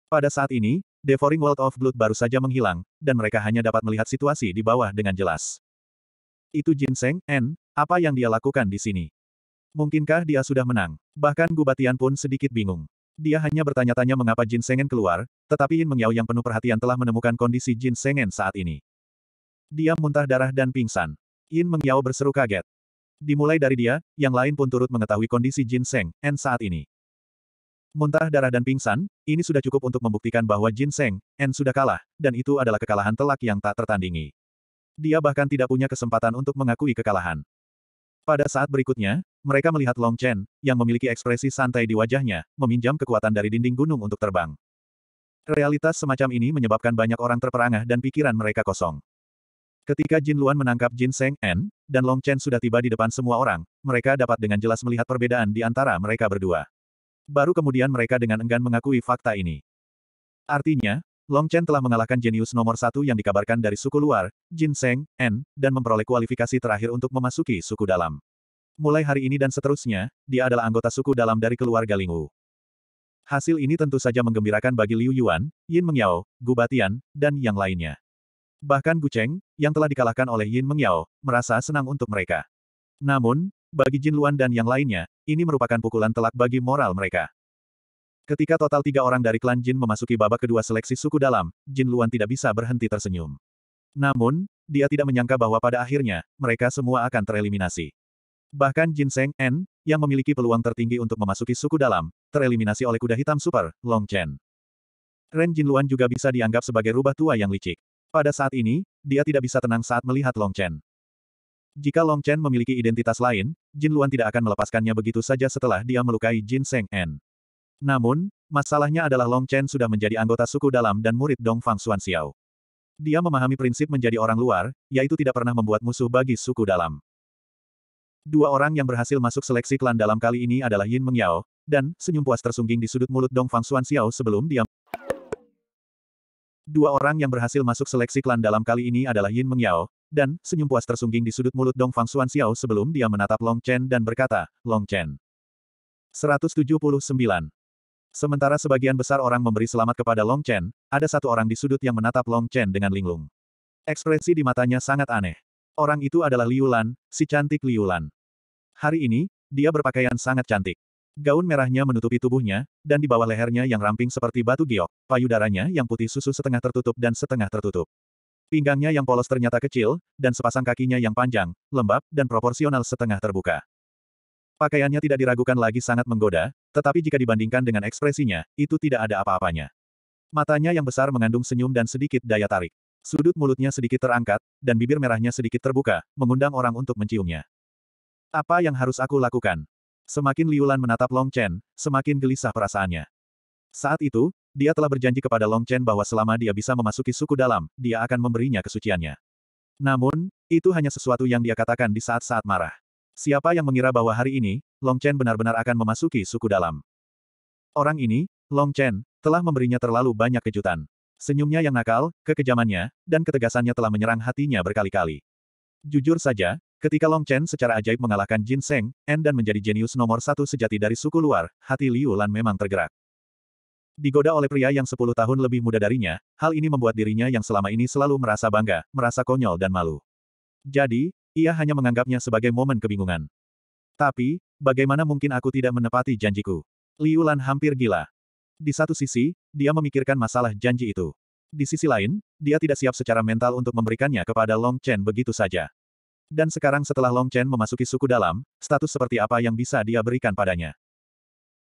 Pada saat ini, Devouring World of Blood baru saja menghilang, dan mereka hanya dapat melihat situasi di bawah dengan jelas. Itu Jin Seng, N, apa yang dia lakukan di sini? Mungkinkah dia sudah menang? Bahkan Gubatian pun sedikit bingung. Dia hanya bertanya-tanya mengapa Jin Sengen keluar, tetapi Yin Mengyao yang penuh perhatian telah menemukan kondisi Jin Sengen saat ini. Dia muntah darah dan pingsan. Yin Mengyao berseru kaget. Dimulai dari dia, yang lain pun turut mengetahui kondisi Jin Seng, En saat ini. Muntah darah dan pingsan, ini sudah cukup untuk membuktikan bahwa Jin Seng, En sudah kalah, dan itu adalah kekalahan telak yang tak tertandingi. Dia bahkan tidak punya kesempatan untuk mengakui kekalahan. Pada saat berikutnya, mereka melihat Long Chen, yang memiliki ekspresi santai di wajahnya, meminjam kekuatan dari dinding gunung untuk terbang. Realitas semacam ini menyebabkan banyak orang terperangah dan pikiran mereka kosong. Ketika Jin Luan menangkap Jin Seng, En, dan Long Chen sudah tiba di depan semua orang, mereka dapat dengan jelas melihat perbedaan di antara mereka berdua. Baru kemudian mereka dengan enggan mengakui fakta ini. Artinya, Long Chen telah mengalahkan jenius nomor satu yang dikabarkan dari suku luar, Jin Seng, En, dan memperoleh kualifikasi terakhir untuk memasuki suku dalam. Mulai hari ini dan seterusnya, dia adalah anggota suku dalam dari keluarga Lingwu. Hasil ini tentu saja menggembirakan bagi Liu Yuan, Yin Mengyao, Gu Batian, dan yang lainnya. Bahkan Gu Cheng yang telah dikalahkan oleh Yin Mengyao, merasa senang untuk mereka. Namun, bagi Jin Luan dan yang lainnya, ini merupakan pukulan telak bagi moral mereka. Ketika total tiga orang dari klan Jin memasuki babak kedua seleksi suku dalam, Jin Luan tidak bisa berhenti tersenyum. Namun, dia tidak menyangka bahwa pada akhirnya, mereka semua akan tereliminasi. Bahkan Jin Seng N, yang memiliki peluang tertinggi untuk memasuki suku dalam, tereliminasi oleh kuda hitam super, Long Chen. Ren Jin Luan juga bisa dianggap sebagai rubah tua yang licik. Pada saat ini, dia tidak bisa tenang saat melihat Long Chen. Jika Long Chen memiliki identitas lain, Jin Luan tidak akan melepaskannya begitu saja setelah dia melukai Jin Seng En. Namun, masalahnya adalah Long Chen sudah menjadi anggota suku dalam dan murid Dong Fang Xuan Xiao. Dia memahami prinsip menjadi orang luar, yaitu tidak pernah membuat musuh bagi suku dalam. Dua orang yang berhasil masuk seleksi klan dalam kali ini adalah Yin Meng Yao, dan senyum puas tersungging di sudut mulut Dong Fang Xuan Xiao sebelum dia Dua orang yang berhasil masuk seleksi klan dalam kali ini adalah Yin Mengyao, dan senyum puas tersungging di sudut mulut Dong Fang Xuan Xiao sebelum dia menatap Long Chen dan berkata, Long Chen. 179. Sementara sebagian besar orang memberi selamat kepada Long Chen, ada satu orang di sudut yang menatap Long Chen dengan linglung. Ekspresi di matanya sangat aneh. Orang itu adalah Liu Lan, si cantik Liu Lan. Hari ini, dia berpakaian sangat cantik. Gaun merahnya menutupi tubuhnya, dan di bawah lehernya yang ramping seperti batu giok, payudaranya yang putih susu setengah tertutup dan setengah tertutup. Pinggangnya yang polos ternyata kecil, dan sepasang kakinya yang panjang, lembab, dan proporsional setengah terbuka. Pakaiannya tidak diragukan lagi sangat menggoda, tetapi jika dibandingkan dengan ekspresinya, itu tidak ada apa-apanya. Matanya yang besar mengandung senyum dan sedikit daya tarik. Sudut mulutnya sedikit terangkat, dan bibir merahnya sedikit terbuka, mengundang orang untuk menciumnya. Apa yang harus aku lakukan? Semakin Liulan menatap Long Chen, semakin gelisah perasaannya. Saat itu, dia telah berjanji kepada Long Chen bahwa selama dia bisa memasuki suku dalam, dia akan memberinya kesuciannya. Namun, itu hanya sesuatu yang dia katakan di saat-saat marah. Siapa yang mengira bahwa hari ini, Long Chen benar-benar akan memasuki suku dalam? Orang ini, Long Chen, telah memberinya terlalu banyak kejutan. Senyumnya yang nakal, kekejamannya, dan ketegasannya telah menyerang hatinya berkali-kali. Jujur saja, Ketika Long Chen secara ajaib mengalahkan Jin Seng, En dan menjadi jenius nomor satu sejati dari suku luar, hati Liu Lan memang tergerak. Digoda oleh pria yang sepuluh tahun lebih muda darinya, hal ini membuat dirinya yang selama ini selalu merasa bangga, merasa konyol dan malu. Jadi, ia hanya menganggapnya sebagai momen kebingungan. Tapi, bagaimana mungkin aku tidak menepati janjiku? Liu Lan hampir gila. Di satu sisi, dia memikirkan masalah janji itu. Di sisi lain, dia tidak siap secara mental untuk memberikannya kepada Long Chen begitu saja. Dan sekarang setelah Long Chen memasuki suku dalam, status seperti apa yang bisa dia berikan padanya.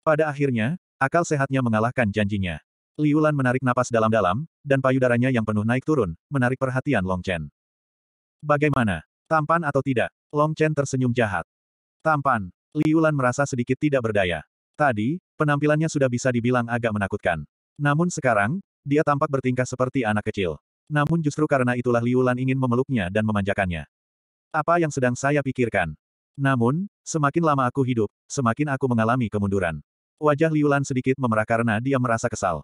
Pada akhirnya, akal sehatnya mengalahkan janjinya. Liu Lan menarik napas dalam-dalam, dan payudaranya yang penuh naik turun, menarik perhatian Long Chen. Bagaimana? Tampan atau tidak? Long Chen tersenyum jahat. Tampan, Liu Lan merasa sedikit tidak berdaya. Tadi, penampilannya sudah bisa dibilang agak menakutkan. Namun sekarang, dia tampak bertingkah seperti anak kecil. Namun justru karena itulah Liu Lan ingin memeluknya dan memanjakannya. Apa yang sedang saya pikirkan? Namun, semakin lama aku hidup, semakin aku mengalami kemunduran. Wajah Liulan sedikit memerah karena dia merasa kesal.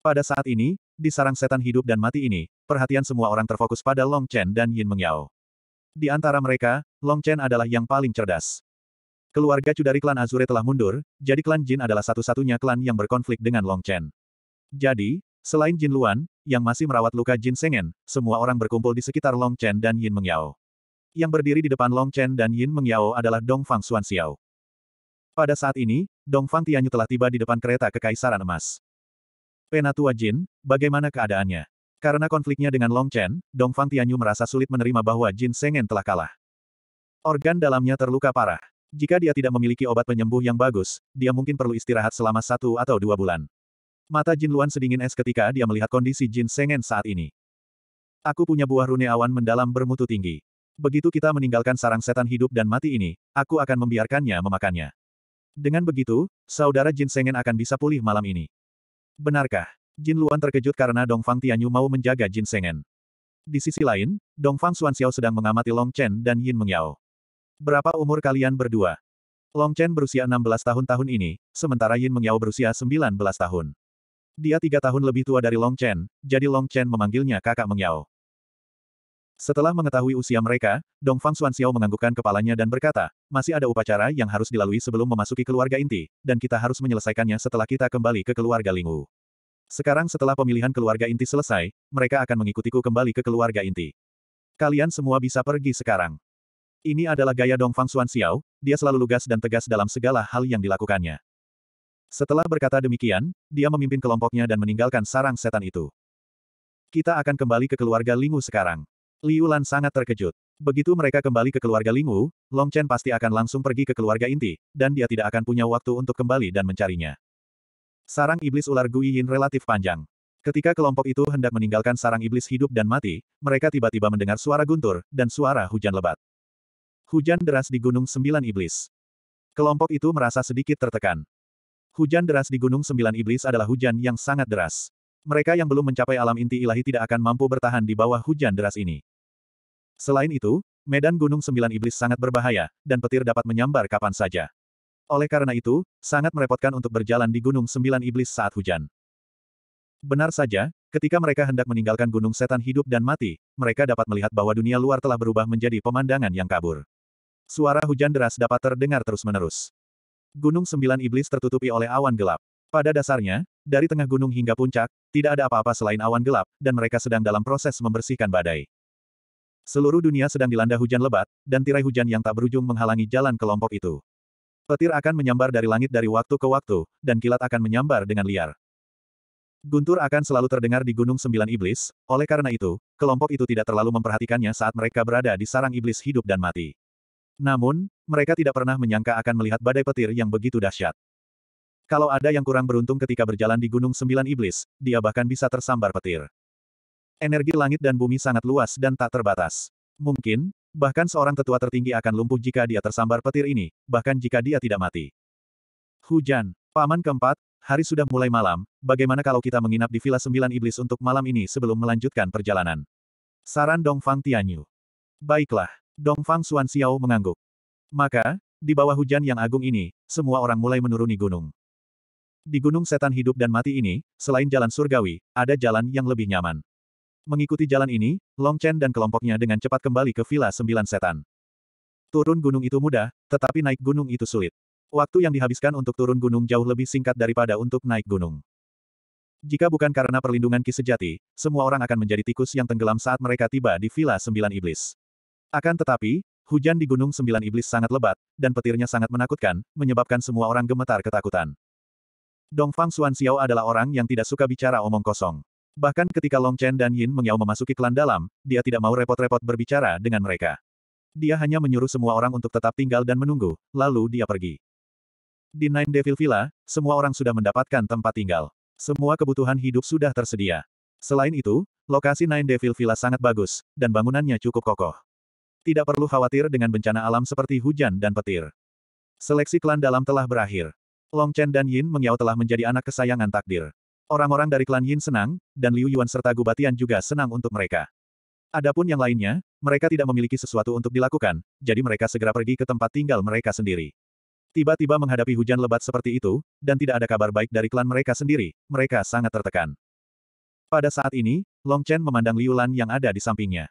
Pada saat ini, di sarang setan hidup dan mati ini, perhatian semua orang terfokus pada Long Chen dan Yin Mengyao. Di antara mereka, Long Chen adalah yang paling cerdas. Keluarga dari klan Azure telah mundur, jadi klan Jin adalah satu-satunya klan yang berkonflik dengan Long Chen. Jadi, selain Jin Luan, yang masih merawat luka Jin Sengen, semua orang berkumpul di sekitar Long Chen dan Yin Mengyao yang berdiri di depan Long Chen dan Yin Mengyao adalah Dong Fang Xuan Xiao. Pada saat ini, Dong Fang Tianyu telah tiba di depan kereta Kekaisaran Emas. Penatua Jin, bagaimana keadaannya? Karena konfliknya dengan Long Chen, Dong Fang Tianyu merasa sulit menerima bahwa Jin Sengen telah kalah. Organ dalamnya terluka parah. Jika dia tidak memiliki obat penyembuh yang bagus, dia mungkin perlu istirahat selama satu atau dua bulan. Mata Jin Luan sedingin es ketika dia melihat kondisi Jin Sengen saat ini. Aku punya buah rune awan mendalam bermutu tinggi. Begitu kita meninggalkan sarang setan hidup dan mati ini, aku akan membiarkannya memakannya. Dengan begitu, saudara Jin Sengen akan bisa pulih malam ini. Benarkah? Jin Luan terkejut karena Dong Fang Tianyu mau menjaga Jin Sengen. Di sisi lain, Dong Fang Xuan Xiao sedang mengamati Long Chen dan Yin Mengyao. Berapa umur kalian berdua? Long Chen berusia 16 tahun tahun ini, sementara Yin Mengyao berusia 19 tahun. Dia tiga tahun lebih tua dari Long Chen, jadi Long Chen memanggilnya kakak Mengyao. Setelah mengetahui usia mereka, Dong Fang Xuan Xiao menganggukkan kepalanya dan berkata, masih ada upacara yang harus dilalui sebelum memasuki keluarga inti, dan kita harus menyelesaikannya setelah kita kembali ke keluarga Lingwu. Sekarang setelah pemilihan keluarga inti selesai, mereka akan mengikutiku kembali ke keluarga inti. Kalian semua bisa pergi sekarang. Ini adalah gaya Dong Fang Xuan Xiao, dia selalu lugas dan tegas dalam segala hal yang dilakukannya. Setelah berkata demikian, dia memimpin kelompoknya dan meninggalkan sarang setan itu. Kita akan kembali ke keluarga Lingwu sekarang. Liu Lan sangat terkejut. Begitu mereka kembali ke keluarga Lingwu, Long Chen pasti akan langsung pergi ke keluarga inti, dan dia tidak akan punya waktu untuk kembali dan mencarinya. Sarang iblis ular Gui Yin relatif panjang. Ketika kelompok itu hendak meninggalkan sarang iblis hidup dan mati, mereka tiba-tiba mendengar suara guntur, dan suara hujan lebat. Hujan deras di Gunung Sembilan Iblis. Kelompok itu merasa sedikit tertekan. Hujan deras di Gunung Sembilan Iblis adalah hujan yang sangat deras. Mereka yang belum mencapai alam inti ilahi tidak akan mampu bertahan di bawah hujan deras ini. Selain itu, medan Gunung Sembilan Iblis sangat berbahaya, dan petir dapat menyambar kapan saja. Oleh karena itu, sangat merepotkan untuk berjalan di Gunung Sembilan Iblis saat hujan. Benar saja, ketika mereka hendak meninggalkan Gunung Setan hidup dan mati, mereka dapat melihat bahwa dunia luar telah berubah menjadi pemandangan yang kabur. Suara hujan deras dapat terdengar terus-menerus. Gunung Sembilan Iblis tertutupi oleh awan gelap. Pada dasarnya, dari tengah gunung hingga puncak, tidak ada apa-apa selain awan gelap, dan mereka sedang dalam proses membersihkan badai. Seluruh dunia sedang dilanda hujan lebat, dan tirai hujan yang tak berujung menghalangi jalan kelompok itu. Petir akan menyambar dari langit dari waktu ke waktu, dan kilat akan menyambar dengan liar. Guntur akan selalu terdengar di Gunung Sembilan Iblis, oleh karena itu, kelompok itu tidak terlalu memperhatikannya saat mereka berada di sarang iblis hidup dan mati. Namun, mereka tidak pernah menyangka akan melihat badai petir yang begitu dahsyat. Kalau ada yang kurang beruntung ketika berjalan di Gunung Sembilan Iblis, dia bahkan bisa tersambar petir energi langit dan bumi sangat luas dan tak terbatas. Mungkin, bahkan seorang tetua tertinggi akan lumpuh jika dia tersambar petir ini, bahkan jika dia tidak mati. Hujan. Paman keempat, hari sudah mulai malam, bagaimana kalau kita menginap di Villa Sembilan Iblis untuk malam ini sebelum melanjutkan perjalanan? Saran Dongfang Tianyu. Baiklah. Dongfang Xuan Xiao mengangguk. Maka, di bawah hujan yang agung ini, semua orang mulai menuruni gunung. Di gunung setan hidup dan mati ini, selain jalan surgawi, ada jalan yang lebih nyaman. Mengikuti jalan ini, Long Chen dan kelompoknya dengan cepat kembali ke Villa Sembilan Setan. Turun gunung itu mudah, tetapi naik gunung itu sulit. Waktu yang dihabiskan untuk turun gunung jauh lebih singkat daripada untuk naik gunung. Jika bukan karena perlindungan Ki Sejati, semua orang akan menjadi tikus yang tenggelam saat mereka tiba di Villa Sembilan Iblis. Akan tetapi, hujan di Gunung Sembilan Iblis sangat lebat, dan petirnya sangat menakutkan, menyebabkan semua orang gemetar ketakutan. Dongfang Xuan Xiao adalah orang yang tidak suka bicara omong kosong. Bahkan ketika Long Chen dan Yin Mengyao memasuki klan dalam, dia tidak mau repot-repot berbicara dengan mereka. Dia hanya menyuruh semua orang untuk tetap tinggal dan menunggu, lalu dia pergi. Di Nine Devil Villa, semua orang sudah mendapatkan tempat tinggal. Semua kebutuhan hidup sudah tersedia. Selain itu, lokasi Nine Devil Villa sangat bagus, dan bangunannya cukup kokoh. Tidak perlu khawatir dengan bencana alam seperti hujan dan petir. Seleksi klan dalam telah berakhir. Long Chen dan Yin Mengyao telah menjadi anak kesayangan takdir. Orang-orang dari klan Yin senang, dan Liu Yuan serta Gu Gubatian juga senang untuk mereka. Adapun yang lainnya, mereka tidak memiliki sesuatu untuk dilakukan, jadi mereka segera pergi ke tempat tinggal mereka sendiri. Tiba-tiba menghadapi hujan lebat seperti itu, dan tidak ada kabar baik dari klan mereka sendiri, mereka sangat tertekan. Pada saat ini, Long Chen memandang Liu Lan yang ada di sampingnya.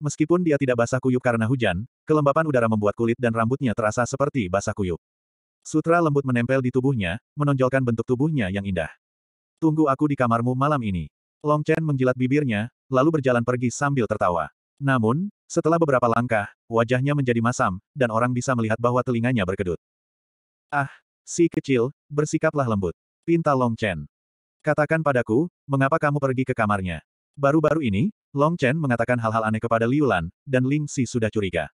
Meskipun dia tidak basah kuyup karena hujan, kelembapan udara membuat kulit dan rambutnya terasa seperti basah kuyup. Sutra lembut menempel di tubuhnya, menonjolkan bentuk tubuhnya yang indah. Tunggu aku di kamarmu malam ini. Long Chen menjilat bibirnya, lalu berjalan pergi sambil tertawa. Namun, setelah beberapa langkah, wajahnya menjadi masam, dan orang bisa melihat bahwa telinganya berkedut. Ah, si kecil, bersikaplah lembut. Pinta Long Chen. Katakan padaku, mengapa kamu pergi ke kamarnya? Baru-baru ini, Long Chen mengatakan hal-hal aneh kepada Liu Lan, dan Ling Si sudah curiga.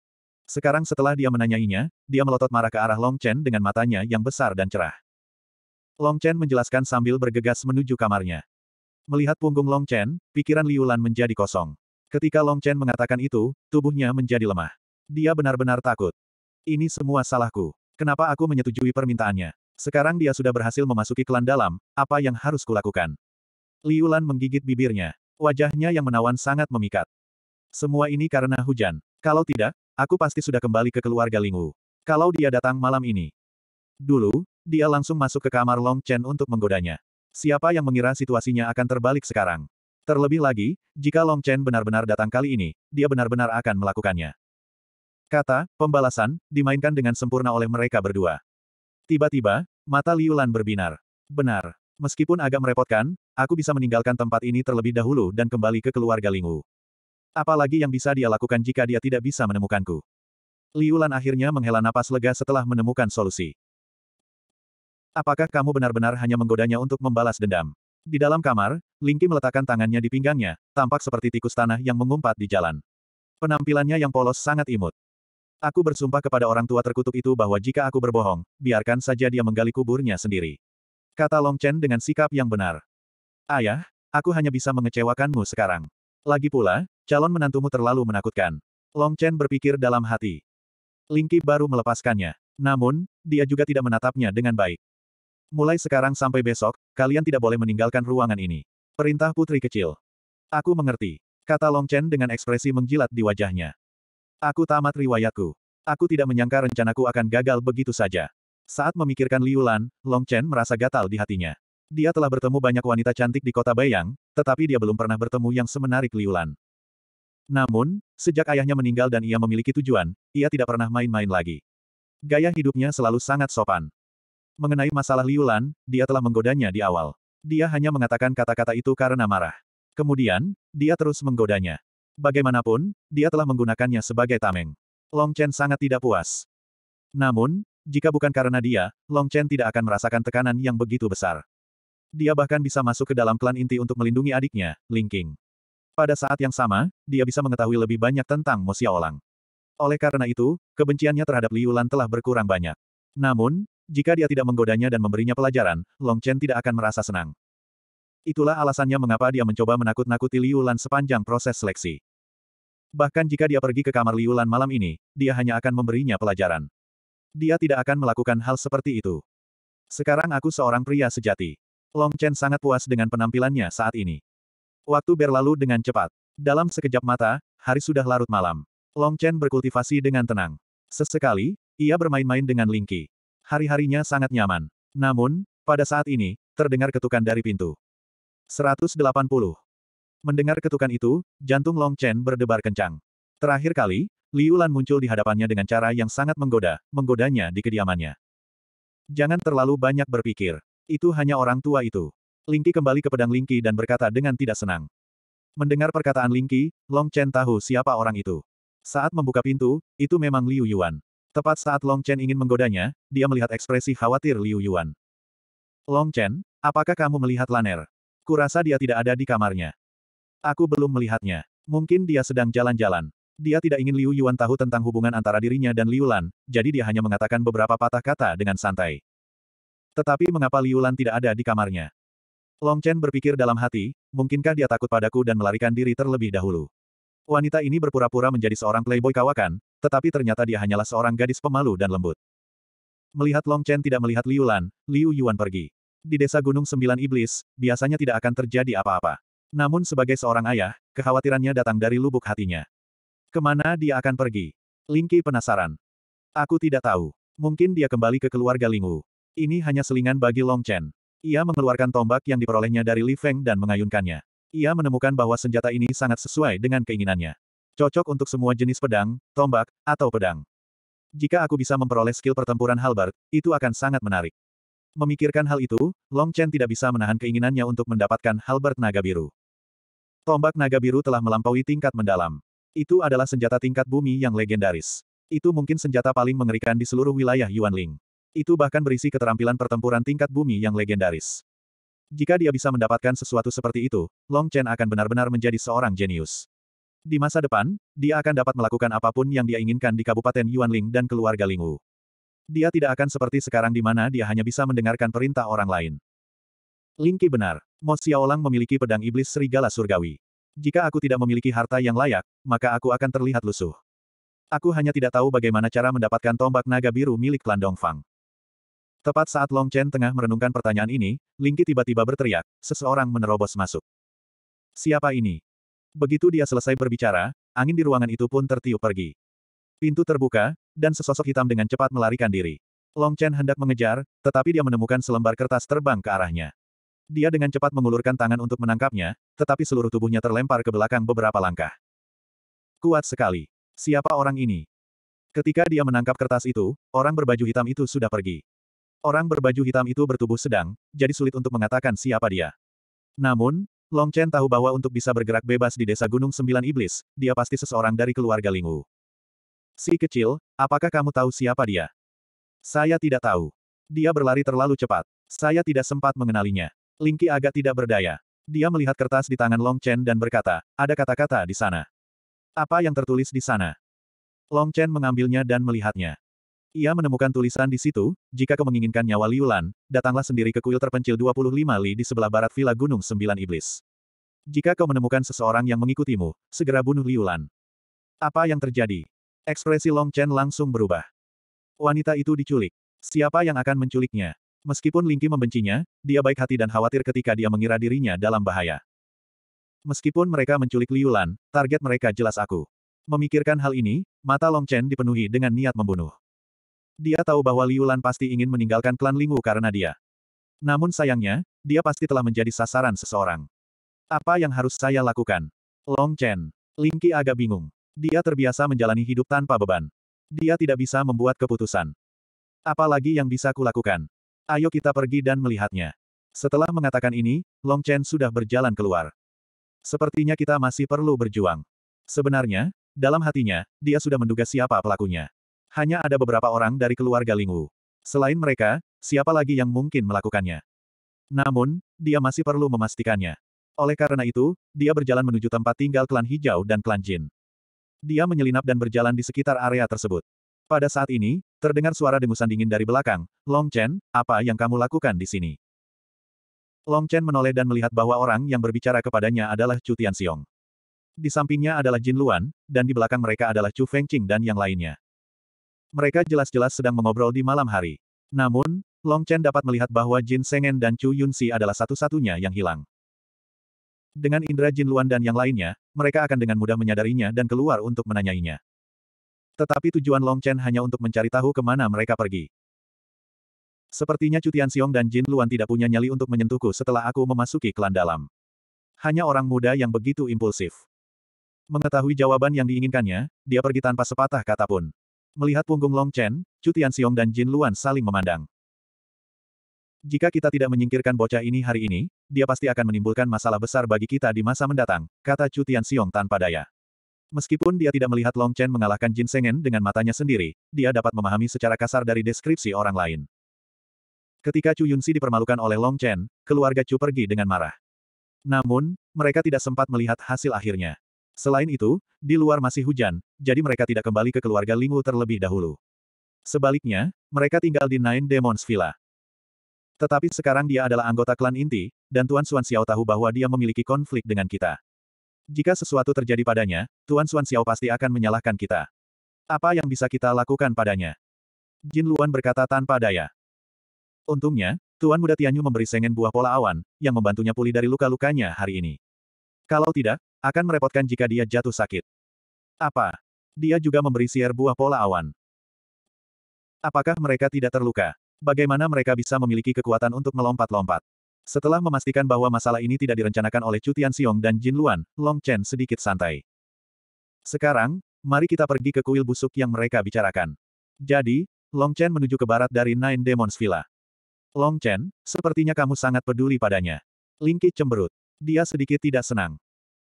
Sekarang setelah dia menanyainya, dia melotot marah ke arah Long Chen dengan matanya yang besar dan cerah. Long Chen menjelaskan sambil bergegas menuju kamarnya. Melihat punggung Long Chen, pikiran Liu Lan menjadi kosong. Ketika Long Chen mengatakan itu, tubuhnya menjadi lemah. Dia benar-benar takut. Ini semua salahku. Kenapa aku menyetujui permintaannya? Sekarang dia sudah berhasil memasuki klan dalam, apa yang harus kulakukan? Liu Lan menggigit bibirnya. Wajahnya yang menawan sangat memikat. Semua ini karena hujan. Kalau tidak, aku pasti sudah kembali ke keluarga Lingwu. Kalau dia datang malam ini, Dulu, dia langsung masuk ke kamar Long Chen untuk menggodanya. Siapa yang mengira situasinya akan terbalik sekarang? Terlebih lagi, jika Long Chen benar-benar datang kali ini, dia benar-benar akan melakukannya. Kata, pembalasan, dimainkan dengan sempurna oleh mereka berdua. Tiba-tiba, mata Liu berbinar. Benar. Meskipun agak merepotkan, aku bisa meninggalkan tempat ini terlebih dahulu dan kembali ke keluarga Lingwu. Apalagi yang bisa dia lakukan jika dia tidak bisa menemukanku. Liu akhirnya menghela napas lega setelah menemukan solusi. Apakah kamu benar-benar hanya menggodanya untuk membalas dendam? Di dalam kamar, Lingki meletakkan tangannya di pinggangnya, tampak seperti tikus tanah yang mengumpat di jalan. Penampilannya yang polos sangat imut. Aku bersumpah kepada orang tua terkutuk itu bahwa jika aku berbohong, biarkan saja dia menggali kuburnya sendiri. Kata Long Chen dengan sikap yang benar. Ayah, aku hanya bisa mengecewakanmu sekarang. Lagi pula, calon menantumu terlalu menakutkan. Long Chen berpikir dalam hati. Lingki baru melepaskannya. Namun, dia juga tidak menatapnya dengan baik. Mulai sekarang sampai besok, kalian tidak boleh meninggalkan ruangan ini. Perintah putri kecil. Aku mengerti. Kata Long Chen dengan ekspresi menjilat di wajahnya. Aku tamat riwayatku. Aku tidak menyangka rencanaku akan gagal begitu saja. Saat memikirkan Liu Lan, Long Chen merasa gatal di hatinya. Dia telah bertemu banyak wanita cantik di kota Bayang, tetapi dia belum pernah bertemu yang semenarik Liu Lan. Namun, sejak ayahnya meninggal dan ia memiliki tujuan, ia tidak pernah main-main lagi. Gaya hidupnya selalu sangat sopan. Mengenai masalah Liulan, dia telah menggodanya di awal. Dia hanya mengatakan kata-kata itu karena marah. Kemudian, dia terus menggodanya. Bagaimanapun, dia telah menggunakannya sebagai tameng. Long Chen sangat tidak puas. Namun, jika bukan karena dia, Long Chen tidak akan merasakan tekanan yang begitu besar. Dia bahkan bisa masuk ke dalam klan inti untuk melindungi adiknya, Ling Qing. Pada saat yang sama, dia bisa mengetahui lebih banyak tentang Mo Xiaolang. Oleh karena itu, kebenciannya terhadap Liulan telah berkurang banyak. Namun, jika dia tidak menggodanya dan memberinya pelajaran, Long Chen tidak akan merasa senang. Itulah alasannya mengapa dia mencoba menakut-nakuti Liu Lan sepanjang proses seleksi. Bahkan jika dia pergi ke kamar Liu Lan malam ini, dia hanya akan memberinya pelajaran. Dia tidak akan melakukan hal seperti itu. Sekarang aku seorang pria sejati. Long Chen sangat puas dengan penampilannya saat ini. Waktu berlalu dengan cepat. Dalam sekejap mata, hari sudah larut malam. Long Chen berkultivasi dengan tenang. Sesekali, ia bermain-main dengan Linky hari-harinya sangat nyaman. Namun, pada saat ini, terdengar ketukan dari pintu. 180. Mendengar ketukan itu, jantung Long Chen berdebar kencang. Terakhir kali, Liu Lan muncul di hadapannya dengan cara yang sangat menggoda, menggodanya di kediamannya. Jangan terlalu banyak berpikir. Itu hanya orang tua itu. Lingqi kembali ke pedang Lingqi dan berkata dengan tidak senang. Mendengar perkataan Lingqi, Long Chen tahu siapa orang itu. Saat membuka pintu, itu memang Liu Yuan. Tepat saat Long Chen ingin menggodanya, dia melihat ekspresi khawatir Liu Yuan. Long Chen, apakah kamu melihat Laner? Kurasa dia tidak ada di kamarnya. Aku belum melihatnya. Mungkin dia sedang jalan-jalan. Dia tidak ingin Liu Yuan tahu tentang hubungan antara dirinya dan Liu Lan, jadi dia hanya mengatakan beberapa patah kata dengan santai. Tetapi mengapa Liu Lan tidak ada di kamarnya? Long Chen berpikir dalam hati, mungkinkah dia takut padaku dan melarikan diri terlebih dahulu? Wanita ini berpura-pura menjadi seorang playboy kawakan, tetapi ternyata dia hanyalah seorang gadis pemalu dan lembut. Melihat Long Chen tidak melihat Liu Lan, Liu Yuan pergi. Di desa Gunung Sembilan Iblis, biasanya tidak akan terjadi apa-apa. Namun sebagai seorang ayah, kekhawatirannya datang dari lubuk hatinya. Kemana dia akan pergi? Lingki penasaran. Aku tidak tahu. Mungkin dia kembali ke keluarga Lingwu. Ini hanya selingan bagi Long Chen. Ia mengeluarkan tombak yang diperolehnya dari Li Feng dan mengayunkannya. Ia menemukan bahwa senjata ini sangat sesuai dengan keinginannya. Cocok untuk semua jenis pedang, tombak, atau pedang. Jika aku bisa memperoleh skill pertempuran Halberd, itu akan sangat menarik. Memikirkan hal itu, Long Chen tidak bisa menahan keinginannya untuk mendapatkan Halberd Naga Biru. Tombak Naga Biru telah melampaui tingkat mendalam. Itu adalah senjata tingkat bumi yang legendaris. Itu mungkin senjata paling mengerikan di seluruh wilayah Yuanling. Itu bahkan berisi keterampilan pertempuran tingkat bumi yang legendaris. Jika dia bisa mendapatkan sesuatu seperti itu, Long Chen akan benar-benar menjadi seorang jenius. Di masa depan, dia akan dapat melakukan apapun yang dia inginkan di Kabupaten Yuanling dan keluarga Lingwu. Dia tidak akan seperti sekarang di mana dia hanya bisa mendengarkan perintah orang lain. Lingki benar, Mo Xiaolang memiliki pedang iblis serigala surgawi. Jika aku tidak memiliki harta yang layak, maka aku akan terlihat lusuh. Aku hanya tidak tahu bagaimana cara mendapatkan tombak naga biru milik klan Dongfang. Tepat saat Long Chen tengah merenungkan pertanyaan ini, Lingqi tiba-tiba berteriak, seseorang menerobos masuk. Siapa ini? Begitu dia selesai berbicara, angin di ruangan itu pun tertiup pergi. Pintu terbuka, dan sesosok hitam dengan cepat melarikan diri. Long Chen hendak mengejar, tetapi dia menemukan selembar kertas terbang ke arahnya. Dia dengan cepat mengulurkan tangan untuk menangkapnya, tetapi seluruh tubuhnya terlempar ke belakang beberapa langkah. Kuat sekali. Siapa orang ini? Ketika dia menangkap kertas itu, orang berbaju hitam itu sudah pergi. Orang berbaju hitam itu bertubuh sedang, jadi sulit untuk mengatakan siapa dia. Namun, Long Chen tahu bahwa untuk bisa bergerak bebas di desa Gunung Sembilan Iblis, dia pasti seseorang dari keluarga Lingwu. Si kecil, apakah kamu tahu siapa dia? Saya tidak tahu. Dia berlari terlalu cepat. Saya tidak sempat mengenalinya. Lingki agak tidak berdaya. Dia melihat kertas di tangan Long Chen dan berkata, ada kata-kata di sana. Apa yang tertulis di sana? Long Chen mengambilnya dan melihatnya. Ia menemukan tulisan di situ, jika kau menginginkan nyawa Liulan, datanglah sendiri ke kuil terpencil 25 li di sebelah barat Villa Gunung Sembilan Iblis. Jika kau menemukan seseorang yang mengikutimu, segera bunuh Liulan. Apa yang terjadi? Ekspresi Long Chen langsung berubah. Wanita itu diculik. Siapa yang akan menculiknya? Meskipun Lingqi membencinya, dia baik hati dan khawatir ketika dia mengira dirinya dalam bahaya. Meskipun mereka menculik Liulan, target mereka jelas aku. Memikirkan hal ini, mata Long Chen dipenuhi dengan niat membunuh. Dia tahu bahwa Liu Lan pasti ingin meninggalkan klan Lingwu karena dia. Namun sayangnya, dia pasti telah menjadi sasaran seseorang. Apa yang harus saya lakukan? Long Chen. Ling Qi agak bingung. Dia terbiasa menjalani hidup tanpa beban. Dia tidak bisa membuat keputusan. Apalagi yang bisa kulakukan? Ayo kita pergi dan melihatnya. Setelah mengatakan ini, Long Chen sudah berjalan keluar. Sepertinya kita masih perlu berjuang. Sebenarnya, dalam hatinya, dia sudah menduga siapa pelakunya hanya ada beberapa orang dari keluarga Lingwu. Selain mereka, siapa lagi yang mungkin melakukannya? Namun, dia masih perlu memastikannya. Oleh karena itu, dia berjalan menuju tempat tinggal klan hijau dan klan Jin. Dia menyelinap dan berjalan di sekitar area tersebut. Pada saat ini, terdengar suara dengusan dingin dari belakang, Long Chen, apa yang kamu lakukan di sini? Long Chen menoleh dan melihat bahwa orang yang berbicara kepadanya adalah Chu Tian Xiong. Di sampingnya adalah Jin Luan, dan di belakang mereka adalah Chu Feng Qing dan yang lainnya. Mereka jelas-jelas sedang mengobrol di malam hari. Namun, Long Chen dapat melihat bahwa Jin Sengen dan Chu Yunsi adalah satu-satunya yang hilang. Dengan indera Jin Luan dan yang lainnya, mereka akan dengan mudah menyadarinya dan keluar untuk menanyainya. Tetapi tujuan Long Chen hanya untuk mencari tahu kemana mereka pergi. Sepertinya Cutian Tianxiong dan Jin Luan tidak punya nyali untuk menyentuhku setelah aku memasuki klan dalam. Hanya orang muda yang begitu impulsif. Mengetahui jawaban yang diinginkannya, dia pergi tanpa sepatah kata pun. Melihat punggung Long Chen, Chu Tianxiong dan Jin Luan saling memandang. Jika kita tidak menyingkirkan bocah ini hari ini, dia pasti akan menimbulkan masalah besar bagi kita di masa mendatang, kata Chu Tianxiong tanpa daya. Meskipun dia tidak melihat Long Chen mengalahkan Jin Sengen dengan matanya sendiri, dia dapat memahami secara kasar dari deskripsi orang lain. Ketika Chu Yunsi dipermalukan oleh Long Chen, keluarga Chu pergi dengan marah. Namun, mereka tidak sempat melihat hasil akhirnya. Selain itu, di luar masih hujan, jadi mereka tidak kembali ke keluarga Lingwu terlebih dahulu. Sebaliknya, mereka tinggal di Nine Demons Villa. Tetapi sekarang dia adalah anggota klan inti, dan Tuan Xuan Xiao tahu bahwa dia memiliki konflik dengan kita. Jika sesuatu terjadi padanya, Tuan Xuan Xiao pasti akan menyalahkan kita. Apa yang bisa kita lakukan padanya? Jin Luan berkata tanpa daya. Untungnya, Tuan Muda Tianyu memberi sengen buah pola awan, yang membantunya pulih dari luka-lukanya hari ini. Kalau tidak, akan merepotkan jika dia jatuh sakit. Apa? Dia juga memberi siar buah pola awan. Apakah mereka tidak terluka? Bagaimana mereka bisa memiliki kekuatan untuk melompat-lompat? Setelah memastikan bahwa masalah ini tidak direncanakan oleh Cutian Xiong dan Jin Luan, Long Chen sedikit santai. Sekarang, mari kita pergi ke kuil busuk yang mereka bicarakan. Jadi, Long Chen menuju ke barat dari Nine Demons Villa. Long Chen, sepertinya kamu sangat peduli padanya. Lingki cemberut dia sedikit tidak senang.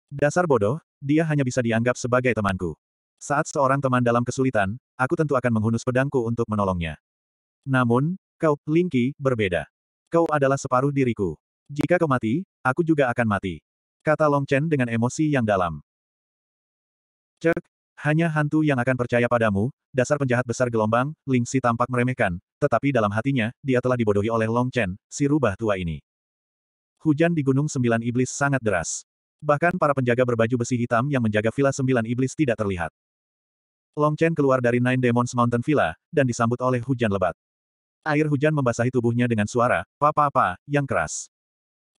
Dasar bodoh, dia hanya bisa dianggap sebagai temanku. Saat seorang teman dalam kesulitan, aku tentu akan menghunus pedangku untuk menolongnya. Namun, kau, Lingki, berbeda. Kau adalah separuh diriku. Jika kau mati, aku juga akan mati. Kata Long Chen dengan emosi yang dalam. Cek, hanya hantu yang akan percaya padamu, dasar penjahat besar gelombang, Ling tampak meremehkan, tetapi dalam hatinya, dia telah dibodohi oleh Long Chen, si rubah tua ini. Hujan di Gunung Sembilan Iblis sangat deras. Bahkan para penjaga berbaju besi hitam yang menjaga Villa Sembilan Iblis tidak terlihat. Long Chen keluar dari Nine Demons Mountain Villa, dan disambut oleh hujan lebat. Air hujan membasahi tubuhnya dengan suara, papa-papa, yang keras.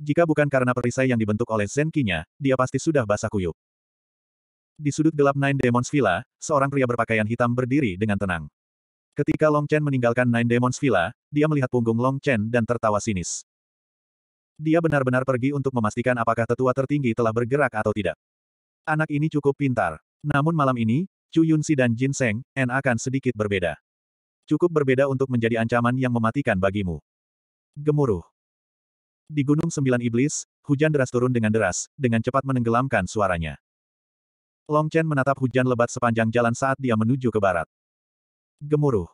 Jika bukan karena perisai yang dibentuk oleh Zenkinya, dia pasti sudah basah kuyuk. Di sudut gelap Nine Demons Villa, seorang pria berpakaian hitam berdiri dengan tenang. Ketika Long Chen meninggalkan Nine Demons Villa, dia melihat punggung Long Chen dan tertawa sinis. Dia benar-benar pergi untuk memastikan apakah tetua tertinggi telah bergerak atau tidak. Anak ini cukup pintar. Namun malam ini, Chu Yunsi dan Jin Seng, N akan sedikit berbeda. Cukup berbeda untuk menjadi ancaman yang mematikan bagimu. Gemuruh. Di Gunung Sembilan Iblis, hujan deras turun dengan deras, dengan cepat menenggelamkan suaranya. Long Chen menatap hujan lebat sepanjang jalan saat dia menuju ke barat. Gemuruh.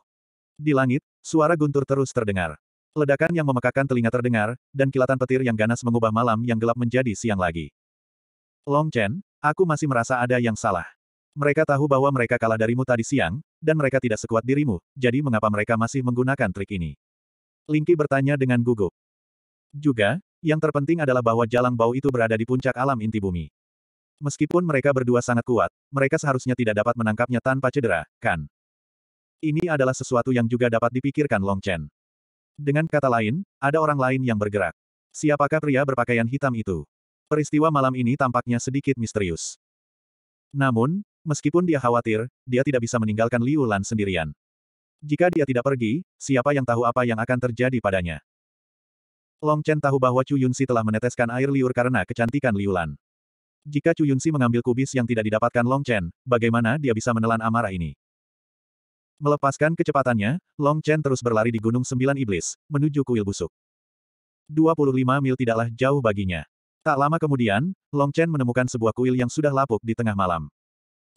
Di langit, suara guntur terus terdengar. Ledakan yang memekakan telinga terdengar, dan kilatan petir yang ganas mengubah malam yang gelap menjadi siang lagi. Long Chen, aku masih merasa ada yang salah. Mereka tahu bahwa mereka kalah darimu tadi siang, dan mereka tidak sekuat dirimu, jadi mengapa mereka masih menggunakan trik ini? Lingki bertanya dengan gugup. Juga, yang terpenting adalah bahwa jalang bau itu berada di puncak alam inti bumi. Meskipun mereka berdua sangat kuat, mereka seharusnya tidak dapat menangkapnya tanpa cedera, kan? Ini adalah sesuatu yang juga dapat dipikirkan Long Chen. Dengan kata lain, ada orang lain yang bergerak. Siapakah pria berpakaian hitam itu? Peristiwa malam ini tampaknya sedikit misterius. Namun, meskipun dia khawatir, dia tidak bisa meninggalkan Liu Lan sendirian. Jika dia tidak pergi, siapa yang tahu apa yang akan terjadi padanya? Long Chen tahu bahwa Chu Yunsi telah meneteskan air liur karena kecantikan Liu Lan. Jika Chu Yunsi mengambil kubis yang tidak didapatkan Long Chen, bagaimana dia bisa menelan amarah ini? Melepaskan kecepatannya, Long Chen terus berlari di Gunung Sembilan Iblis, menuju kuil busuk. 25 mil tidaklah jauh baginya. Tak lama kemudian, Long Chen menemukan sebuah kuil yang sudah lapuk di tengah malam.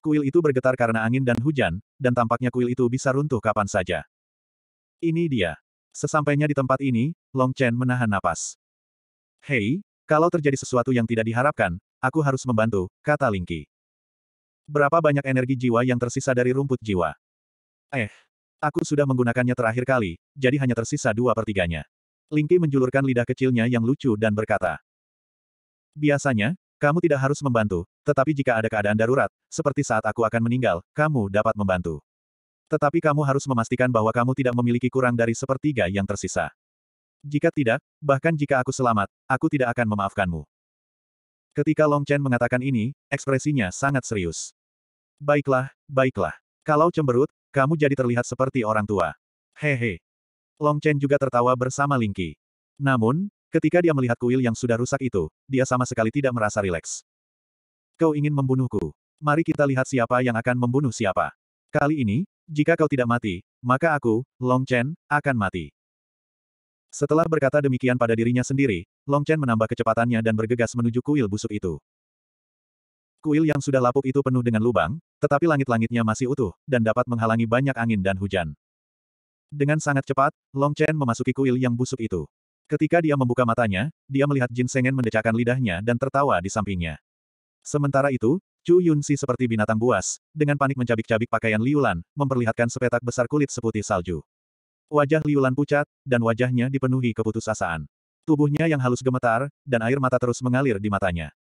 Kuil itu bergetar karena angin dan hujan, dan tampaknya kuil itu bisa runtuh kapan saja. Ini dia. Sesampainya di tempat ini, Long Chen menahan napas. Hei, kalau terjadi sesuatu yang tidak diharapkan, aku harus membantu, kata Lingqi. Berapa banyak energi jiwa yang tersisa dari rumput jiwa? Eh. Aku sudah menggunakannya terakhir kali, jadi hanya tersisa dua pertiganya. Lingki menjulurkan lidah kecilnya yang lucu dan berkata. Biasanya, kamu tidak harus membantu, tetapi jika ada keadaan darurat, seperti saat aku akan meninggal, kamu dapat membantu. Tetapi kamu harus memastikan bahwa kamu tidak memiliki kurang dari sepertiga yang tersisa. Jika tidak, bahkan jika aku selamat, aku tidak akan memaafkanmu. Ketika Long Chen mengatakan ini, ekspresinya sangat serius. Baiklah, baiklah. Kalau cemberut, kamu jadi terlihat seperti orang tua. Hehe. Long Chen juga tertawa bersama Lingqi. Namun, ketika dia melihat kuil yang sudah rusak itu, dia sama sekali tidak merasa rileks. Kau ingin membunuhku. Mari kita lihat siapa yang akan membunuh siapa. Kali ini, jika kau tidak mati, maka aku, Long Chen, akan mati. Setelah berkata demikian pada dirinya sendiri, Long Chen menambah kecepatannya dan bergegas menuju kuil busuk itu. Kuil yang sudah lapuk itu penuh dengan lubang, tetapi langit-langitnya masih utuh, dan dapat menghalangi banyak angin dan hujan. Dengan sangat cepat, Long Chen memasuki kuil yang busuk itu. Ketika dia membuka matanya, dia melihat Jin Sengen mendecakkan lidahnya dan tertawa di sampingnya. Sementara itu, Chu Yun Si seperti binatang buas, dengan panik mencabik-cabik pakaian Liulan, memperlihatkan sepetak besar kulit seputih salju. Wajah Liulan pucat, dan wajahnya dipenuhi keputusasaan. Tubuhnya yang halus gemetar, dan air mata terus mengalir di matanya.